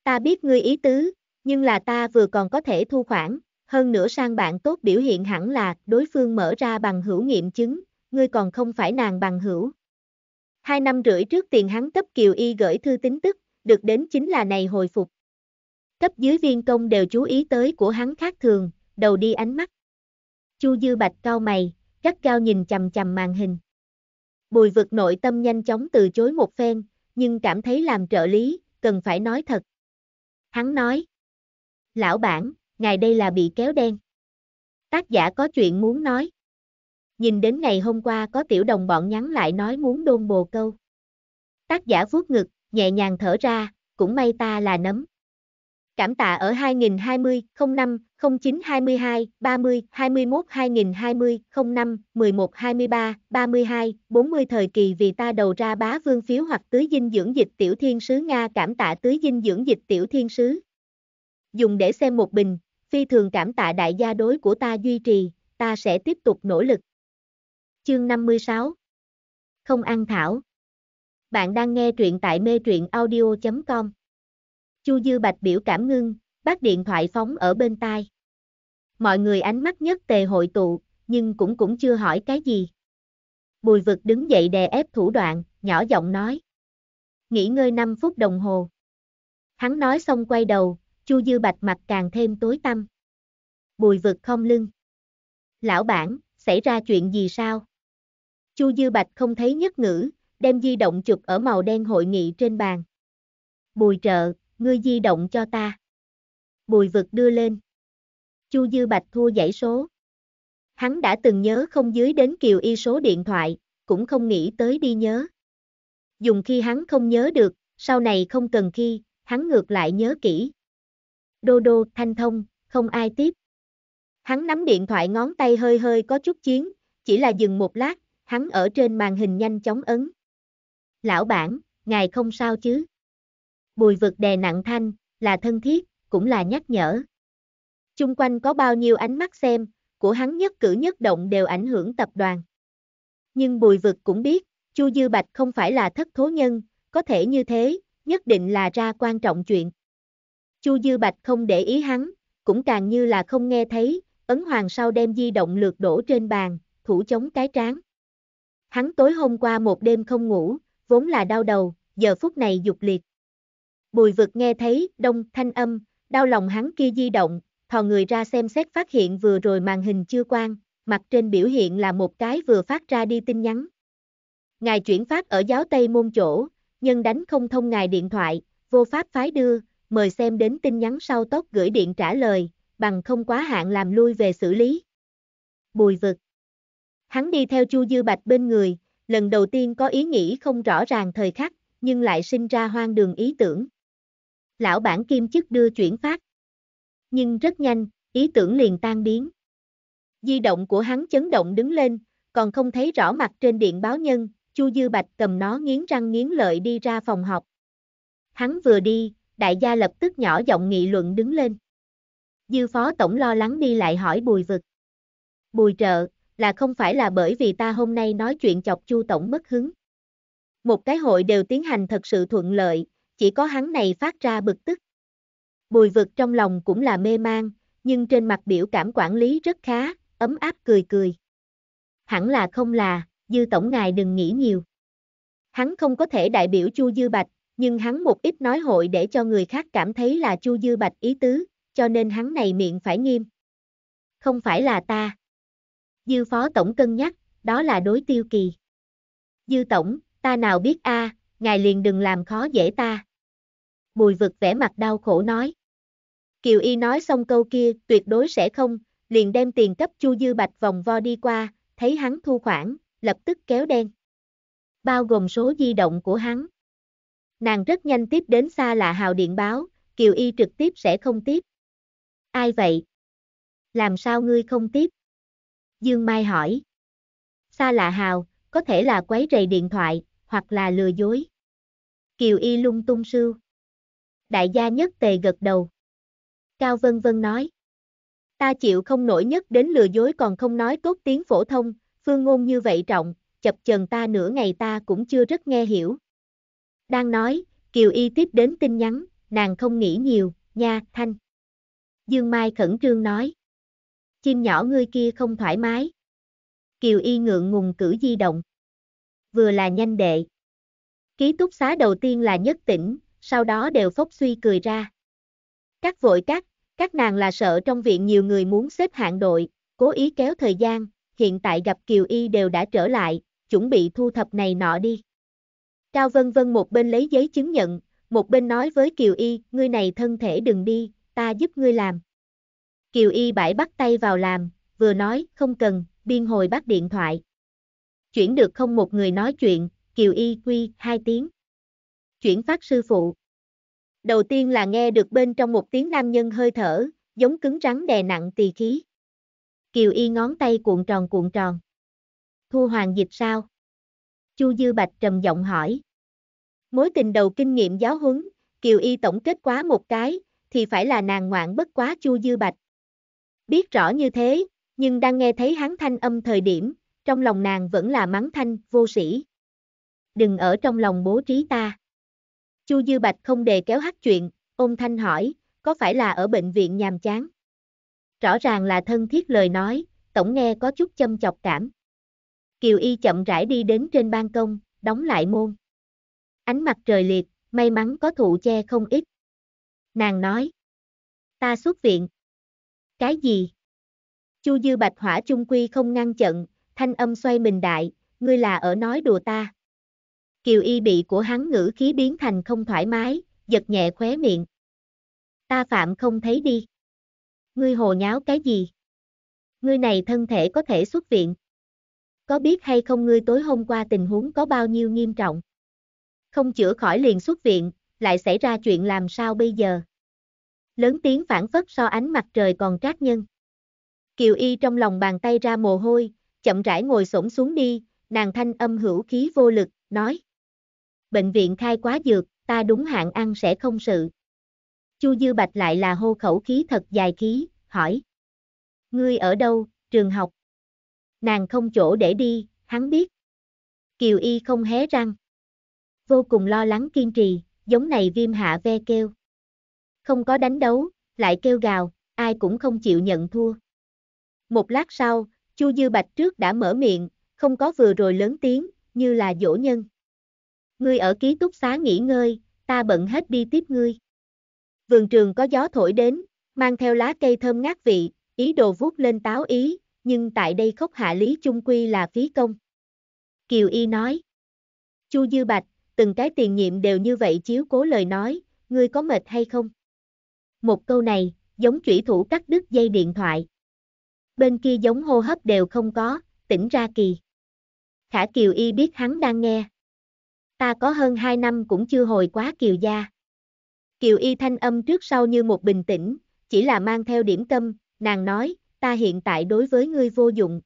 Ta biết ngươi ý tứ, nhưng là ta vừa còn có thể thu khoản, hơn nữa sang bạn tốt biểu hiện hẳn là đối phương mở ra bằng hữu nghiệm chứng, ngươi còn không phải nàng bằng hữu. Hai năm rưỡi trước tiền hắn cấp Kiều Y gửi thư tính tức, được đến chính là này hồi phục. Cấp dưới viên công đều chú ý tới của hắn khác thường, đầu đi ánh mắt. Chu Dư Bạch cao mày, gắt cao nhìn chầm chầm màn hình. Bùi vực nội tâm nhanh chóng từ chối một phen, nhưng cảm thấy làm trợ lý, cần phải nói thật. Hắn nói. Lão bản, ngài đây là bị kéo đen. Tác giả có chuyện muốn nói. Nhìn đến ngày hôm qua có tiểu đồng bọn nhắn lại nói muốn đôn bồ câu. Tác giả vuốt ngực, nhẹ nhàng thở ra, cũng may ta là nấm. Cảm tạ ở 2020, 05, 09, 22, 30, 21, 2020, 05, 11, 23, 32, 40 thời kỳ vì ta đầu ra bá vương phiếu hoặc tưới dinh dưỡng dịch tiểu thiên sứ Nga cảm tạ tưới dinh dưỡng dịch tiểu thiên sứ. Dùng để xem một bình, phi thường cảm tạ đại gia đối của ta duy trì, ta sẽ tiếp tục nỗ lực. Chương 56 Không ăn thảo Bạn đang nghe truyện tại mê truyện audio.com Chu Dư Bạch biểu cảm ngưng, bác điện thoại phóng ở bên tai. Mọi người ánh mắt nhất tề hội tụ, nhưng cũng cũng chưa hỏi cái gì. Bùi vực đứng dậy đè ép thủ đoạn, nhỏ giọng nói. Nghỉ ngơi 5 phút đồng hồ. Hắn nói xong quay đầu, Chu Dư Bạch mặt càng thêm tối tăm. Bùi vực không lưng. Lão bản, xảy ra chuyện gì sao? Chu Dư Bạch không thấy nhất ngữ, đem di động chụp ở màu đen hội nghị trên bàn. Bùi trợ, ngươi di động cho ta. Bùi vực đưa lên. Chu Dư Bạch thua dãy số. Hắn đã từng nhớ không dưới đến kiều y số điện thoại, cũng không nghĩ tới đi nhớ. Dùng khi hắn không nhớ được, sau này không cần khi, hắn ngược lại nhớ kỹ. Đô đô, thanh thông, không ai tiếp. Hắn nắm điện thoại ngón tay hơi hơi có chút chiến, chỉ là dừng một lát, hắn ở trên màn hình nhanh chóng ấn. Lão bản, ngài không sao chứ? Bùi vực đè nặng thanh, là thân thiết, cũng là nhắc nhở. Trung quanh có bao nhiêu ánh mắt xem, của hắn nhất cử nhất động đều ảnh hưởng tập đoàn. Nhưng bùi vực cũng biết, Chu Dư Bạch không phải là thất thố nhân, có thể như thế, nhất định là ra quan trọng chuyện. Chu Dư Bạch không để ý hắn, cũng càng như là không nghe thấy, ấn hoàng sau đem di động lượt đổ trên bàn, thủ chống cái tráng. Hắn tối hôm qua một đêm không ngủ, vốn là đau đầu, giờ phút này dục liệt. Bùi vực nghe thấy, đông, thanh âm, đau lòng hắn kia di động, thò người ra xem xét phát hiện vừa rồi màn hình chưa quan, mặt trên biểu hiện là một cái vừa phát ra đi tin nhắn. Ngài chuyển phát ở giáo Tây môn chỗ, nhân đánh không thông ngài điện thoại, vô pháp phái đưa, mời xem đến tin nhắn sau tốc gửi điện trả lời, bằng không quá hạn làm lui về xử lý. Bùi vực. Hắn đi theo Chu Dư Bạch bên người, lần đầu tiên có ý nghĩ không rõ ràng thời khắc, nhưng lại sinh ra hoang đường ý tưởng lão bản kim chức đưa chuyển phát. Nhưng rất nhanh, ý tưởng liền tan biến. Di động của hắn chấn động đứng lên, còn không thấy rõ mặt trên điện báo nhân, Chu Dư Bạch cầm nó nghiến răng nghiến lợi đi ra phòng học. Hắn vừa đi, đại gia lập tức nhỏ giọng nghị luận đứng lên. Dư phó tổng lo lắng đi lại hỏi bùi vực. Bùi trợ, là không phải là bởi vì ta hôm nay nói chuyện chọc Chu tổng mất hứng. Một cái hội đều tiến hành thật sự thuận lợi, chỉ có hắn này phát ra bực tức. Bùi vực trong lòng cũng là mê mang, nhưng trên mặt biểu cảm quản lý rất khá, ấm áp cười cười. Hẳn là không là, dư tổng ngài đừng nghĩ nhiều. Hắn không có thể đại biểu Chu Dư Bạch, nhưng hắn một ít nói hội để cho người khác cảm thấy là Chu Dư Bạch ý tứ, cho nên hắn này miệng phải nghiêm. Không phải là ta. Dư phó tổng cân nhắc, đó là đối tiêu kỳ. Dư tổng, ta nào biết a, à, ngài liền đừng làm khó dễ ta. Bùi vực vẻ mặt đau khổ nói. Kiều Y nói xong câu kia, tuyệt đối sẽ không, liền đem tiền cấp Chu Dư Bạch vòng vo đi qua, thấy hắn thu khoản, lập tức kéo đen. Bao gồm số di động của hắn. Nàng rất nhanh tiếp đến xa Lạ hào điện báo, Kiều Y trực tiếp sẽ không tiếp. Ai vậy? Làm sao ngươi không tiếp? Dương Mai hỏi. Xa lạ hào, có thể là quấy rầy điện thoại, hoặc là lừa dối. Kiều Y lung tung sưu. Đại gia nhất tề gật đầu. Cao Vân Vân nói. Ta chịu không nổi nhất đến lừa dối còn không nói tốt tiếng phổ thông, phương ngôn như vậy trọng, chập chần ta nửa ngày ta cũng chưa rất nghe hiểu. Đang nói, Kiều Y tiếp đến tin nhắn, nàng không nghĩ nhiều, nha, Thanh. Dương Mai khẩn trương nói. Chim nhỏ ngươi kia không thoải mái. Kiều Y ngượng ngùng cử di động. Vừa là nhanh đệ. Ký túc xá đầu tiên là nhất tỉnh, sau đó đều phốc suy cười ra. Các vội các, các nàng là sợ trong viện nhiều người muốn xếp hạng đội, cố ý kéo thời gian, hiện tại gặp Kiều Y đều đã trở lại, chuẩn bị thu thập này nọ đi. Cao Vân Vân một bên lấy giấy chứng nhận, một bên nói với Kiều Y, ngươi này thân thể đừng đi, ta giúp ngươi làm. Kiều Y bãi bắt tay vào làm, vừa nói, không cần, biên hồi bắt điện thoại. Chuyển được không một người nói chuyện, Kiều Y Quy, 2 tiếng. Chuyển phát sư phụ. Đầu tiên là nghe được bên trong một tiếng nam nhân hơi thở, giống cứng rắn đè nặng tỳ khí. Kiều Y ngón tay cuộn tròn cuộn tròn. Thu hoàng dịch sao? Chu Dư Bạch trầm giọng hỏi. Mối tình đầu kinh nghiệm giáo huấn, Kiều Y tổng kết quá một cái, thì phải là nàng ngoạn bất quá Chu Dư Bạch. Biết rõ như thế, nhưng đang nghe thấy hắn thanh âm thời điểm, trong lòng nàng vẫn là mắng thanh, vô sĩ đừng ở trong lòng bố trí ta. Chu Dư Bạch không đề kéo hắt chuyện, ôn thanh hỏi, có phải là ở bệnh viện nhàm chán? Rõ ràng là thân thiết lời nói, tổng nghe có chút châm chọc cảm. Kiều Y chậm rãi đi đến trên ban công, đóng lại môn. Ánh mặt trời liệt, may mắn có thụ che không ít. Nàng nói, ta xuất viện. Cái gì? Chu Dư Bạch Hỏa Trung Quy không ngăn chặn, thanh âm xoay mình đại, ngươi là ở nói đùa ta. Kiều y bị của hắn ngữ khí biến thành không thoải mái, giật nhẹ khóe miệng. Ta phạm không thấy đi. Ngươi hồ nháo cái gì? Ngươi này thân thể có thể xuất viện. Có biết hay không ngươi tối hôm qua tình huống có bao nhiêu nghiêm trọng? Không chữa khỏi liền xuất viện, lại xảy ra chuyện làm sao bây giờ? Lớn tiếng phản phất so ánh mặt trời còn trát nhân. Kiều y trong lòng bàn tay ra mồ hôi, chậm rãi ngồi xổm xuống đi, nàng thanh âm hữu khí vô lực, nói bệnh viện khai quá dược, ta đúng hạn ăn sẽ không sự. Chu Dư Bạch lại là hô khẩu khí thật dài khí, hỏi. Ngươi ở đâu, trường học? Nàng không chỗ để đi, hắn biết. Kiều Y không hé răng. Vô cùng lo lắng kiên trì, giống này viêm hạ ve kêu. Không có đánh đấu, lại kêu gào, ai cũng không chịu nhận thua. Một lát sau, Chu Dư Bạch trước đã mở miệng, không có vừa rồi lớn tiếng, như là dỗ nhân ngươi ở ký túc xá nghỉ ngơi, ta bận hết đi tiếp ngươi. Vườn trường có gió thổi đến, mang theo lá cây thơm ngát vị, ý đồ vuốt lên táo ý, nhưng tại đây khốc hạ lý chung quy là phí công. Kiều Y nói. Chu Dư Bạch, từng cái tiền nhiệm đều như vậy chiếu cố lời nói, ngươi có mệt hay không? Một câu này, giống chủy thủ cắt đứt dây điện thoại. Bên kia giống hô hấp đều không có, tỉnh ra kỳ. Khả Kiều Y biết hắn đang nghe ta có hơn 2 năm cũng chưa hồi quá Kiều gia. Kiều y thanh âm trước sau như một bình tĩnh, chỉ là mang theo điểm tâm, nàng nói, ta hiện tại đối với ngươi vô dụng.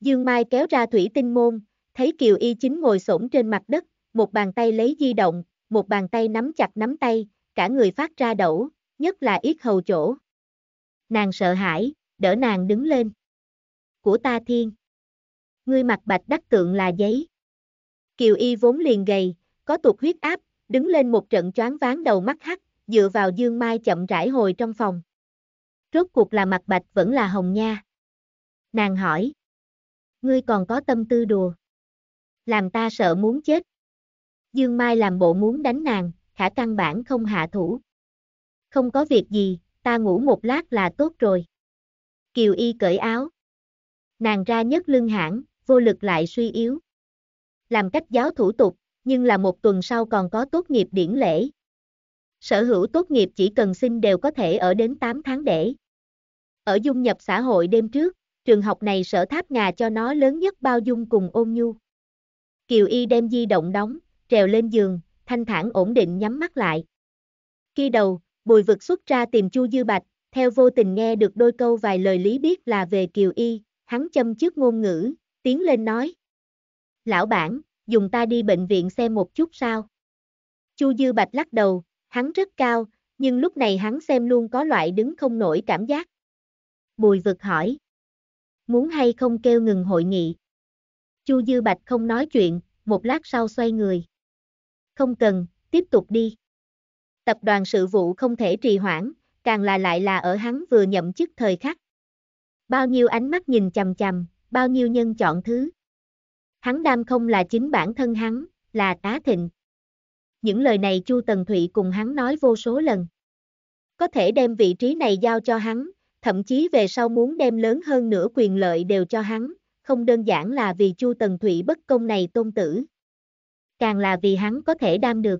Dương Mai kéo ra thủy tinh môn, thấy Kiều y chính ngồi xổm trên mặt đất, một bàn tay lấy di động, một bàn tay nắm chặt nắm tay, cả người phát ra đẩu, nhất là ít hầu chỗ. Nàng sợ hãi, đỡ nàng đứng lên. Của ta thiên. Ngươi mặt bạch đắc tượng là giấy. Kiều Y vốn liền gầy, có tụt huyết áp, đứng lên một trận choáng ván đầu mắt hắt, dựa vào dương mai chậm rãi hồi trong phòng. Rốt cuộc là mặt bạch vẫn là hồng nha. Nàng hỏi. Ngươi còn có tâm tư đùa. Làm ta sợ muốn chết. Dương Mai làm bộ muốn đánh nàng, khả căn bản không hạ thủ. Không có việc gì, ta ngủ một lát là tốt rồi. Kiều Y cởi áo. Nàng ra nhất lưng hãng, vô lực lại suy yếu làm cách giáo thủ tục, nhưng là một tuần sau còn có tốt nghiệp điển lễ. Sở hữu tốt nghiệp chỉ cần xin đều có thể ở đến 8 tháng để. Ở dung nhập xã hội đêm trước, trường học này sở tháp ngà cho nó lớn nhất bao dung cùng ôn nhu. Kiều Y đem di động đóng, trèo lên giường, thanh thản ổn định nhắm mắt lại. Khi đầu, bùi vực xuất ra tìm Chu Dư Bạch, theo vô tình nghe được đôi câu vài lời lý biết là về Kiều Y, hắn châm trước ngôn ngữ, tiến lên nói, lão bản, dùng ta đi bệnh viện xem một chút sao. Chu Dư Bạch lắc đầu, hắn rất cao, nhưng lúc này hắn xem luôn có loại đứng không nổi cảm giác. Bùi vực hỏi. Muốn hay không kêu ngừng hội nghị. Chu Dư Bạch không nói chuyện, một lát sau xoay người. Không cần, tiếp tục đi. Tập đoàn sự vụ không thể trì hoãn, càng là lại là ở hắn vừa nhậm chức thời khắc. Bao nhiêu ánh mắt nhìn chằm chằm, bao nhiêu nhân chọn thứ. Hắn đam không là chính bản thân hắn, là tá thịnh. Những lời này Chu Tần Thụy cùng hắn nói vô số lần. Có thể đem vị trí này giao cho hắn, thậm chí về sau muốn đem lớn hơn nữa quyền lợi đều cho hắn, không đơn giản là vì Chu Tần Thụy bất công này tôn tử. Càng là vì hắn có thể đam được.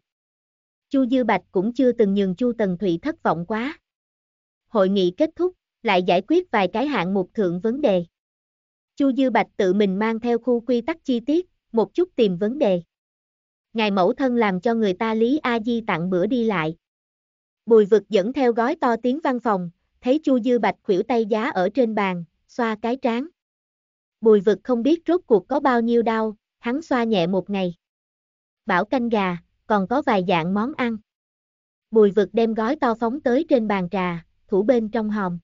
Chu Dư Bạch cũng chưa từng nhường Chu Tần Thụy thất vọng quá. Hội nghị kết thúc, lại giải quyết vài cái hạng mục thượng vấn đề. Chu Dư Bạch tự mình mang theo khu quy tắc chi tiết, một chút tìm vấn đề. Ngài mẫu thân làm cho người ta Lý A Di tặng bữa đi lại. Bùi vực dẫn theo gói to tiếng văn phòng, thấy Chu Dư Bạch khuỷu tay giá ở trên bàn, xoa cái trán. Bùi vực không biết rốt cuộc có bao nhiêu đau, hắn xoa nhẹ một ngày. Bảo canh gà, còn có vài dạng món ăn. Bùi vực đem gói to phóng tới trên bàn trà, thủ bên trong hòm.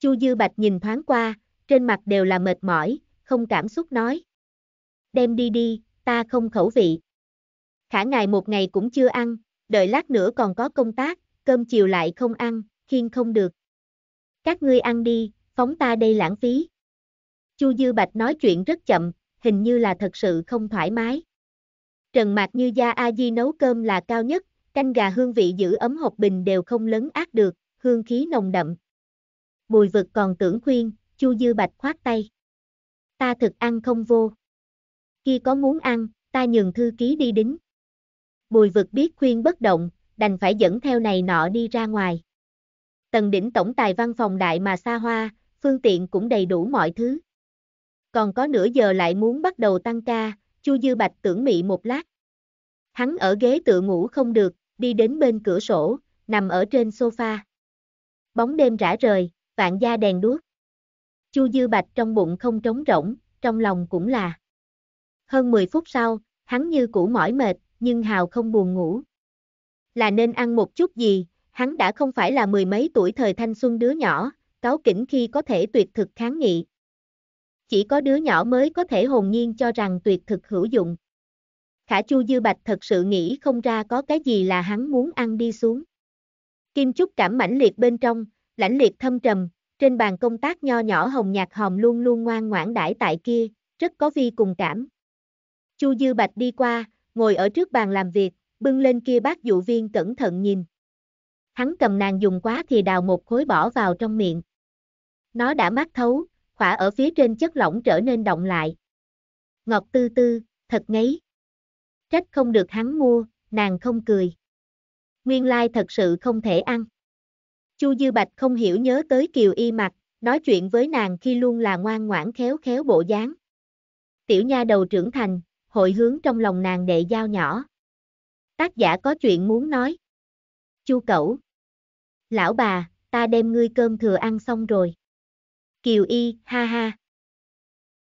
Chu Dư Bạch nhìn thoáng qua, trên mặt đều là mệt mỏi, không cảm xúc nói. Đem đi đi, ta không khẩu vị. Khả ngài một ngày cũng chưa ăn, đợi lát nữa còn có công tác, cơm chiều lại không ăn, khiên không được. Các ngươi ăn đi, phóng ta đây lãng phí. Chu Dư Bạch nói chuyện rất chậm, hình như là thật sự không thoải mái. Trần Mạc Như Gia A Di nấu cơm là cao nhất, canh gà hương vị giữ ấm hộp bình đều không lấn át được, hương khí nồng đậm. Bùi vực còn tưởng khuyên, Chu Dư Bạch khoát tay. Ta thực ăn không vô. Khi có muốn ăn, ta nhường thư ký đi đính. Bùi vực biết khuyên bất động, đành phải dẫn theo này nọ đi ra ngoài. Tầng đỉnh tổng tài văn phòng đại mà xa hoa, phương tiện cũng đầy đủ mọi thứ. Còn có nửa giờ lại muốn bắt đầu tăng ca, Chu Dư Bạch tưởng mị một lát. Hắn ở ghế tựa ngủ không được, đi đến bên cửa sổ, nằm ở trên sofa. Bóng đêm rã rời, vạn gia đèn đuốc. Chu Dư Bạch trong bụng không trống rỗng, trong lòng cũng là. Hơn 10 phút sau, hắn như cũ mỏi mệt, nhưng hào không buồn ngủ. Là nên ăn một chút gì, hắn đã không phải là mười mấy tuổi thời thanh xuân đứa nhỏ, cáo kỉnh khi có thể tuyệt thực kháng nghị. Chỉ có đứa nhỏ mới có thể hồn nhiên cho rằng tuyệt thực hữu dụng. Khả Chu Dư Bạch thật sự nghĩ không ra có cái gì là hắn muốn ăn đi xuống. Kim Trúc cảm mãnh liệt bên trong, lãnh liệt thâm trầm, trên bàn công tác nho nhỏ hồng nhạc hòm luôn luôn ngoan ngoãn đãi tại kia, rất có vi cùng cảm. Chu Dư Bạch đi qua, ngồi ở trước bàn làm việc, bưng lên kia bác dụ viên cẩn thận nhìn. Hắn cầm nàng dùng quá thì đào một khối bỏ vào trong miệng. Nó đã mát thấu, khỏa ở phía trên chất lỏng trở nên động lại. ngọc tư tư, thật ngấy. Trách không được hắn mua, nàng không cười. Nguyên lai thật sự không thể ăn. Chu Dư Bạch không hiểu nhớ tới Kiều Y Mặc, nói chuyện với nàng khi luôn là ngoan ngoãn khéo khéo bộ dáng. Tiểu nha đầu trưởng thành, hội hướng trong lòng nàng đệ giao nhỏ. Tác giả có chuyện muốn nói. Chu Cẩu. Lão bà, ta đem ngươi cơm thừa ăn xong rồi. Kiều Y, ha ha.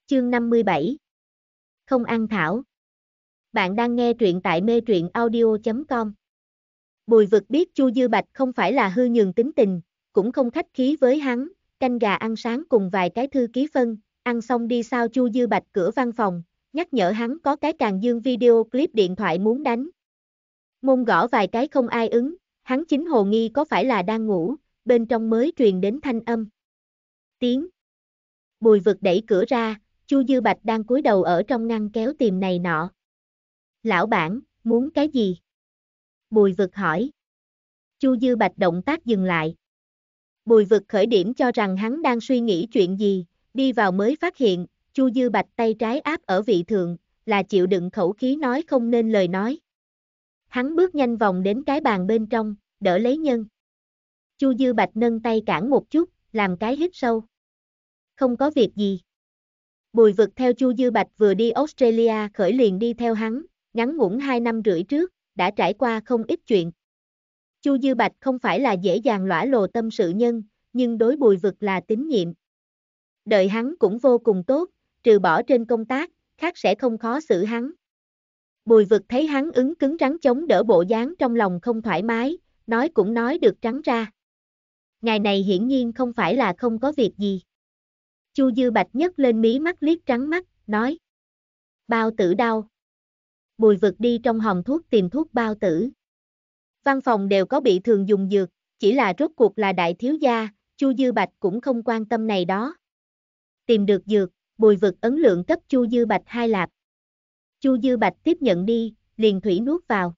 Chương 57. Không ăn thảo. Bạn đang nghe truyện tại mê truyện audio.com. Bùi vực biết Chu Dư Bạch không phải là hư nhường tính tình, cũng không khách khí với hắn, canh gà ăn sáng cùng vài cái thư ký phân, ăn xong đi sao Chu Dư Bạch cửa văn phòng, nhắc nhở hắn có cái càng dương video clip điện thoại muốn đánh. Môn gõ vài cái không ai ứng, hắn chính hồ nghi có phải là đang ngủ, bên trong mới truyền đến thanh âm. Tiếng. Bùi vực đẩy cửa ra, Chu Dư Bạch đang cúi đầu ở trong ngăn kéo tìm này nọ. Lão bản, muốn cái gì? Bùi vực hỏi. Chu Dư Bạch động tác dừng lại. Bùi vực khởi điểm cho rằng hắn đang suy nghĩ chuyện gì, đi vào mới phát hiện, Chu Dư Bạch tay trái áp ở vị thượng, là chịu đựng khẩu khí nói không nên lời nói. Hắn bước nhanh vòng đến cái bàn bên trong, đỡ lấy nhân. Chu Dư Bạch nâng tay cản một chút, làm cái hít sâu. Không có việc gì. Bùi vực theo Chu Dư Bạch vừa đi Australia khởi liền đi theo hắn, ngắn ngủn 2 năm rưỡi trước, đã trải qua không ít chuyện. Chu Dư Bạch không phải là dễ dàng lõa lồ tâm sự nhân, nhưng đối bùi vực là tín nhiệm. Đợi hắn cũng vô cùng tốt, trừ bỏ trên công tác, khác sẽ không khó xử hắn. Bùi vực thấy hắn ứng cứng rắn chống đỡ bộ dáng trong lòng không thoải mái, nói cũng nói được trắng ra. Ngày này hiển nhiên không phải là không có việc gì. Chu Dư Bạch nhấc lên mí mắt liếc trắng mắt, nói. Bao tử đau. Bùi Vực đi trong hòm thuốc tìm thuốc bao tử. Văn phòng đều có bị thường dùng dược, chỉ là rốt cuộc là đại thiếu gia, Chu Dư Bạch cũng không quan tâm này đó. Tìm được dược, Bùi Vực ấn lượng cấp Chu Dư Bạch hai lạp. Chu Dư Bạch tiếp nhận đi, liền thủy nuốt vào.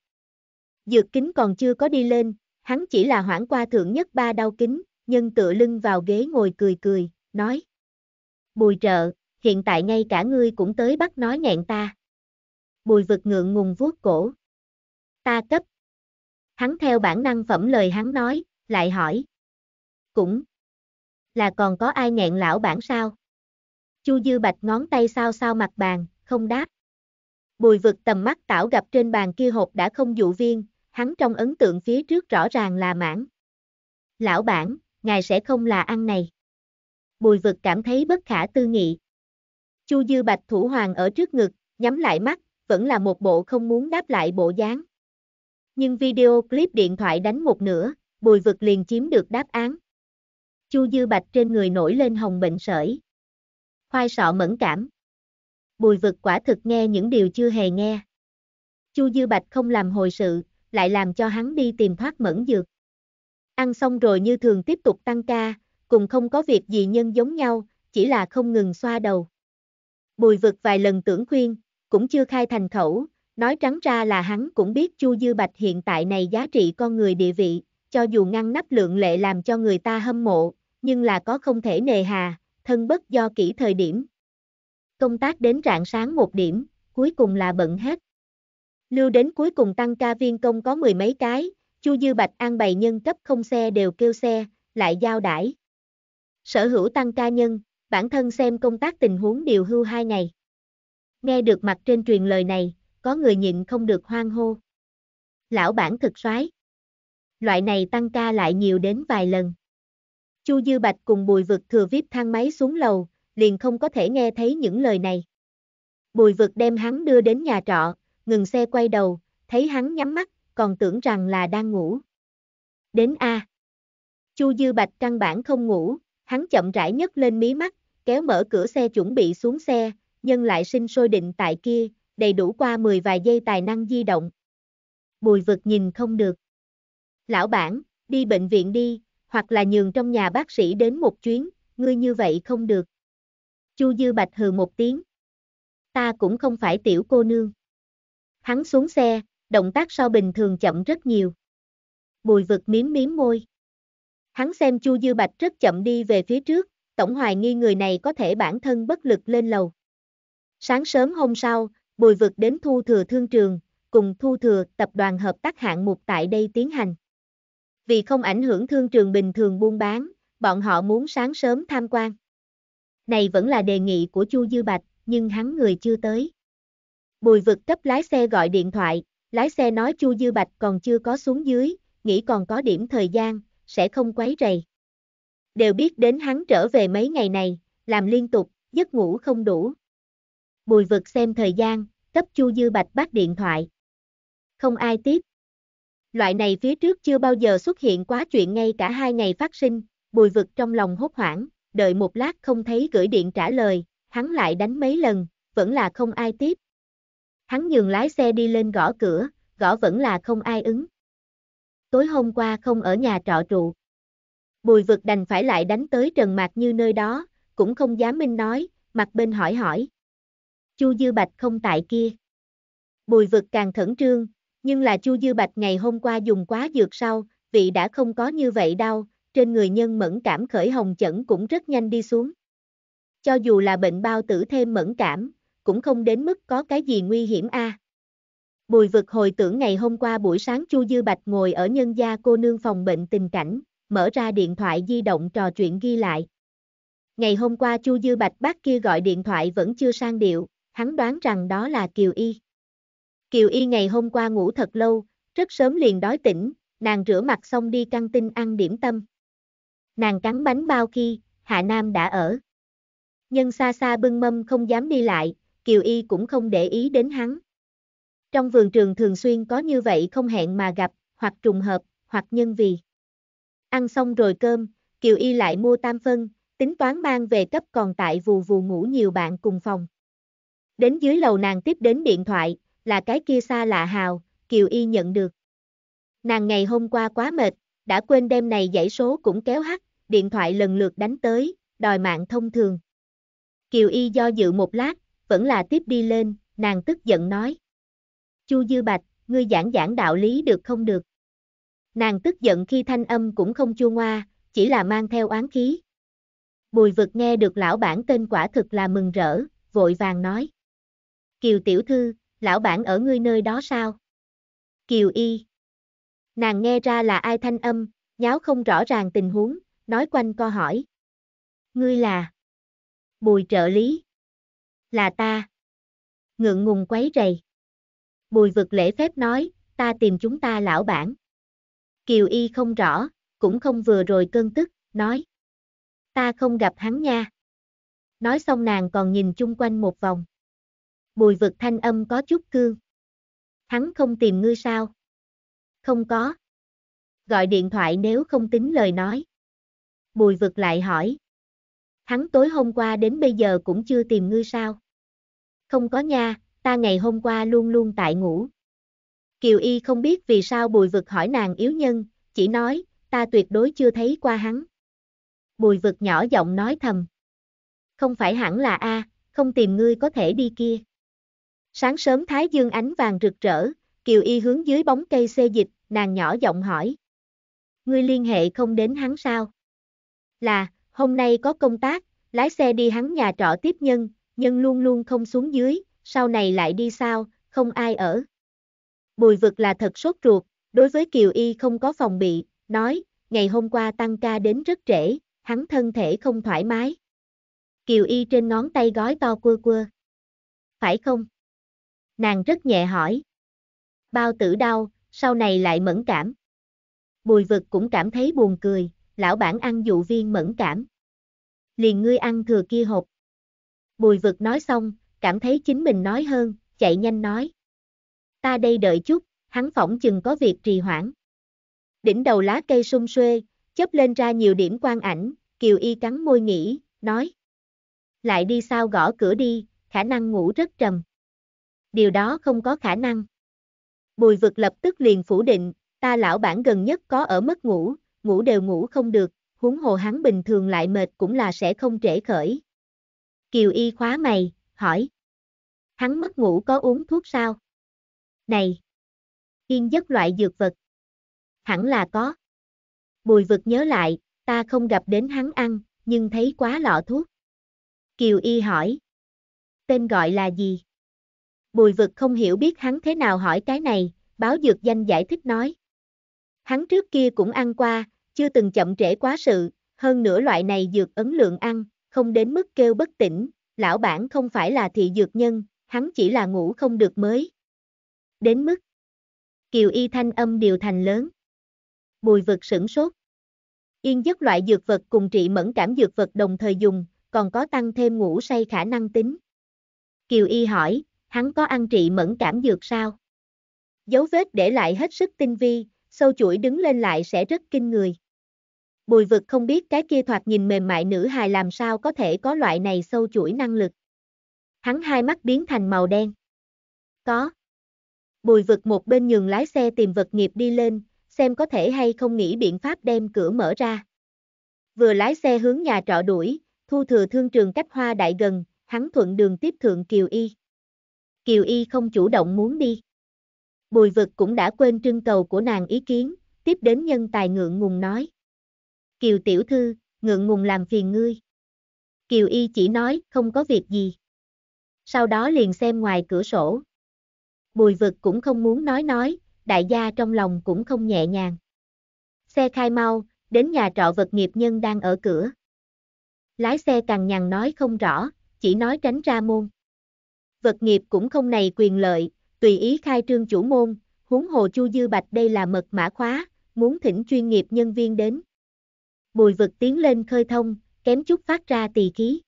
Dược kính còn chưa có đi lên, hắn chỉ là hoảng qua thượng nhất ba đau kính, nhân tựa lưng vào ghế ngồi cười cười, nói. Bùi trợ, hiện tại ngay cả ngươi cũng tới bắt nói nghẹn ta bùi vực ngượng ngùng vuốt cổ. Ta cấp. Hắn theo bản năng phẩm lời hắn nói, lại hỏi. Cũng. Là còn có ai nghẹn lão bản sao? Chu Dư Bạch ngón tay sao sao mặt bàn, không đáp. Bùi vực tầm mắt tảo gặp trên bàn kia hộp đã không dụ viên, hắn trong ấn tượng phía trước rõ ràng là mãn. Lão bản, ngài sẽ không là ăn này. Bùi vực cảm thấy bất khả tư nghị. Chu Dư Bạch thủ hoàng ở trước ngực, nhắm lại mắt, vẫn là một bộ không muốn đáp lại bộ dáng. Nhưng video clip điện thoại đánh một nửa, bùi vực liền chiếm được đáp án. Chu Dư Bạch trên người nổi lên hồng bệnh sởi. Khoai sọ mẫn cảm. Bùi vực quả thực nghe những điều chưa hề nghe. Chu Dư Bạch không làm hồi sự, lại làm cho hắn đi tìm thoát mẫn dược. Ăn xong rồi như thường tiếp tục tăng ca, cùng không có việc gì nhân giống nhau, chỉ là không ngừng xoa đầu. Bùi vực vài lần tưởng khuyên, cũng chưa khai thành khẩu, nói trắng ra là hắn cũng biết Chu Dư Bạch hiện tại này giá trị con người địa vị, cho dù ngăn nắp lượng lệ làm cho người ta hâm mộ, nhưng là có không thể nề hà, thân bất do kỹ thời điểm. Công tác đến rạng sáng một điểm, cuối cùng là bận hết. Lưu đến cuối cùng tăng ca viên công có mười mấy cái, Chu Dư Bạch an bày nhân cấp không xe đều kêu xe, lại giao đãi. Sở hữu tăng ca nhân, bản thân xem công tác tình huống điều hưu hai ngày nghe được mặt trên truyền lời này, có người nhịn không được hoang hô. Lão bản thực soái. Loại này tăng ca lại nhiều đến vài lần. Chu Dư Bạch cùng Bùi Vực thừa vip thang máy xuống lầu, liền không có thể nghe thấy những lời này. Bùi Vực đem hắn đưa đến nhà trọ, ngừng xe quay đầu, thấy hắn nhắm mắt, còn tưởng rằng là đang ngủ. Đến A. Chu Dư Bạch căn bản không ngủ, hắn chậm rãi nhấc lên mí mắt, kéo mở cửa xe chuẩn bị xuống xe, nhân lại sinh sôi định tại kia, đầy đủ qua mười vài giây tài năng di động. Bùi vực nhìn không được. Lão bản, đi bệnh viện đi, hoặc là nhường trong nhà bác sĩ đến một chuyến, ngươi như vậy không được. Chu Dư Bạch hừ một tiếng. Ta cũng không phải tiểu cô nương. Hắn xuống xe, động tác so bình thường chậm rất nhiều. Bùi vực miếm miếm môi. Hắn xem Chu Dư Bạch rất chậm đi về phía trước, tổng hoài nghi người này có thể bản thân bất lực lên lầu. Sáng sớm hôm sau, Bùi Vực đến Thu Thừa Thương Trường, cùng Thu Thừa Tập đoàn Hợp tác hạng mục tại đây tiến hành. Vì không ảnh hưởng thương trường bình thường buôn bán, bọn họ muốn sáng sớm tham quan. Này vẫn là đề nghị của Chu Dư Bạch, nhưng hắn người chưa tới. Bùi Vực cấp lái xe gọi điện thoại, lái xe nói Chu Dư Bạch còn chưa có xuống dưới, nghĩ còn có điểm thời gian, sẽ không quấy rầy. Đều biết đến hắn trở về mấy ngày này, làm liên tục, giấc ngủ không đủ. Bùi vực xem thời gian, cấp Chu Dư Bạch bắt điện thoại. Không ai tiếp. Loại này phía trước chưa bao giờ xuất hiện quá chuyện ngay cả hai ngày phát sinh, bùi vực trong lòng hốt hoảng, đợi một lát không thấy gửi điện trả lời, hắn lại đánh mấy lần, vẫn là không ai tiếp. Hắn nhường lái xe đi lên gõ cửa, gõ vẫn là không ai ứng. Tối hôm qua không ở nhà trọ trụ. Bùi vực đành phải lại đánh tới Trần Mạc Như nơi đó, cũng không dám minh nói, mặt bên hỏi hỏi. Chu Dư Bạch không tại kia. Bùi vực càng khẩn trương, nhưng là Chu Dư Bạch ngày hôm qua dùng quá dược sau, vị đã không có như vậy đau, trên người nhân mẫn cảm khởi hồng chẩn cũng rất nhanh đi xuống. Cho dù là bệnh bao tử thêm mẫn cảm, cũng không đến mức có cái gì nguy hiểm a. À. Bùi vực hồi tưởng ngày hôm qua buổi sáng Chu Dư Bạch ngồi ở nhân gia cô nương phòng bệnh tình cảnh, mở ra điện thoại di động trò chuyện ghi lại. Ngày hôm qua Chu Dư Bạch bác kia gọi điện thoại vẫn chưa sang điệu, hắn đoán rằng đó là Kiều Y. Kiều Y ngày hôm qua ngủ thật lâu, rất sớm liền đói tỉnh, nàng rửa mặt xong đi căng tin ăn điểm tâm. Nàng cắn bánh bao khi, Hạ Nam đã ở. Nhân xa xa bưng mâm không dám đi lại, Kiều Y cũng không để ý đến hắn. Trong vườn trường thường xuyên có như vậy không hẹn mà gặp, hoặc trùng hợp, hoặc nhân vì. Ăn xong rồi cơm, Kiều Y lại mua tam phân, tính toán mang về cấp còn tại vù vù ngủ nhiều bạn cùng phòng. Đến dưới lầu nàng tiếp đến điện thoại, là cái kia xa lạ hào, Kiều Y nhận được. Nàng ngày hôm qua quá mệt, đã quên đêm này dãy số cũng kéo hắt, điện thoại lần lượt đánh tới, đòi mạng thông thường. Kiều Y do dự một lát, vẫn là tiếp đi lên, nàng tức giận nói. Chu Dư Bạch, ngươi giảng giảng đạo lý được không được? Nàng tức giận khi thanh âm cũng không chua ngoa, chỉ là mang theo oán khí. Bùi vực nghe được lão bản tên quả thực là mừng rỡ, vội vàng nói. Kiều tiểu thư, lão bản ở ngươi nơi đó sao? Kiều y. Nàng nghe ra là ai thanh âm, nháo không rõ ràng tình huống, nói quanh co hỏi. Ngươi là? Bùi trợ lý. Là ta. Ngượng ngùng quấy rầy. Bùi vực lễ phép nói, ta tìm chúng ta lão bản. Kiều y không rõ, cũng không vừa rồi cơn tức, nói. Ta không gặp hắn nha. Nói xong nàng còn nhìn chung quanh một vòng bùi vực thanh âm có chút cương. Hắn không tìm ngươi sao? Không có. Gọi điện thoại nếu không tính lời nói. Bùi vực lại hỏi. Hắn tối hôm qua đến bây giờ cũng chưa tìm ngươi sao? Không có nha, ta ngày hôm qua luôn luôn tại ngủ. Kiều Y không biết vì sao bùi vực hỏi nàng yếu nhân, chỉ nói, ta tuyệt đối chưa thấy qua hắn. Bùi vực nhỏ giọng nói thầm. Không phải hẳn là A, không tìm ngươi có thể đi kia. Sáng sớm thái dương ánh vàng rực rỡ, Kiều Y hướng dưới bóng cây xê dịch, nàng nhỏ giọng hỏi. Ngươi liên hệ không đến hắn sao? Là, hôm nay có công tác, lái xe đi hắn nhà trọ tiếp nhân, nhân luôn luôn không xuống dưới, sau này lại đi sao, không ai ở. Bùi vực là thật sốt ruột, đối với Kiều Y không có phòng bị, nói, ngày hôm qua tăng ca đến rất trễ, hắn thân thể không thoải mái. Kiều Y trên ngón tay gói to quơ quơ. Phải không? Nàng rất nhẹ hỏi. Bao tử đau, sau này lại mẫn cảm. Bùi vực cũng cảm thấy buồn cười, lão bản ăn dụ viên mẫn cảm. Liền ngươi ăn thừa kia hộp. Bùi vực nói xong, cảm thấy chính mình nói hơn, chạy nhanh nói. Ta đây đợi chút, hắn phỏng chừng có việc trì hoãn. Đỉnh đầu lá cây sung xuê, chớp lên ra nhiều điểm quan ảnh, Kiều Y cắn môi nghĩ, nói. Lại đi sao gõ cửa đi, khả năng ngủ rất trầm điều đó không có khả năng. Bùi vực lập tức liền phủ định, ta lão bản gần nhất có ở mất ngủ, ngủ đều ngủ không được, huống hồ hắn bình thường lại mệt cũng là sẽ không trễ khởi. Kiều y khóa mày, hỏi. Hắn mất ngủ có uống thuốc sao? Này! Yên giấc loại dược vật. Hẳn là có. Bùi vực nhớ lại, ta không gặp đến hắn ăn, nhưng thấy quá lọ thuốc. Kiều y hỏi. Tên gọi là gì? Bùi vực không hiểu biết hắn thế nào hỏi cái này, báo dược danh giải thích nói. Hắn trước kia cũng ăn qua, chưa từng chậm trễ quá sự, hơn nữa loại này dược ấn lượng ăn, không đến mức kêu bất tỉnh, lão bản không phải là thị dược nhân, hắn chỉ là ngủ không được mới. Đến mức Kiều y thanh âm điều thành lớn. Bùi vực sửng sốt. Yên giấc loại dược vật cùng trị mẫn cảm dược vật đồng thời dùng, còn có tăng thêm ngủ say khả năng tính. Kiều y hỏi, hắn có ăn trị mẫn cảm dược sao? Dấu vết để lại hết sức tinh vi, sâu chuỗi đứng lên lại sẽ rất kinh người. Bùi vực không biết cái kia thoạt nhìn mềm mại nữ hài làm sao có thể có loại này sâu chuỗi năng lực. Hắn hai mắt biến thành màu đen. Có. Bùi vực một bên nhường lái xe tìm vật nghiệp đi lên, xem có thể hay không nghĩ biện pháp đem cửa mở ra. Vừa lái xe hướng nhà trọ đuổi, thu thừa thương trường cách hoa đại gần, hắn thuận đường tiếp thượng Kiều Y. Kiều Y không chủ động muốn đi. Bùi vực cũng đã quên trưng cầu của nàng ý kiến, tiếp đến nhân tài ngượng ngùng nói. Kiều tiểu thư, ngượng ngùng làm phiền ngươi. Kiều Y chỉ nói, không có việc gì. Sau đó liền xem ngoài cửa sổ. Bùi vực cũng không muốn nói nói, đại gia trong lòng cũng không nhẹ nhàng. Xe khai mau, đến nhà trọ vật nghiệp nhân đang ở cửa. Lái xe càng nhằn nói không rõ, chỉ nói tránh ra môn vật nghiệp cũng không này quyền lợi, tùy ý khai trương chủ môn, huống hồ Chu Dư Bạch đây là mật mã khóa, muốn thỉnh chuyên nghiệp nhân viên đến. Bùi vực tiến lên khơi thông, kém chút phát ra tỳ khí.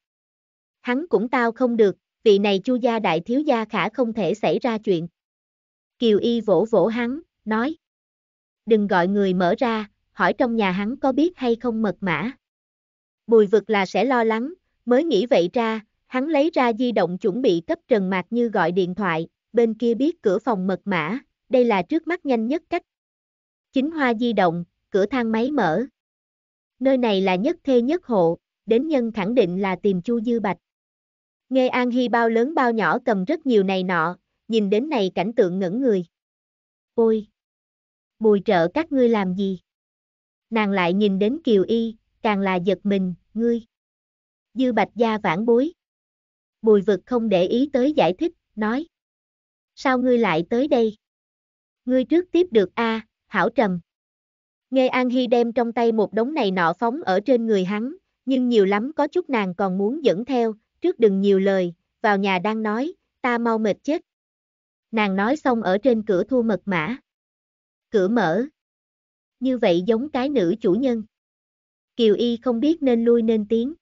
Hắn cũng tao không được, vị này Chu gia đại thiếu gia khả không thể xảy ra chuyện. Kiều Y vỗ vỗ hắn, nói. Đừng gọi người mở ra, hỏi trong nhà hắn có biết hay không mật mã. Bùi vực là sẽ lo lắng, mới nghĩ vậy ra, Hắn lấy ra di động chuẩn bị cấp Trần Mạc Như gọi điện thoại, bên kia biết cửa phòng mật mã, đây là trước mắt nhanh nhất cách. Chính hoa di động, cửa thang máy mở. Nơi này là nhất thê nhất hộ, đến nhân khẳng định là tìm Chu Dư Bạch. Nghe An Hy bao lớn bao nhỏ cầm rất nhiều này nọ, nhìn đến này cảnh tượng ngẩn người. Ôi! Bùi trợ các ngươi làm gì? Nàng lại nhìn đến Kiều Y, càng là giật mình, ngươi. Dư Bạch gia vãn bối bùi vực không để ý tới giải thích, nói. Sao ngươi lại tới đây? Ngươi trước tiếp được a à, hảo trầm. Nghe An Hy đem trong tay một đống này nọ phóng ở trên người hắn, nhưng nhiều lắm có chút nàng còn muốn dẫn theo, trước đừng nhiều lời, vào nhà đang nói, ta mau mệt chết. Nàng nói xong ở trên cửa thu mật mã. Cửa mở. Như vậy giống cái nữ chủ nhân. Kiều Y không biết nên lui nên tiếng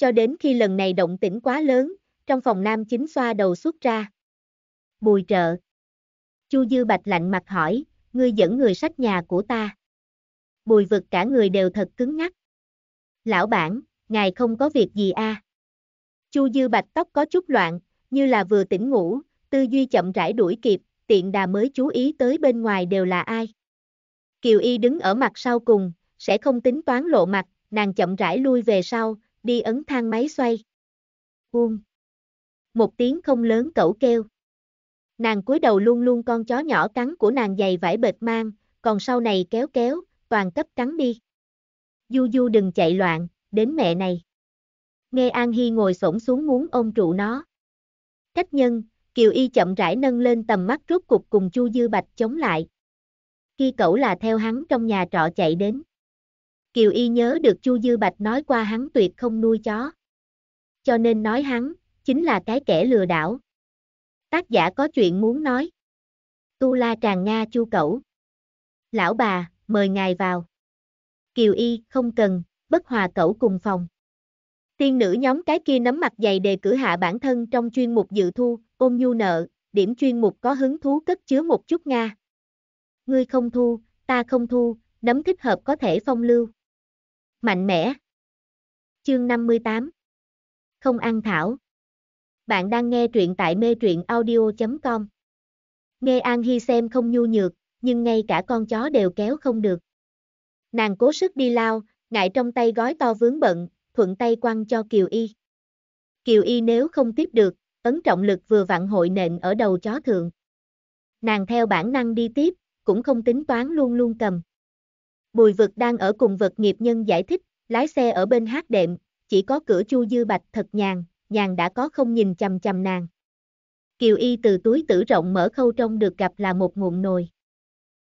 cho đến khi lần này động tĩnh quá lớn, trong phòng nam chính xoa đầu xuất ra. Bùi trợ. Chu Dư Bạch lạnh mặt hỏi, ngươi dẫn người sách nhà của ta. Bùi vực cả người đều thật cứng ngắc. Lão bản, ngài không có việc gì À? Chu Dư Bạch tóc có chút loạn, như là vừa tỉnh ngủ, tư duy chậm rãi đuổi kịp, tiện đà mới chú ý tới bên ngoài đều là ai. Kiều Y đứng ở mặt sau cùng, sẽ không tính toán lộ mặt, nàng chậm rãi lui về sau, đi ấn thang máy xoay. Buông. Một tiếng không lớn cẩu kêu. Nàng cúi đầu luôn luôn con chó nhỏ cắn của nàng dày vải bệt mang, còn sau này kéo kéo, toàn cấp cắn đi. Du du đừng chạy loạn, đến mẹ này. Nghe An Hy ngồi xổm xuống muốn ôm trụ nó. Cách nhân, Kiều Y chậm rãi nâng lên tầm mắt rốt cục cùng Chu Dư Bạch chống lại. Khi cậu là theo hắn trong nhà trọ chạy đến. Kiều Y nhớ được Chu Dư Bạch nói qua hắn tuyệt không nuôi chó. Cho nên nói hắn, chính là cái kẻ lừa đảo. Tác giả có chuyện muốn nói. Tu La tràn Nga Chu Cẩu. Lão bà, mời ngài vào. Kiều Y, không cần, bất hòa cẩu cùng phòng. Tiên nữ nhóm cái kia nắm mặt dày đề cử hạ bản thân trong chuyên mục dự thu, ôm nhu nợ, điểm chuyên mục có hứng thú cất chứa một chút Nga. Ngươi không thu, ta không thu, nấm thích hợp có thể phong lưu. Mạnh mẽ. Chương 58. Không ăn thảo. Bạn đang nghe truyện tại mê truyện audio.com. Nghe An Hy xem không nhu nhược, nhưng ngay cả con chó đều kéo không được. Nàng cố sức đi lao, ngại trong tay gói to vướng bận, thuận tay quăng cho Kiều Y. Kiều Y nếu không tiếp được, ấn trọng lực vừa vặn hội nện ở đầu chó thượng. Nàng theo bản năng đi tiếp, cũng không tính toán luôn luôn cầm. Bùi vực đang ở cùng vật nghiệp nhân giải thích, lái xe ở bên hát đệm, chỉ có cửa chu dư bạch thật nhàn, nhàn đã có không nhìn chầm chầm nàng. Kiều y từ túi tử rộng mở khâu trong được gặp là một nguồn nồi.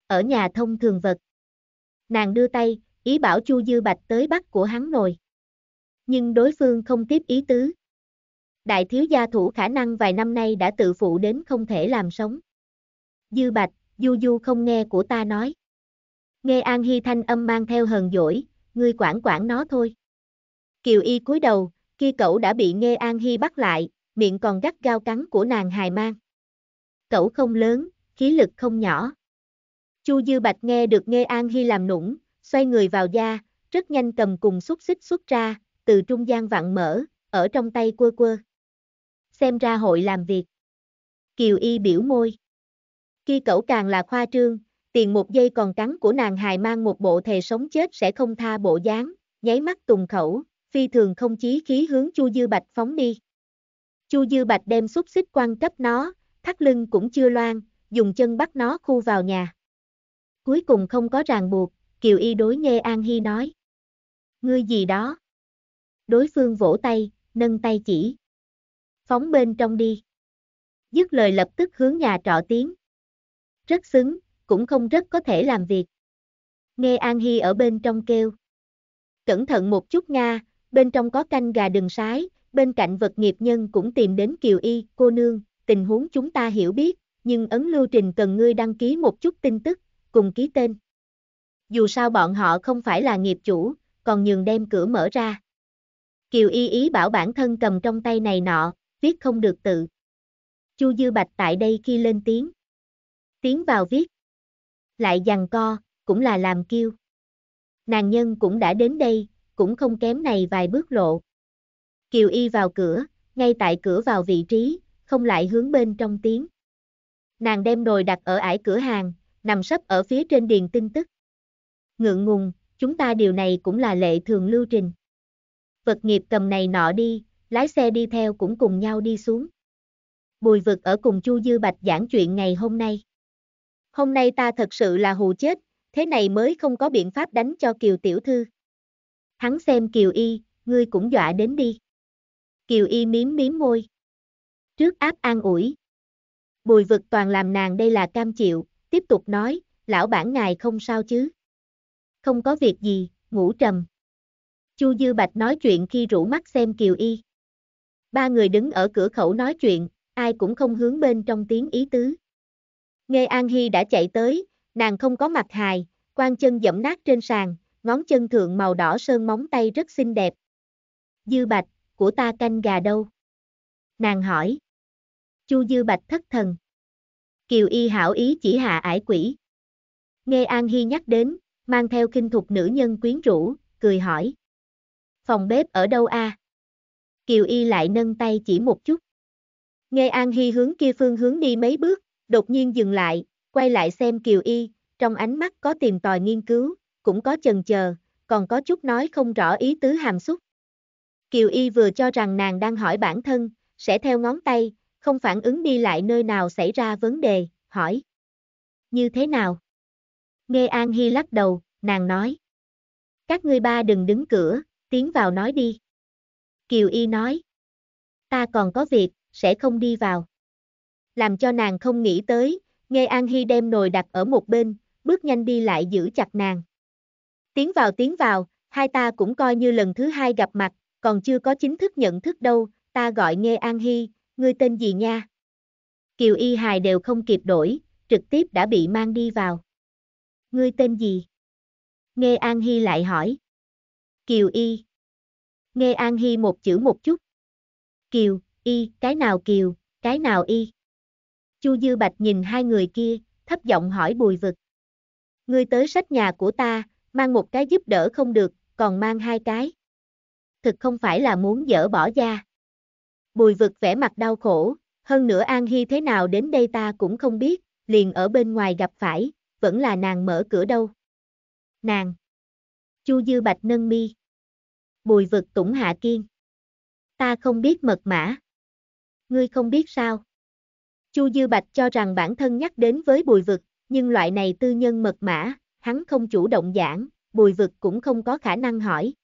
Ở nhà thông thường vật. Nàng đưa tay, ý bảo chu dư bạch tới bắt của hắn nồi. Nhưng đối phương không tiếp ý tứ. Đại thiếu gia thủ khả năng vài năm nay đã tự phụ đến không thể làm sống. Dư bạch, du du không nghe của ta nói. Nghe An Hy thanh âm mang theo hờn dỗi, ngươi quản quản nó thôi. Kiều Y cúi đầu, kia cậu đã bị Nghe An Hy bắt lại, miệng còn gắt gao cắn của nàng hài mang. Cậu không lớn, khí lực không nhỏ. Chu Dư Bạch nghe được Nghe An Hy làm nũng, xoay người vào da, rất nhanh cầm cùng xúc xích xuất ra, từ trung gian vặn mở, ở trong tay quơ quơ. Xem ra hội làm việc. Kiều Y biểu môi. Khi cậu càng là khoa trương, tiền một giây còn cắn của nàng hài mang một bộ thề sống chết sẽ không tha bộ dáng, nháy mắt tùng khẩu, phi thường không chí khí hướng Chu Dư Bạch phóng đi. Chu Dư Bạch đem xúc xích quan cấp nó, thắt lưng cũng chưa loan, dùng chân bắt nó khu vào nhà. Cuối cùng không có ràng buộc, Kiều Y đối nghe An Hy nói. Ngươi gì đó? Đối phương vỗ tay, nâng tay chỉ. Phóng bên trong đi. Dứt lời lập tức hướng nhà trọ tiếng. Rất xứng, cũng không rất có thể làm việc. Nghe An Hy ở bên trong kêu. Cẩn thận một chút Nga, bên trong có canh gà đừng sái, bên cạnh vật nghiệp nhân cũng tìm đến Kiều Y, cô nương, tình huống chúng ta hiểu biết, nhưng ấn lưu trình cần ngươi đăng ký một chút tin tức, cùng ký tên. Dù sao bọn họ không phải là nghiệp chủ, còn nhường đem cửa mở ra. Kiều Y ý bảo bản thân cầm trong tay này nọ, viết không được tự. Chu Dư Bạch tại đây khi lên tiếng. Tiến vào viết lại giằng co, cũng là làm kiêu. Nàng nhân cũng đã đến đây, cũng không kém này vài bước lộ. Kiều Y vào cửa, ngay tại cửa vào vị trí, không lại hướng bên trong tiếng. Nàng đem nồi đặt ở ải cửa hàng, nằm sấp ở phía trên điền tin tức. Ngượng ngùng, chúng ta điều này cũng là lệ thường lưu trình. Vật nghiệp cầm này nọ đi, lái xe đi theo cũng cùng nhau đi xuống. Bùi vực ở cùng Chu Dư Bạch giảng chuyện ngày hôm nay hôm nay ta thật sự là hù chết, thế này mới không có biện pháp đánh cho Kiều tiểu thư. Hắn xem Kiều Y, ngươi cũng dọa đến đi. Kiều Y miếm miếm môi. Trước áp an ủi. Bùi vực toàn làm nàng đây là cam chịu, tiếp tục nói, lão bản ngài không sao chứ. Không có việc gì, ngủ trầm. Chu Dư Bạch nói chuyện khi rủ mắt xem Kiều Y. Ba người đứng ở cửa khẩu nói chuyện, ai cũng không hướng bên trong tiếng ý tứ. Nghe An Hy đã chạy tới, nàng không có mặt hài, quan chân dẫm nát trên sàn, ngón chân thượng màu đỏ sơn móng tay rất xinh đẹp. Dư bạch, của ta canh gà đâu? Nàng hỏi. Chu dư bạch thất thần. Kiều y hảo ý chỉ hạ ải quỷ. Nghe An Hy nhắc đến, mang theo kinh thục nữ nhân quyến rũ, cười hỏi. Phòng bếp ở đâu a? À? Kiều y lại nâng tay chỉ một chút. Nghe An Hy hướng kia phương hướng đi mấy bước, đột nhiên dừng lại, quay lại xem Kiều Y, trong ánh mắt có tìm tòi nghiên cứu, cũng có chần chờ, còn có chút nói không rõ ý tứ hàm xúc. Kiều Y vừa cho rằng nàng đang hỏi bản thân, sẽ theo ngón tay, không phản ứng đi lại nơi nào xảy ra vấn đề, hỏi. Như thế nào? Nghe An Hy lắc đầu, nàng nói. Các ngươi ba đừng đứng cửa, tiến vào nói đi. Kiều Y nói. Ta còn có việc, sẽ không đi vào làm cho nàng không nghĩ tới, nghe An Hy đem nồi đặt ở một bên, bước nhanh đi lại giữ chặt nàng. Tiến vào tiến vào, hai ta cũng coi như lần thứ hai gặp mặt, còn chưa có chính thức nhận thức đâu, ta gọi nghe An Hy, ngươi tên gì nha? Kiều Y Hài đều không kịp đổi, trực tiếp đã bị mang đi vào. Ngươi tên gì? Nghe An Hy lại hỏi. Kiều Y. Nghe An Hy một chữ một chút. Kiều, Y, cái nào Kiều, cái nào Y? Chu Dư Bạch nhìn hai người kia, thấp giọng hỏi bùi vực. Ngươi tới sách nhà của ta, mang một cái giúp đỡ không được, còn mang hai cái. Thực không phải là muốn dỡ bỏ ra?". Bùi vực vẻ mặt đau khổ, hơn nữa An Hy thế nào đến đây ta cũng không biết, liền ở bên ngoài gặp phải, vẫn là nàng mở cửa đâu. Nàng. Chu Dư Bạch nâng mi. Bùi vực tủng hạ kiên. Ta không biết mật mã. Ngươi không biết sao? Chu Dư Bạch cho rằng bản thân nhắc đến với bùi vực, nhưng loại này tư nhân mật mã, hắn không chủ động giảng, bùi vực cũng không có khả năng hỏi.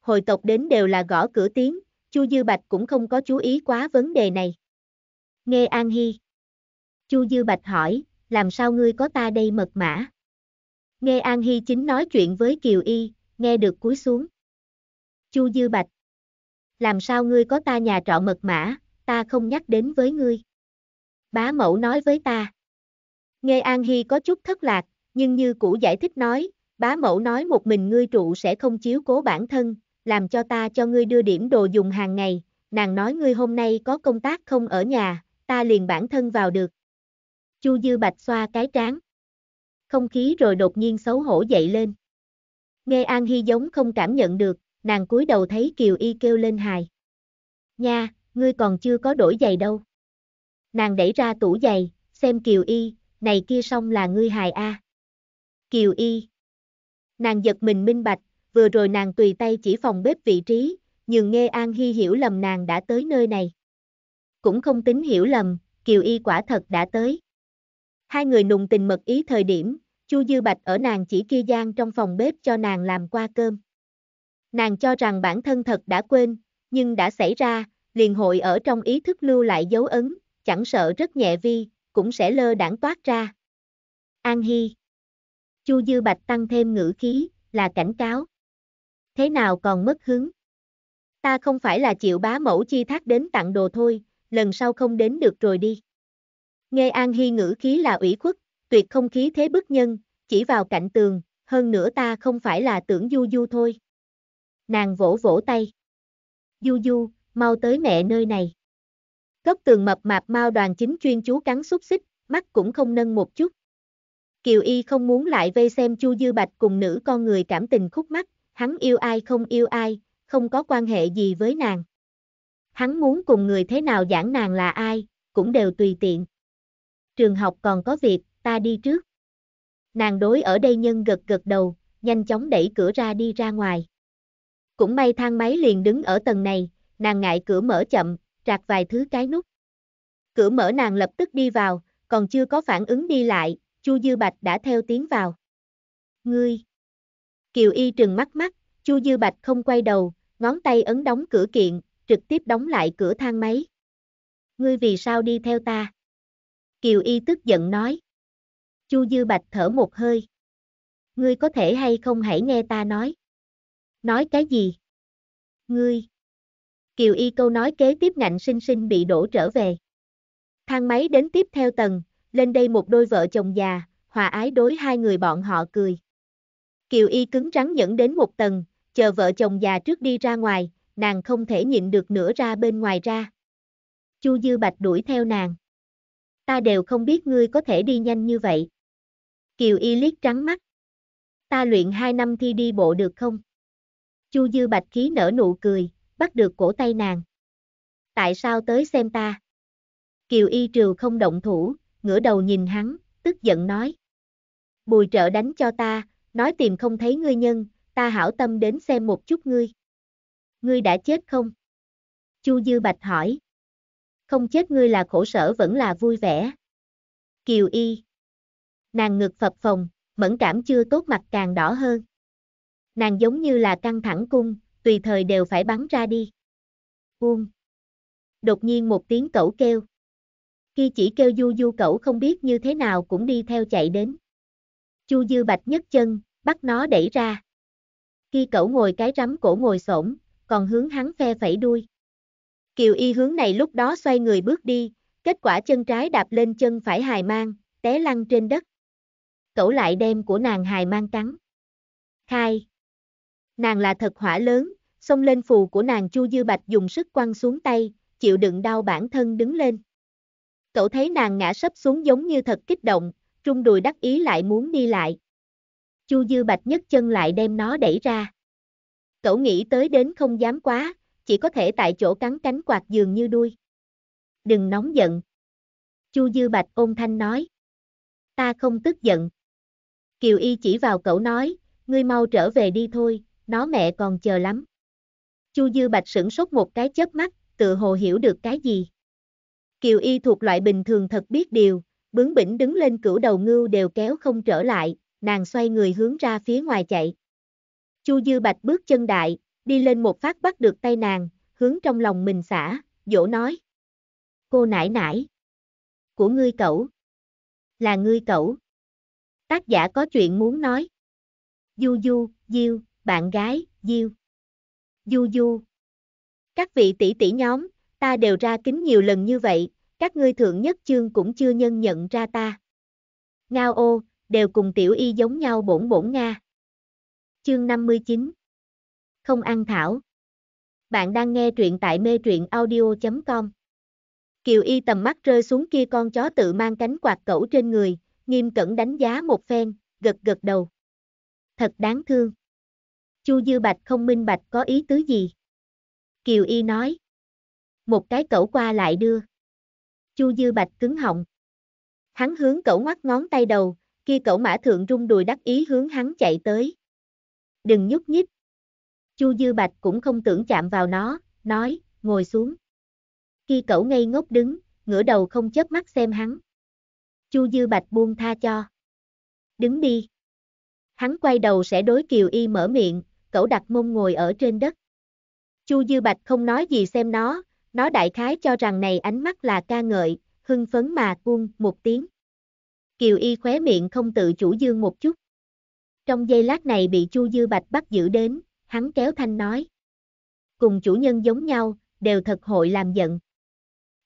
Hồi tộc đến đều là gõ cửa tiếng, Chu Dư Bạch cũng không có chú ý quá vấn đề này. Nghe An Hy. Chu Dư Bạch hỏi, làm sao ngươi có ta đây mật mã? Nghe An Hy chính nói chuyện với Kiều Y, nghe được cúi xuống. Chu Dư Bạch. Làm sao ngươi có ta nhà trọ mật mã, ta không nhắc đến với ngươi bá mẫu nói với ta. Nghe An Hy có chút thất lạc, nhưng như cũ giải thích nói, bá mẫu nói một mình ngươi trụ sẽ không chiếu cố bản thân, làm cho ta cho ngươi đưa điểm đồ dùng hàng ngày, nàng nói ngươi hôm nay có công tác không ở nhà, ta liền bản thân vào được. Chu Dư Bạch xoa cái trán. Không khí rồi đột nhiên xấu hổ dậy lên. Nghe An Hy giống không cảm nhận được, nàng cúi đầu thấy Kiều Y kêu lên hài. Nha, ngươi còn chưa có đổi giày đâu. Nàng đẩy ra tủ giày, xem Kiều Y, này kia xong là ngươi hài a. Kiều Y. Nàng giật mình minh bạch, vừa rồi nàng tùy tay chỉ phòng bếp vị trí, nhưng nghe An Hy hiểu lầm nàng đã tới nơi này. Cũng không tính hiểu lầm, Kiều Y quả thật đã tới. Hai người nùng tình mật ý thời điểm, Chu Dư Bạch ở nàng chỉ kia gian trong phòng bếp cho nàng làm qua cơm. Nàng cho rằng bản thân thật đã quên, nhưng đã xảy ra, liền hội ở trong ý thức lưu lại dấu ấn, chẳng sợ rất nhẹ vi, cũng sẽ lơ đảng toát ra. An Hy Chu Dư Bạch tăng thêm ngữ khí, là cảnh cáo. Thế nào còn mất hứng? Ta không phải là chịu bá mẫu chi thác đến tặng đồ thôi, lần sau không đến được rồi đi. Nghe An Hy ngữ khí là ủy khuất, tuyệt không khí thế bức nhân, chỉ vào cạnh tường, hơn nữa ta không phải là tưởng du du thôi. Nàng vỗ vỗ tay. Du du, mau tới mẹ nơi này. Góc tường mập mạp mau đoàn chính chuyên chú cắn xúc xích, mắt cũng không nâng một chút. Kiều Y không muốn lại vây xem Chu Dư Bạch cùng nữ con người cảm tình khúc mắt, hắn yêu ai không yêu ai, không có quan hệ gì với nàng. Hắn muốn cùng người thế nào giảng nàng là ai, cũng đều tùy tiện. Trường học còn có việc, ta đi trước. Nàng đối ở đây nhân gật gật đầu, nhanh chóng đẩy cửa ra đi ra ngoài. Cũng may thang máy liền đứng ở tầng này, nàng ngại cửa mở chậm, rạc vài thứ cái nút. Cửa mở nàng lập tức đi vào, còn chưa có phản ứng đi lại, Chu Dư Bạch đã theo tiếng vào. Ngươi! Kiều Y trừng mắt mắt, Chu Dư Bạch không quay đầu, ngón tay ấn đóng cửa kiện, trực tiếp đóng lại cửa thang máy. Ngươi vì sao đi theo ta? Kiều Y tức giận nói. Chu Dư Bạch thở một hơi. Ngươi có thể hay không hãy nghe ta nói. Nói cái gì? Ngươi. Kiều Y câu nói kế tiếp ngạnh sinh sinh bị đổ trở về. Thang máy đến tiếp theo tầng, lên đây một đôi vợ chồng già, hòa ái đối hai người bọn họ cười. Kiều Y cứng rắn dẫn đến một tầng, chờ vợ chồng già trước đi ra ngoài, nàng không thể nhịn được nữa ra bên ngoài ra. Chu Dư Bạch đuổi theo nàng. Ta đều không biết ngươi có thể đi nhanh như vậy. Kiều Y liếc trắng mắt. Ta luyện hai năm thi đi bộ được không? Chu Dư Bạch khí nở nụ cười, bắt được cổ tay nàng. Tại sao tới xem ta? Kiều Y Triều không động thủ, ngửa đầu nhìn hắn, tức giận nói. Bùi trợ đánh cho ta, nói tìm không thấy ngươi nhân, ta hảo tâm đến xem một chút ngươi. Ngươi đã chết không? Chu Dư Bạch hỏi. Không chết ngươi là khổ sở vẫn là vui vẻ. Kiều Y. Nàng ngực phập phồng, mẫn cảm chưa tốt mặt càng đỏ hơn. Nàng giống như là căng thẳng cung, tùy thời đều phải bắn ra đi. Buông. Đột nhiên một tiếng cẩu kêu. Khi chỉ kêu du du cẩu không biết như thế nào cũng đi theo chạy đến. Chu dư bạch nhất chân, bắt nó đẩy ra. Khi cẩu ngồi cái rắm cổ ngồi xổm, còn hướng hắn phe phẩy đuôi. Kiều y hướng này lúc đó xoay người bước đi, kết quả chân trái đạp lên chân phải hài mang, té lăn trên đất. Cẩu lại đem của nàng hài mang cắn. Khai nàng là thật hỏa lớn, xông lên phù của nàng Chu Dư Bạch dùng sức quăng xuống tay, chịu đựng đau bản thân đứng lên. Cậu thấy nàng ngã sấp xuống giống như thật kích động, trung đùi đắc ý lại muốn đi lại. Chu Dư Bạch nhấc chân lại đem nó đẩy ra. Cậu nghĩ tới đến không dám quá, chỉ có thể tại chỗ cắn cánh quạt giường như đuôi. Đừng nóng giận. Chu Dư Bạch ôn thanh nói. Ta không tức giận. Kiều Y chỉ vào cậu nói, ngươi mau trở về đi thôi, nó mẹ còn chờ lắm. Chu Dư Bạch sửng sốt một cái chớp mắt, tự hồ hiểu được cái gì. Kiều Y thuộc loại bình thường thật biết điều, bướng bỉnh đứng lên cửu đầu ngưu đều kéo không trở lại, nàng xoay người hướng ra phía ngoài chạy. Chu Dư Bạch bước chân đại, đi lên một phát bắt được tay nàng, hướng trong lòng mình xả, dỗ nói. Cô nải nải. Của ngươi cậu, Là ngươi cậu. Tác giả có chuyện muốn nói. Du du, diêu bạn gái, Diêu. Du du. Các vị tỷ tỷ nhóm, ta đều ra kính nhiều lần như vậy, các ngươi thượng nhất chương cũng chưa nhân nhận ra ta. Ngao ô, đều cùng tiểu y giống nhau bổn bổn Nga. Chương 59 Không ăn thảo Bạn đang nghe truyện tại mê truyện audio.com Kiều y tầm mắt rơi xuống kia con chó tự mang cánh quạt cẩu trên người, nghiêm cẩn đánh giá một phen, gật gật đầu. Thật đáng thương. Chu Dư Bạch không minh bạch có ý tứ gì. Kiều Y nói. Một cái cẩu qua lại đưa. Chu Dư Bạch cứng họng. Hắn hướng cẩu ngoắt ngón tay đầu, kia cẩu mã thượng rung đùi đắc ý hướng hắn chạy tới. Đừng nhúc nhích. Chu Dư Bạch cũng không tưởng chạm vào nó, nói, ngồi xuống. Kia cẩu ngây ngốc đứng, ngửa đầu không chớp mắt xem hắn. Chu Dư Bạch buông tha cho. Đứng đi. Hắn quay đầu sẽ đối Kiều Y mở miệng, cẩu đặt mông ngồi ở trên đất. Chu Dư Bạch không nói gì xem nó, nó đại khái cho rằng này ánh mắt là ca ngợi, hưng phấn mà buông một tiếng. Kiều Y khóe miệng không tự chủ dương một chút. Trong giây lát này bị Chu Dư Bạch bắt giữ đến, hắn kéo thanh nói. Cùng chủ nhân giống nhau, đều thật hội làm giận.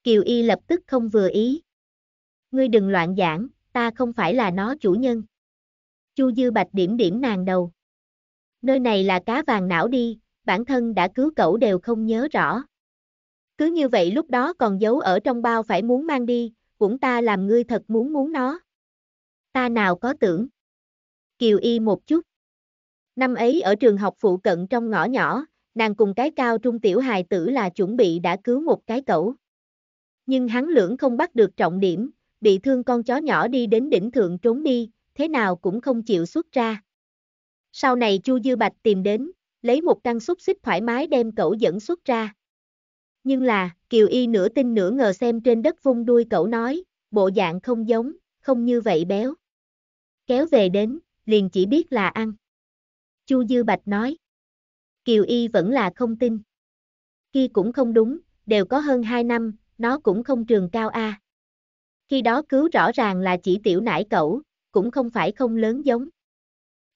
Kiều Y lập tức không vừa ý. Ngươi đừng loạn giảng, ta không phải là nó chủ nhân. Chu Dư Bạch điểm điểm nàng đầu nơi này là cá vàng não đi, bản thân đã cứu cậu đều không nhớ rõ. Cứ như vậy lúc đó còn giấu ở trong bao phải muốn mang đi, cũng ta làm ngươi thật muốn muốn nó. Ta nào có tưởng. Kiều y một chút. Năm ấy ở trường học phụ cận trong ngõ nhỏ, nàng cùng cái cao trung tiểu hài tử là chuẩn bị đã cứu một cái cẩu. Nhưng hắn lưỡng không bắt được trọng điểm, bị thương con chó nhỏ đi đến đỉnh thượng trốn đi, thế nào cũng không chịu xuất ra. Sau này Chu Dư Bạch tìm đến, lấy một căn xúc xích thoải mái đem cậu dẫn xuất ra. Nhưng là, Kiều Y nửa tin nửa ngờ xem trên đất vung đuôi cậu nói, bộ dạng không giống, không như vậy béo. Kéo về đến, liền chỉ biết là ăn. Chu Dư Bạch nói. Kiều Y vẫn là không tin. Khi cũng không đúng, đều có hơn 2 năm, nó cũng không trường cao A. Khi đó cứu rõ ràng là chỉ tiểu nải cậu, cũng không phải không lớn giống.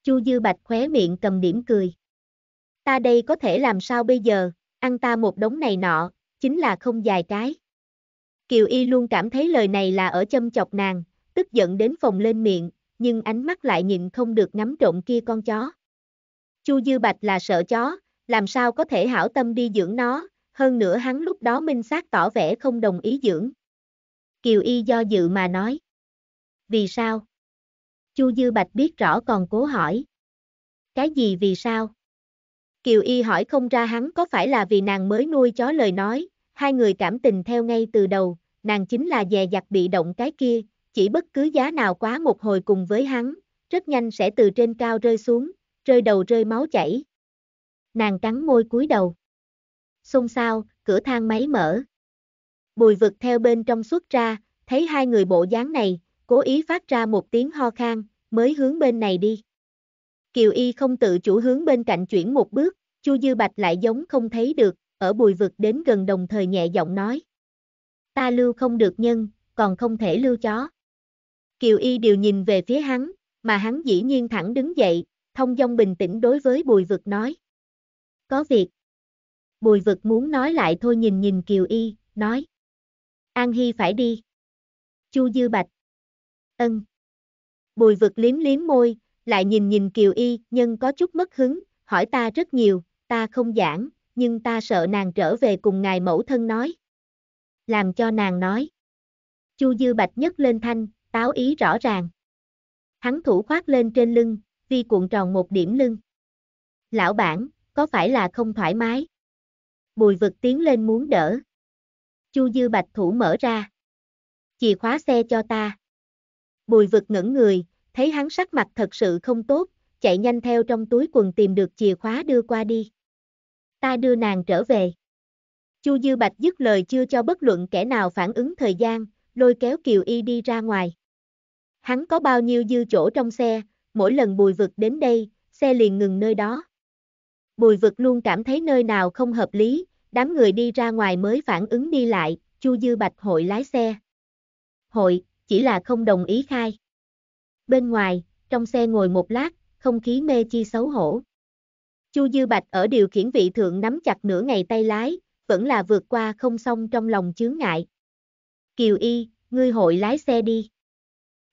Chu Dư Bạch khóe miệng cầm điểm cười. Ta đây có thể làm sao bây giờ, ăn ta một đống này nọ, chính là không dài cái. Kiều Y luôn cảm thấy lời này là ở châm chọc nàng, tức giận đến phòng lên miệng, nhưng ánh mắt lại nhìn không được ngắm trộm kia con chó. Chu Dư Bạch là sợ chó, làm sao có thể hảo tâm đi dưỡng nó, hơn nữa hắn lúc đó minh xác tỏ vẻ không đồng ý dưỡng. Kiều Y do dự mà nói. Vì sao? Chu Dư Bạch biết rõ còn cố hỏi. Cái gì vì sao? Kiều Y hỏi không ra hắn có phải là vì nàng mới nuôi chó lời nói, hai người cảm tình theo ngay từ đầu, nàng chính là dè dặt bị động cái kia, chỉ bất cứ giá nào quá một hồi cùng với hắn, rất nhanh sẽ từ trên cao rơi xuống, rơi đầu rơi máu chảy. Nàng cắn môi cúi đầu. Xôn xao, cửa thang máy mở. Bùi vực theo bên trong suốt ra, thấy hai người bộ dáng này, cố ý phát ra một tiếng ho khan, mới hướng bên này đi. Kiều Y không tự chủ hướng bên cạnh chuyển một bước, Chu Dư Bạch lại giống không thấy được, ở bùi vực đến gần đồng thời nhẹ giọng nói. Ta lưu không được nhân, còn không thể lưu chó. Kiều Y đều nhìn về phía hắn, mà hắn dĩ nhiên thẳng đứng dậy, thông dong bình tĩnh đối với bùi vực nói. Có việc. Bùi vực muốn nói lại thôi nhìn nhìn Kiều Y, nói. An Hy phải đi. Chu Dư Bạch, ân. Bùi vực liếm liếm môi, lại nhìn nhìn Kiều Y, nhân có chút mất hứng, hỏi ta rất nhiều, ta không giảng, nhưng ta sợ nàng trở về cùng ngài mẫu thân nói. Làm cho nàng nói. Chu Dư Bạch nhất lên thanh, táo ý rõ ràng. Hắn thủ khoát lên trên lưng, vi cuộn tròn một điểm lưng. Lão bản, có phải là không thoải mái? Bùi vực tiến lên muốn đỡ. Chu Dư Bạch thủ mở ra. Chìa khóa xe cho ta. Bùi vực ngẩn người, thấy hắn sắc mặt thật sự không tốt, chạy nhanh theo trong túi quần tìm được chìa khóa đưa qua đi. Ta đưa nàng trở về. Chu Dư Bạch dứt lời chưa cho bất luận kẻ nào phản ứng thời gian, lôi kéo Kiều Y đi ra ngoài. Hắn có bao nhiêu dư chỗ trong xe, mỗi lần bùi vực đến đây, xe liền ngừng nơi đó. Bùi vực luôn cảm thấy nơi nào không hợp lý, đám người đi ra ngoài mới phản ứng đi lại, Chu Dư Bạch hội lái xe. Hội, chỉ là không đồng ý khai. Bên ngoài, trong xe ngồi một lát, không khí mê chi xấu hổ. Chu Dư Bạch ở điều khiển vị thượng nắm chặt nửa ngày tay lái, vẫn là vượt qua không xong trong lòng chướng ngại. Kiều Y, ngươi hội lái xe đi.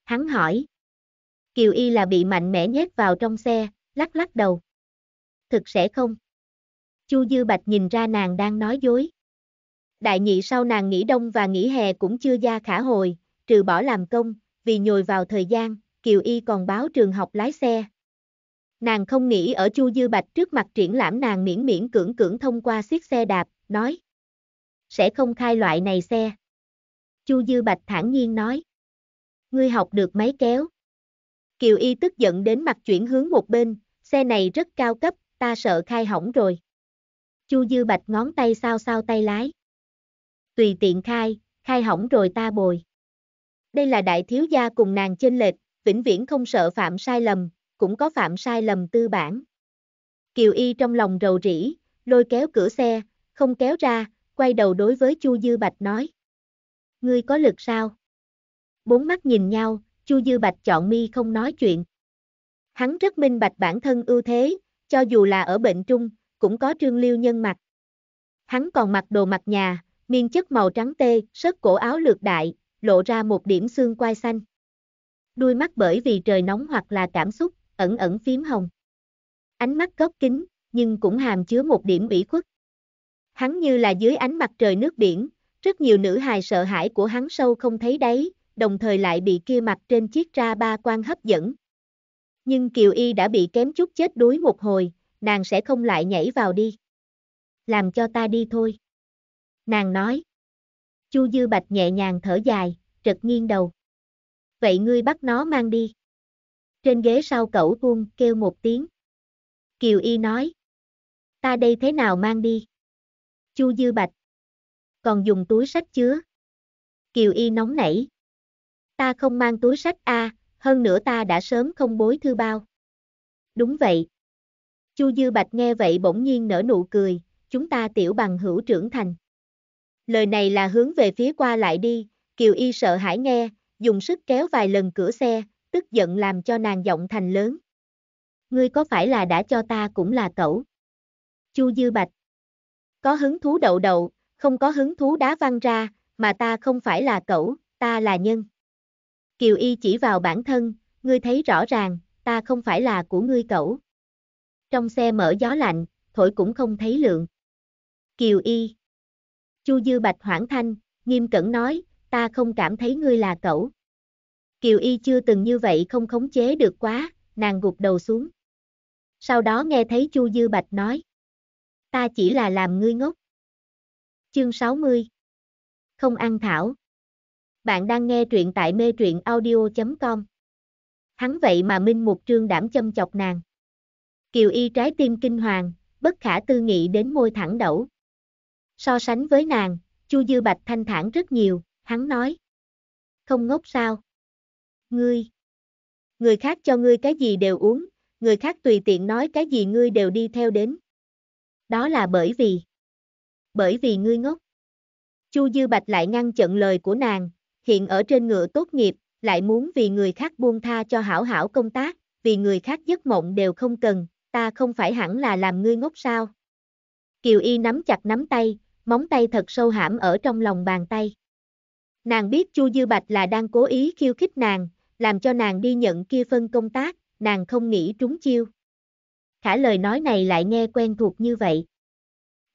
Hắn hỏi. Kiều Y là bị mạnh mẽ nhét vào trong xe, lắc lắc đầu. Thực sẽ không. Chu Dư Bạch nhìn ra nàng đang nói dối. Đại nhị sau nàng nghỉ đông và nghỉ hè cũng chưa ra khả hồi, trừ bỏ làm công, vì nhồi vào thời gian, Kiều Y còn báo trường học lái xe. Nàng không nghĩ ở Chu Dư Bạch trước mặt triển lãm nàng miễn miễn cưỡng cưỡng thông qua xiết xe đạp, nói. Sẽ không khai loại này xe. Chu Dư Bạch thản nhiên nói. Ngươi học được máy kéo. Kiều Y tức giận đến mặt chuyển hướng một bên, xe này rất cao cấp, ta sợ khai hỏng rồi. Chu Dư Bạch ngón tay sao sao tay lái. Tùy tiện khai, khai hỏng rồi ta bồi. Đây là đại thiếu gia cùng nàng chênh lệch, vĩnh viễn không sợ phạm sai lầm, cũng có phạm sai lầm tư bản. Kiều Y trong lòng rầu rĩ, lôi kéo cửa xe, không kéo ra, quay đầu đối với Chu Dư Bạch nói. Ngươi có lực sao? Bốn mắt nhìn nhau, Chu Dư Bạch chọn mi không nói chuyện. Hắn rất minh bạch bản thân ưu thế, cho dù là ở bệnh trung, cũng có trương liêu nhân mặt. Hắn còn mặc đồ mặt nhà, miên chất màu trắng tê, sớt cổ áo lược đại, lộ ra một điểm xương quai xanh. Đuôi mắt bởi vì trời nóng hoặc là cảm xúc, ẩn ẩn phím hồng. Ánh mắt góc kính, nhưng cũng hàm chứa một điểm ủy khuất. Hắn như là dưới ánh mặt trời nước biển, rất nhiều nữ hài sợ hãi của hắn sâu không thấy đáy, đồng thời lại bị kia mặt trên chiếc ra ba quan hấp dẫn. Nhưng Kiều Y đã bị kém chút chết đuối một hồi, nàng sẽ không lại nhảy vào đi. Làm cho ta đi thôi. Nàng nói. Chu Dư Bạch nhẹ nhàng thở dài, trật nghiêng đầu. Vậy ngươi bắt nó mang đi. Trên ghế sau cẩu vuông kêu một tiếng. Kiều Y nói. Ta đây thế nào mang đi? Chu Dư Bạch. Còn dùng túi sách chứa. Kiều Y nóng nảy. Ta không mang túi sách a, hơn nữa ta đã sớm không bối thư bao. Đúng vậy. Chu Dư Bạch nghe vậy bỗng nhiên nở nụ cười, chúng ta tiểu bằng hữu trưởng thành. Lời này là hướng về phía qua lại đi, Kiều Y sợ hãi nghe, dùng sức kéo vài lần cửa xe, tức giận làm cho nàng giọng thành lớn. Ngươi có phải là đã cho ta cũng là cậu? Chu Dư Bạch Có hứng thú đậu đậu, không có hứng thú đá văng ra, mà ta không phải là cậu, ta là nhân. Kiều Y chỉ vào bản thân, ngươi thấy rõ ràng, ta không phải là của ngươi cậu. Trong xe mở gió lạnh, thổi cũng không thấy lượng. Kiều Y Chu Dư Bạch hoảng thanh, nghiêm cẩn nói, ta không cảm thấy ngươi là cậu. Kiều Y chưa từng như vậy không khống chế được quá, nàng gục đầu xuống. Sau đó nghe thấy Chu Dư Bạch nói, ta chỉ là làm ngươi ngốc. Chương 60 Không ăn thảo Bạn đang nghe truyện tại mê truyện audio.com Hắn vậy mà Minh Mục Trương đảm châm chọc nàng. Kiều Y trái tim kinh hoàng, bất khả tư nghị đến môi thẳng đẩu. So sánh với nàng, Chu Dư Bạch thanh thản rất nhiều, hắn nói. Không ngốc sao? Ngươi! Người khác cho ngươi cái gì đều uống, người khác tùy tiện nói cái gì ngươi đều đi theo đến. Đó là bởi vì... Bởi vì ngươi ngốc. Chu Dư Bạch lại ngăn chặn lời của nàng, hiện ở trên ngựa tốt nghiệp, lại muốn vì người khác buông tha cho hảo hảo công tác, vì người khác giấc mộng đều không cần, ta không phải hẳn là làm ngươi ngốc sao. Kiều Y nắm chặt nắm tay, móng tay thật sâu hãm ở trong lòng bàn tay. Nàng biết Chu Dư Bạch là đang cố ý khiêu khích nàng, làm cho nàng đi nhận kia phân công tác, nàng không nghĩ trúng chiêu. Khả lời nói này lại nghe quen thuộc như vậy.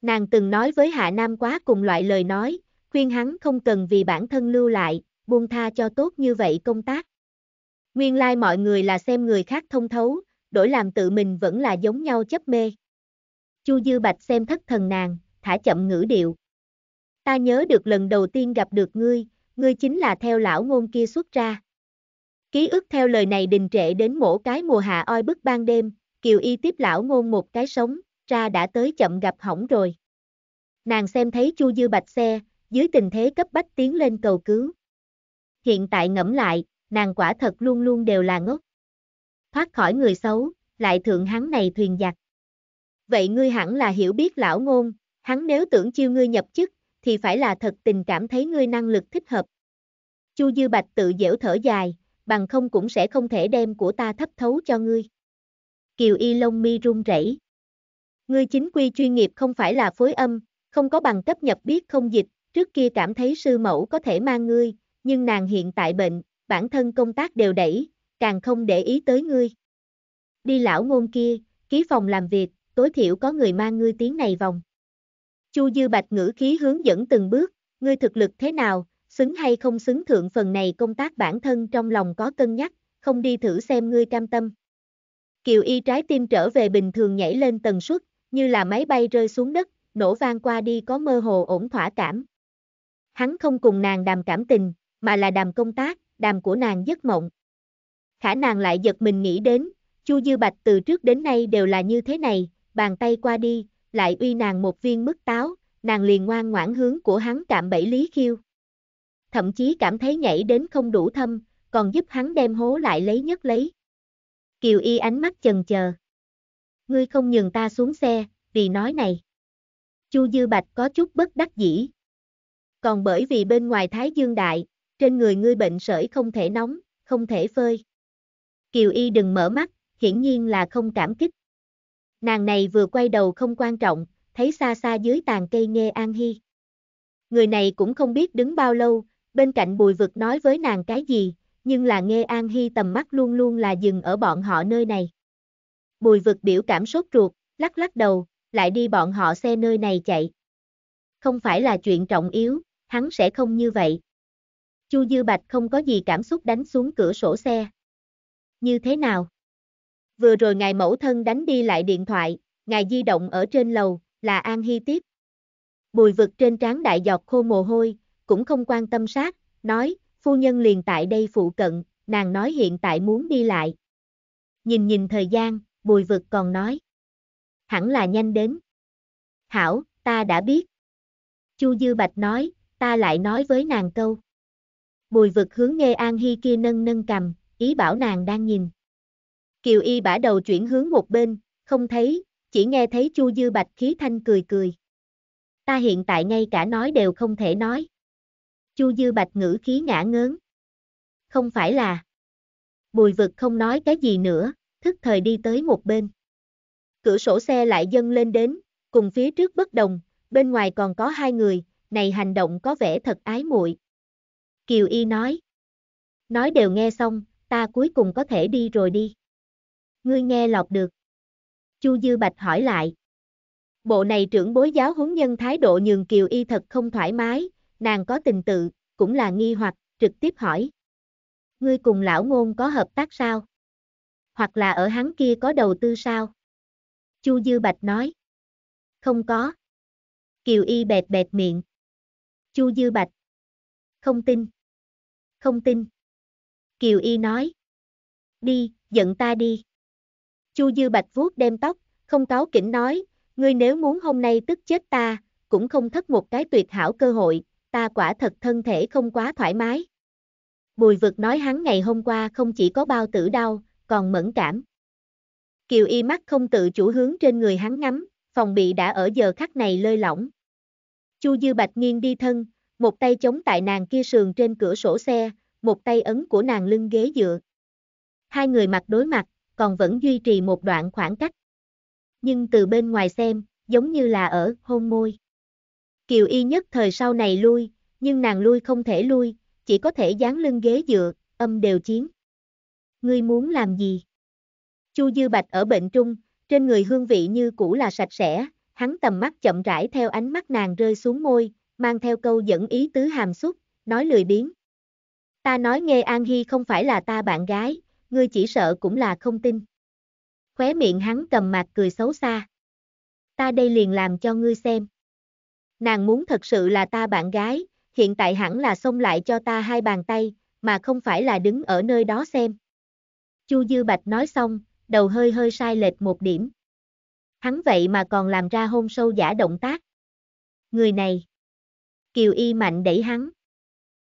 Nàng từng nói với Hạ Nam quá cùng loại lời nói, khuyên hắn không cần vì bản thân lưu lại, buông tha cho tốt như vậy công tác. Nguyên lai like mọi người là xem người khác thông thấu, đổi làm tự mình vẫn là giống nhau chấp mê. Chu Dư Bạch xem thất thần nàng, thả chậm ngữ điệu. Ta nhớ được lần đầu tiên gặp được ngươi, ngươi chính là theo lão ngôn kia xuất ra. Ký ức theo lời này đình trệ đến mổ cái mùa hạ oi bức ban đêm, Kiều Y tiếp lão ngôn một cái sống, ra đã tới chậm gặp hỏng rồi. Nàng xem thấy Chu Dư Bạch xe, dưới tình thế cấp bách tiến lên cầu cứu. Hiện tại ngẫm lại, nàng quả thật luôn luôn đều là ngốc. Thoát khỏi người xấu, lại thượng hắn này thuyền giặc. Vậy ngươi hẳn là hiểu biết lão ngôn, Hắn nếu tưởng chiêu ngươi nhập chức, thì phải là thật tình cảm thấy ngươi năng lực thích hợp. Chu Dư Bạch tự dễu thở dài, bằng không cũng sẽ không thể đem của ta thấp thấu cho ngươi. Kiều Y Long mi run rẩy. Ngươi chính quy chuyên nghiệp không phải là phối âm, không có bằng cấp nhập biết không dịch, trước kia cảm thấy sư mẫu có thể mang ngươi, nhưng nàng hiện tại bệnh, bản thân công tác đều đẩy, càng không để ý tới ngươi. Đi lão ngôn kia, ký phòng làm việc, tối thiểu có người mang ngươi tiếng này vòng. Chu Dư Bạch ngữ khí hướng dẫn từng bước, ngươi thực lực thế nào, xứng hay không xứng thượng phần này công tác bản thân trong lòng có cân nhắc, không đi thử xem ngươi cam tâm. Kiều Y trái tim trở về bình thường nhảy lên tần suất, như là máy bay rơi xuống đất, nổ vang qua đi có mơ hồ ổn thỏa cảm. Hắn không cùng nàng đàm cảm tình, mà là đàm công tác, đàm của nàng giấc mộng. Khả nàng lại giật mình nghĩ đến, Chu Dư Bạch từ trước đến nay đều là như thế này, bàn tay qua đi, lại uy nàng một viên mứt táo, nàng liền ngoan ngoãn hướng của hắn cạm bẫy Lý Khiêu. Thậm chí cảm thấy nhảy đến không đủ thâm, còn giúp hắn đem hố lại lấy nhất lấy. Kiều Y ánh mắt chần chờ. Ngươi không nhường ta xuống xe, vì nói này. Chu Dư Bạch có chút bất đắc dĩ. Còn bởi vì bên ngoài Thái Dương Đại, trên người ngươi bệnh sởi không thể nóng, không thể phơi. Kiều Y đừng mở mắt, hiển nhiên là không cảm kích. Nàng này vừa quay đầu không quan trọng, thấy xa xa dưới tàn cây nghe An Hy. Người này cũng không biết đứng bao lâu, bên cạnh bùi vực nói với nàng cái gì, nhưng là nghe An Hy tầm mắt luôn luôn là dừng ở bọn họ nơi này. Bùi vực biểu cảm sốt ruột, lắc lắc đầu, lại đi bọn họ xe nơi này chạy. Không phải là chuyện trọng yếu, hắn sẽ không như vậy. Chu Dư Bạch không có gì cảm xúc đánh xuống cửa sổ xe. Như thế nào? vừa rồi ngài mẫu thân đánh đi lại điện thoại, ngài di động ở trên lầu, là An Hy tiếp. Bùi vực trên trán đại giọt khô mồ hôi, cũng không quan tâm sát, nói, phu nhân liền tại đây phụ cận, nàng nói hiện tại muốn đi lại. Nhìn nhìn thời gian, bùi vực còn nói. Hẳn là nhanh đến. Hảo, ta đã biết. Chu Dư Bạch nói, ta lại nói với nàng câu. Bùi vực hướng nghe An Hy kia nâng nâng cầm, ý bảo nàng đang nhìn. Kiều Y bả đầu chuyển hướng một bên, không thấy, chỉ nghe thấy Chu Dư Bạch khí thanh cười cười. Ta hiện tại ngay cả nói đều không thể nói. Chu Dư Bạch ngữ khí ngã ngớn. Không phải là. Bùi vực không nói cái gì nữa, thức thời đi tới một bên. Cửa sổ xe lại dâng lên đến, cùng phía trước bất đồng, bên ngoài còn có hai người, này hành động có vẻ thật ái muội. Kiều Y nói. Nói đều nghe xong, ta cuối cùng có thể đi rồi đi ngươi nghe lọc được. Chu Dư Bạch hỏi lại. Bộ này trưởng bối giáo huấn nhân thái độ nhường Kiều Y thật không thoải mái, nàng có tình tự, cũng là nghi hoặc, trực tiếp hỏi. Ngươi cùng lão ngôn có hợp tác sao? Hoặc là ở hắn kia có đầu tư sao? Chu Dư Bạch nói. Không có. Kiều Y bẹt bẹt miệng. Chu Dư Bạch. Không tin. Không tin. Kiều Y nói. Đi, giận ta đi. Chu Dư Bạch vuốt đem tóc, không cáo kỉnh nói, ngươi nếu muốn hôm nay tức chết ta, cũng không thất một cái tuyệt hảo cơ hội, ta quả thật thân thể không quá thoải mái. Bùi vực nói hắn ngày hôm qua không chỉ có bao tử đau, còn mẫn cảm. Kiều y mắt không tự chủ hướng trên người hắn ngắm, phòng bị đã ở giờ khắc này lơi lỏng. Chu Dư Bạch nghiêng đi thân, một tay chống tại nàng kia sườn trên cửa sổ xe, một tay ấn của nàng lưng ghế dựa. Hai người mặt đối mặt, còn vẫn duy trì một đoạn khoảng cách. Nhưng từ bên ngoài xem, giống như là ở hôn môi. Kiều Y nhất thời sau này lui, nhưng nàng lui không thể lui, chỉ có thể dán lưng ghế dựa, âm đều chiến. Ngươi muốn làm gì? Chu Dư Bạch ở bệnh trung, trên người hương vị như cũ là sạch sẽ, hắn tầm mắt chậm rãi theo ánh mắt nàng rơi xuống môi, mang theo câu dẫn ý tứ hàm xúc, nói lười biếng. Ta nói nghe An Hy không phải là ta bạn gái, ngươi chỉ sợ cũng là không tin. Khóe miệng hắn cầm mặt cười xấu xa. Ta đây liền làm cho ngươi xem. Nàng muốn thật sự là ta bạn gái, hiện tại hẳn là xông lại cho ta hai bàn tay, mà không phải là đứng ở nơi đó xem. Chu Dư Bạch nói xong, đầu hơi hơi sai lệch một điểm. Hắn vậy mà còn làm ra hôn sâu giả động tác. Người này. Kiều Y mạnh đẩy hắn.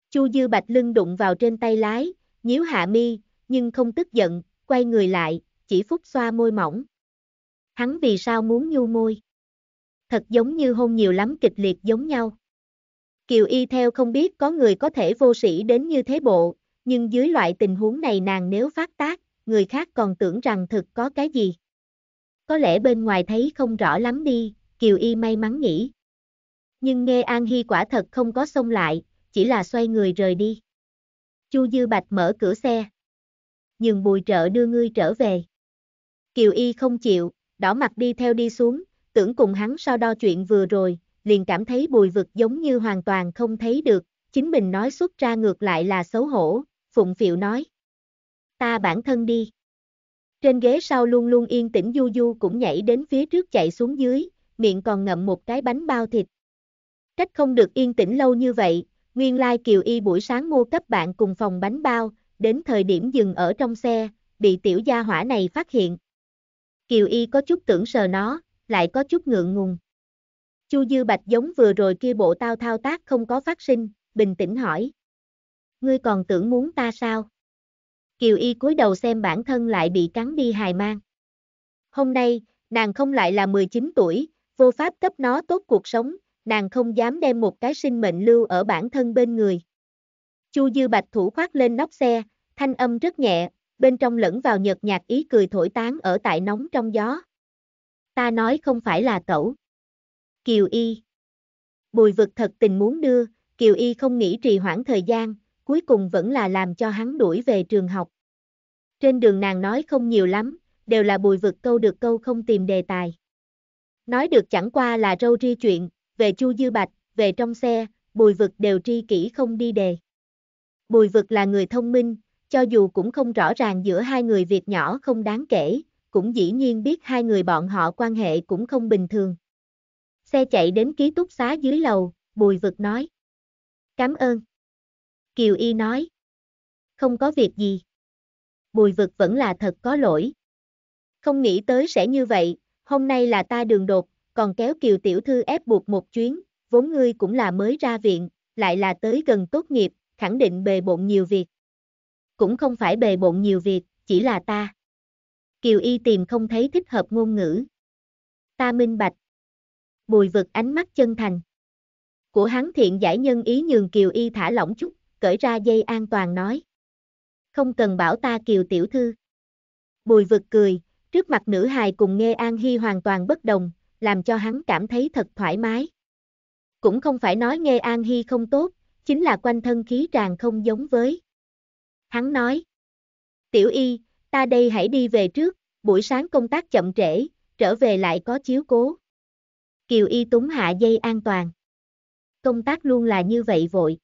Chu Dư Bạch lưng đụng vào trên tay lái, nhíu hạ mi, nhưng không tức giận, quay người lại, chỉ phúc xoa môi mỏng. Hắn vì sao muốn nhu môi? Thật giống như hôn nhiều lắm kịch liệt giống nhau. Kiều Y theo không biết có người có thể vô sĩ đến như thế bộ, nhưng dưới loại tình huống này nàng nếu phát tác, người khác còn tưởng rằng thực có cái gì. Có lẽ bên ngoài thấy không rõ lắm đi, Kiều Y may mắn nghĩ. Nhưng nghe An Hy quả thật không có xông lại, chỉ là xoay người rời đi. Chu Dư Bạch mở cửa xe nhường bùi trợ đưa ngươi trở về. Kiều Y không chịu, đỏ mặt đi theo đi xuống, tưởng cùng hắn so đo chuyện vừa rồi, liền cảm thấy bùi vực giống như hoàn toàn không thấy được, chính mình nói xuất ra ngược lại là xấu hổ, phụng phiệu nói. Ta bản thân đi. Trên ghế sau luôn luôn yên tĩnh Du Du cũng nhảy đến phía trước chạy xuống dưới, miệng còn ngậm một cái bánh bao thịt. cách không được yên tĩnh lâu như vậy, nguyên lai like Kiều Y buổi sáng mua cấp bạn cùng phòng bánh bao, đến thời điểm dừng ở trong xe, bị tiểu gia hỏa này phát hiện. Kiều Y có chút tưởng sờ nó, lại có chút ngượng ngùng. Chu Dư Bạch giống vừa rồi kia bộ tao thao tác không có phát sinh, bình tĩnh hỏi. Ngươi còn tưởng muốn ta sao? Kiều Y cúi đầu xem bản thân lại bị cắn đi hài mang. Hôm nay, nàng không lại là 19 tuổi, vô pháp cấp nó tốt cuộc sống, nàng không dám đem một cái sinh mệnh lưu ở bản thân bên người. Chu Dư Bạch thủ khoác lên nóc xe, thanh âm rất nhẹ, bên trong lẫn vào nhợt nhạt ý cười thổi tán ở tại nóng trong gió. Ta nói không phải là tẩu, Kiều Y Bùi vực thật tình muốn đưa, Kiều Y không nghĩ trì hoãn thời gian, cuối cùng vẫn là làm cho hắn đuổi về trường học. Trên đường nàng nói không nhiều lắm, đều là bùi vực câu được câu không tìm đề tài. Nói được chẳng qua là râu ri chuyện, về Chu Dư Bạch, về trong xe, bùi vực đều tri kỹ không đi đề. Bùi vực là người thông minh, cho dù cũng không rõ ràng giữa hai người việc nhỏ không đáng kể, cũng dĩ nhiên biết hai người bọn họ quan hệ cũng không bình thường. Xe chạy đến ký túc xá dưới lầu, bùi vực nói. Cảm ơn. Kiều Y nói. Không có việc gì. Bùi vực vẫn là thật có lỗi. Không nghĩ tới sẽ như vậy, hôm nay là ta đường đột, còn kéo Kiều Tiểu Thư ép buộc một chuyến, vốn ngươi cũng là mới ra viện, lại là tới gần tốt nghiệp, khẳng định bề bộn nhiều việc. Cũng không phải bề bộn nhiều việc, chỉ là ta. Kiều Y tìm không thấy thích hợp ngôn ngữ. Ta minh bạch. Bùi vực ánh mắt chân thành. Của hắn thiện giải nhân ý nhường Kiều Y thả lỏng chút, cởi ra dây an toàn nói. Không cần bảo ta Kiều tiểu thư. Bùi vực cười, trước mặt nữ hài cùng nghe An Hy hoàn toàn bất đồng, làm cho hắn cảm thấy thật thoải mái. Cũng không phải nói nghe An Hy không tốt, chính là quanh thân khí tràn không giống với. Hắn nói, tiểu y, ta đây hãy đi về trước, buổi sáng công tác chậm trễ, trở về lại có chiếu cố. Kiều y túng hạ dây an toàn. Công tác luôn là như vậy vội.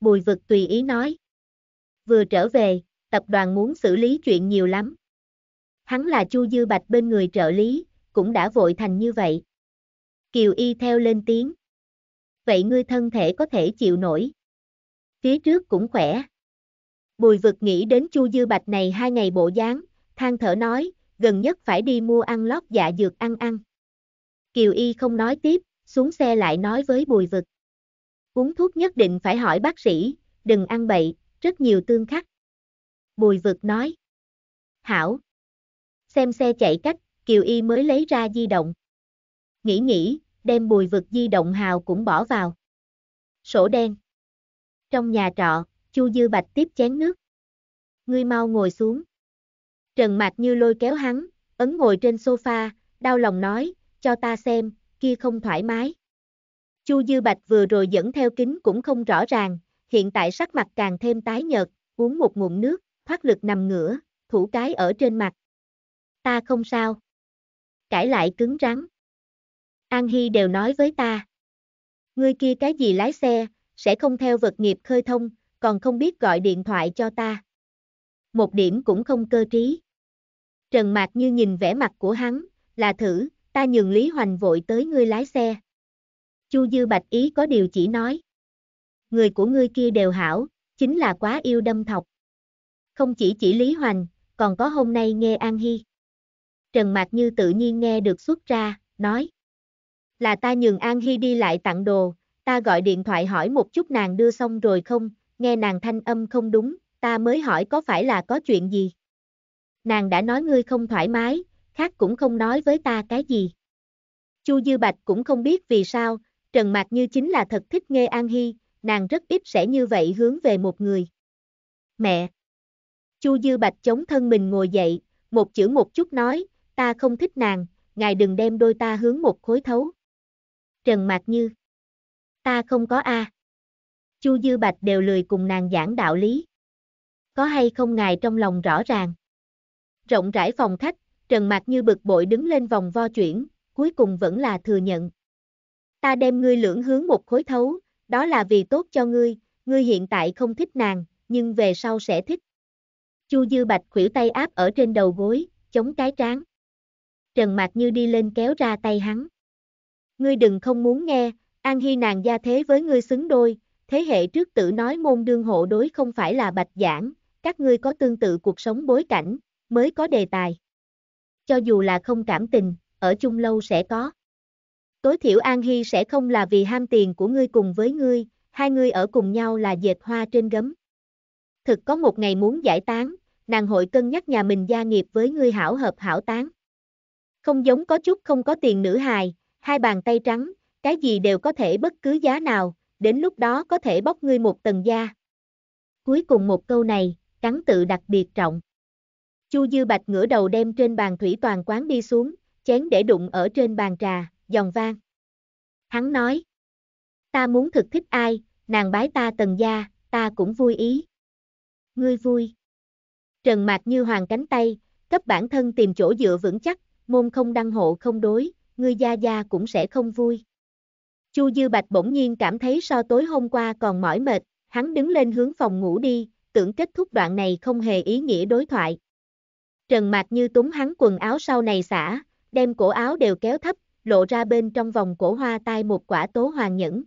Bùi vực tùy ý nói. Vừa trở về, tập đoàn muốn xử lý chuyện nhiều lắm. Hắn là Chu Dư Bạch bên người trợ lý, cũng đã vội thành như vậy. Kiều y theo lên tiếng vậy ngươi thân thể có thể chịu nổi. Phía trước cũng khỏe. Bùi vực nghĩ đến Chu Dư Bạch này hai ngày bộ dáng, than thở nói, gần nhất phải đi mua ăn lót dạ dược ăn ăn. Kiều Y không nói tiếp, xuống xe lại nói với bùi vực. Uống thuốc nhất định phải hỏi bác sĩ, đừng ăn bậy, rất nhiều tương khắc. Bùi vực nói. Hảo. Xem xe chạy cách, Kiều Y mới lấy ra di động. Nghĩ nghĩ, đem bùi vực di động hào cũng bỏ vào. Sổ đen. Trong nhà trọ, Chu Dư Bạch tiếp chén nước. Ngươi mau ngồi xuống. Trần Mạc như lôi kéo hắn, ấn ngồi trên sofa, đau lòng nói, cho ta xem, kia không thoải mái. Chu Dư Bạch vừa rồi dẫn theo kính cũng không rõ ràng, hiện tại sắc mặt càng thêm tái nhợt, uống một ngụm nước, thoát lực nằm ngửa, thủ cái ở trên mặt. Ta không sao. Cải lại cứng rắn. An Hy đều nói với ta. Ngươi kia cái gì lái xe, sẽ không theo vật nghiệp khơi thông, còn không biết gọi điện thoại cho ta. Một điểm cũng không cơ trí. Trần Mạc như nhìn vẻ mặt của hắn, là thử, ta nhường Lý Hoành vội tới ngươi lái xe. Chu Dư Bạch ý có điều chỉ nói. Người của ngươi kia đều hảo, chính là quá yêu đâm thọc. Không chỉ chỉ Lý Hoành, còn có hôm nay nghe An Hy. Trần Mạc Như tự nhiên nghe được xuất ra, nói là ta nhường An Hy đi lại tặng đồ, ta gọi điện thoại hỏi một chút nàng đưa xong rồi không, nghe nàng thanh âm không đúng, ta mới hỏi có phải là có chuyện gì. Nàng đã nói ngươi không thoải mái, khác cũng không nói với ta cái gì. Chu Dư Bạch cũng không biết vì sao, Trần Mạc Như chính là thật thích nghe An Hy, nàng rất ít sẽ như vậy hướng về một người. Mẹ! Chu Dư Bạch chống thân mình ngồi dậy, một chữ một chút nói, ta không thích nàng, ngài đừng đem đôi ta hướng một khối thấu. Trần Mạc Như. Ta không có A. Chu Dư Bạch đều lười cùng nàng giảng đạo lý. Có hay không ngài trong lòng rõ ràng. Rộng rãi phòng khách, Trần Mạc Như bực bội đứng lên vòng vo chuyển, cuối cùng vẫn là thừa nhận. Ta đem ngươi lưỡng hướng một khối thấu, đó là vì tốt cho ngươi, ngươi hiện tại không thích nàng, nhưng về sau sẽ thích. Chu Dư Bạch khủy tay áp ở trên đầu gối, chống cái trán. Trần Mạc Như đi lên kéo ra tay hắn ngươi đừng không muốn nghe, An Hy nàng gia thế với ngươi xứng đôi, thế hệ trước tự nói môn đương hộ đối không phải là bạch giảng, các ngươi có tương tự cuộc sống bối cảnh, mới có đề tài. Cho dù là không cảm tình, ở chung lâu sẽ có. Tối thiểu An Hy sẽ không là vì ham tiền của ngươi cùng với ngươi, hai ngươi ở cùng nhau là dệt hoa trên gấm. Thực có một ngày muốn giải tán, nàng hội cân nhắc nhà mình gia nghiệp với ngươi hảo hợp hảo tán. Không giống có chút không có tiền nữ hài, hai bàn tay trắng, cái gì đều có thể bất cứ giá nào, đến lúc đó có thể bóc ngươi một tầng da. Cuối cùng một câu này, cắn tự đặc biệt trọng. Chu Dư Bạch ngửa đầu đem trên bàn thủy toàn quán đi xuống, chén để đụng ở trên bàn trà, giòn vang. Hắn nói, ta muốn thực thích ai, nàng bái ta tầng gia, ta cũng vui ý. Ngươi vui. Trần Mạc như hoàng cánh tay, cấp bản thân tìm chỗ dựa vững chắc, môn không đăng hộ không đối, ngươi gia gia cũng sẽ không vui. Chu Dư Bạch bỗng nhiên cảm thấy so tối hôm qua còn mỏi mệt, hắn đứng lên hướng phòng ngủ đi, tưởng kết thúc đoạn này không hề ý nghĩa đối thoại. Trần Mạc Như túng hắn quần áo sau này xả, đem cổ áo đều kéo thấp, lộ ra bên trong vòng cổ hoa tai một quả tố hoàng nhẫn.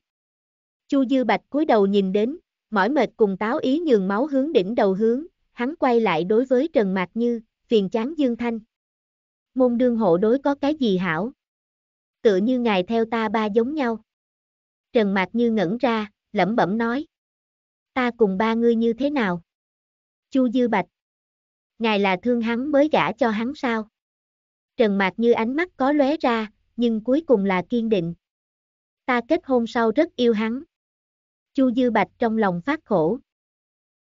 Chu Dư Bạch cúi đầu nhìn đến, mỏi mệt cùng táo ý nhường máu hướng đỉnh đầu hướng, hắn quay lại đối với Trần Mạc Như, phiền chán Dương Thanh. Môn đương hộ đối có cái gì hảo, tựa như ngài theo ta ba giống nhau. Trần Mạc Như ngẩn ra, lẩm bẩm nói. Ta cùng ba ngươi như thế nào? Chu Dư Bạch. Ngài là thương hắn mới gả cho hắn sao? Trần Mạc Như ánh mắt có lóe ra, nhưng cuối cùng là kiên định. Ta kết hôn sau rất yêu hắn. Chu Dư Bạch trong lòng phát khổ.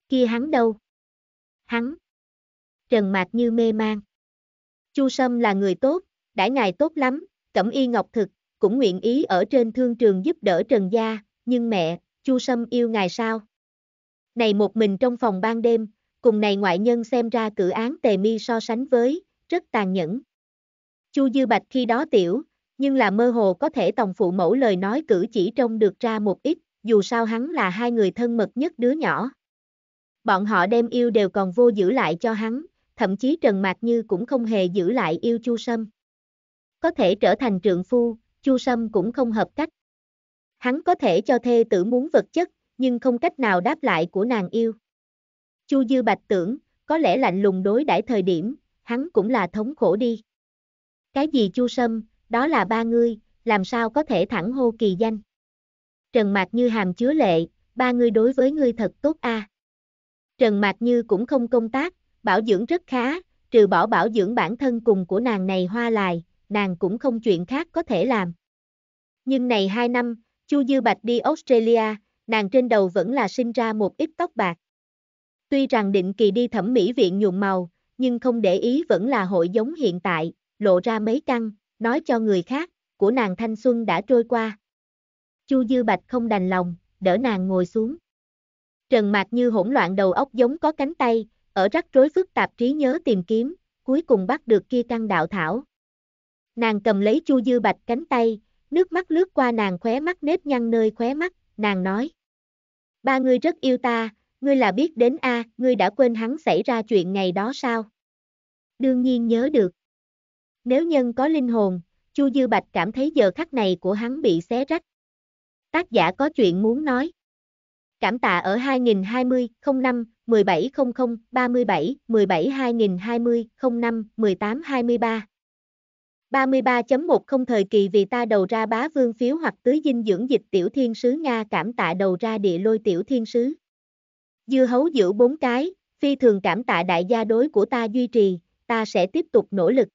Kia hắn đâu? Hắn. Trần Mạc Như mê man. Chu Sâm là người tốt, đãi ngài tốt lắm, Cẩm y ngọc thực, cũng nguyện ý ở trên thương trường giúp đỡ Trần Gia, nhưng mẹ, Chu Sâm yêu ngài sao? Này một mình trong phòng ban đêm, cùng này ngoại nhân xem ra cử án tề mi so sánh với, rất tàn nhẫn. Chu Dư Bạch khi đó tiểu, nhưng là mơ hồ có thể tổng phụ mẫu lời nói cử chỉ trông được ra một ít, dù sao hắn là hai người thân mật nhất đứa nhỏ. Bọn họ đem yêu đều còn vô giữ lại cho hắn, thậm chí Trần Mạc Như cũng không hề giữ lại yêu Chu Sâm có thể trở thành trượng phu, Chu Sâm cũng không hợp cách. Hắn có thể cho thê tử muốn vật chất, nhưng không cách nào đáp lại của nàng yêu. Chu Dư Bạch tưởng, có lẽ lạnh lùng đối đãi thời điểm, hắn cũng là thống khổ đi. Cái gì Chu Sâm, đó là ba ngươi, làm sao có thể thẳng hô kỳ danh. Trần Mạc Như hàm chứa lệ, ba ngươi đối với ngươi thật tốt a. À. Trần Mạc Như cũng không công tác, bảo dưỡng rất khá, trừ bỏ bảo dưỡng bản thân cùng của nàng này hoa lại, nàng cũng không chuyện khác có thể làm. Nhưng này hai năm, Chu Dư Bạch đi Australia, nàng trên đầu vẫn là sinh ra một ít tóc bạc. Tuy rằng định kỳ đi thẩm mỹ viện nhuộm màu, nhưng không để ý vẫn là hội giống hiện tại, lộ ra mấy căn, nói cho người khác, của nàng thanh xuân đã trôi qua. Chu Dư Bạch không đành lòng, đỡ nàng ngồi xuống. Trần Mạc như hỗn loạn đầu óc giống có cánh tay, ở rắc rối phức tạp trí nhớ tìm kiếm, cuối cùng bắt được kia căn đạo thảo. Nàng cầm lấy Chu Dư Bạch cánh tay, nước mắt lướt qua nàng khóe mắt nếp nhăn nơi khóe mắt, nàng nói. Ba ngươi rất yêu ta, ngươi là biết đến a, ngươi đã quên hắn xảy ra chuyện ngày đó sao? Đương nhiên nhớ được. Nếu nhân có linh hồn, Chu Dư Bạch cảm thấy giờ khắc này của hắn bị xé rách. Tác giả có chuyện muốn nói. Cảm tạ ở 2020 05 1700 37 17 2020 05 18 33.10 thời kỳ vì ta đầu ra bá vương phiếu hoặc tứ dinh dưỡng dịch tiểu thiên sứ Nga cảm tạ đầu ra địa lôi tiểu thiên sứ. Dưa hấu giữ bốn cái, phi thường cảm tạ đại gia đối của ta duy trì, ta sẽ tiếp tục nỗ lực.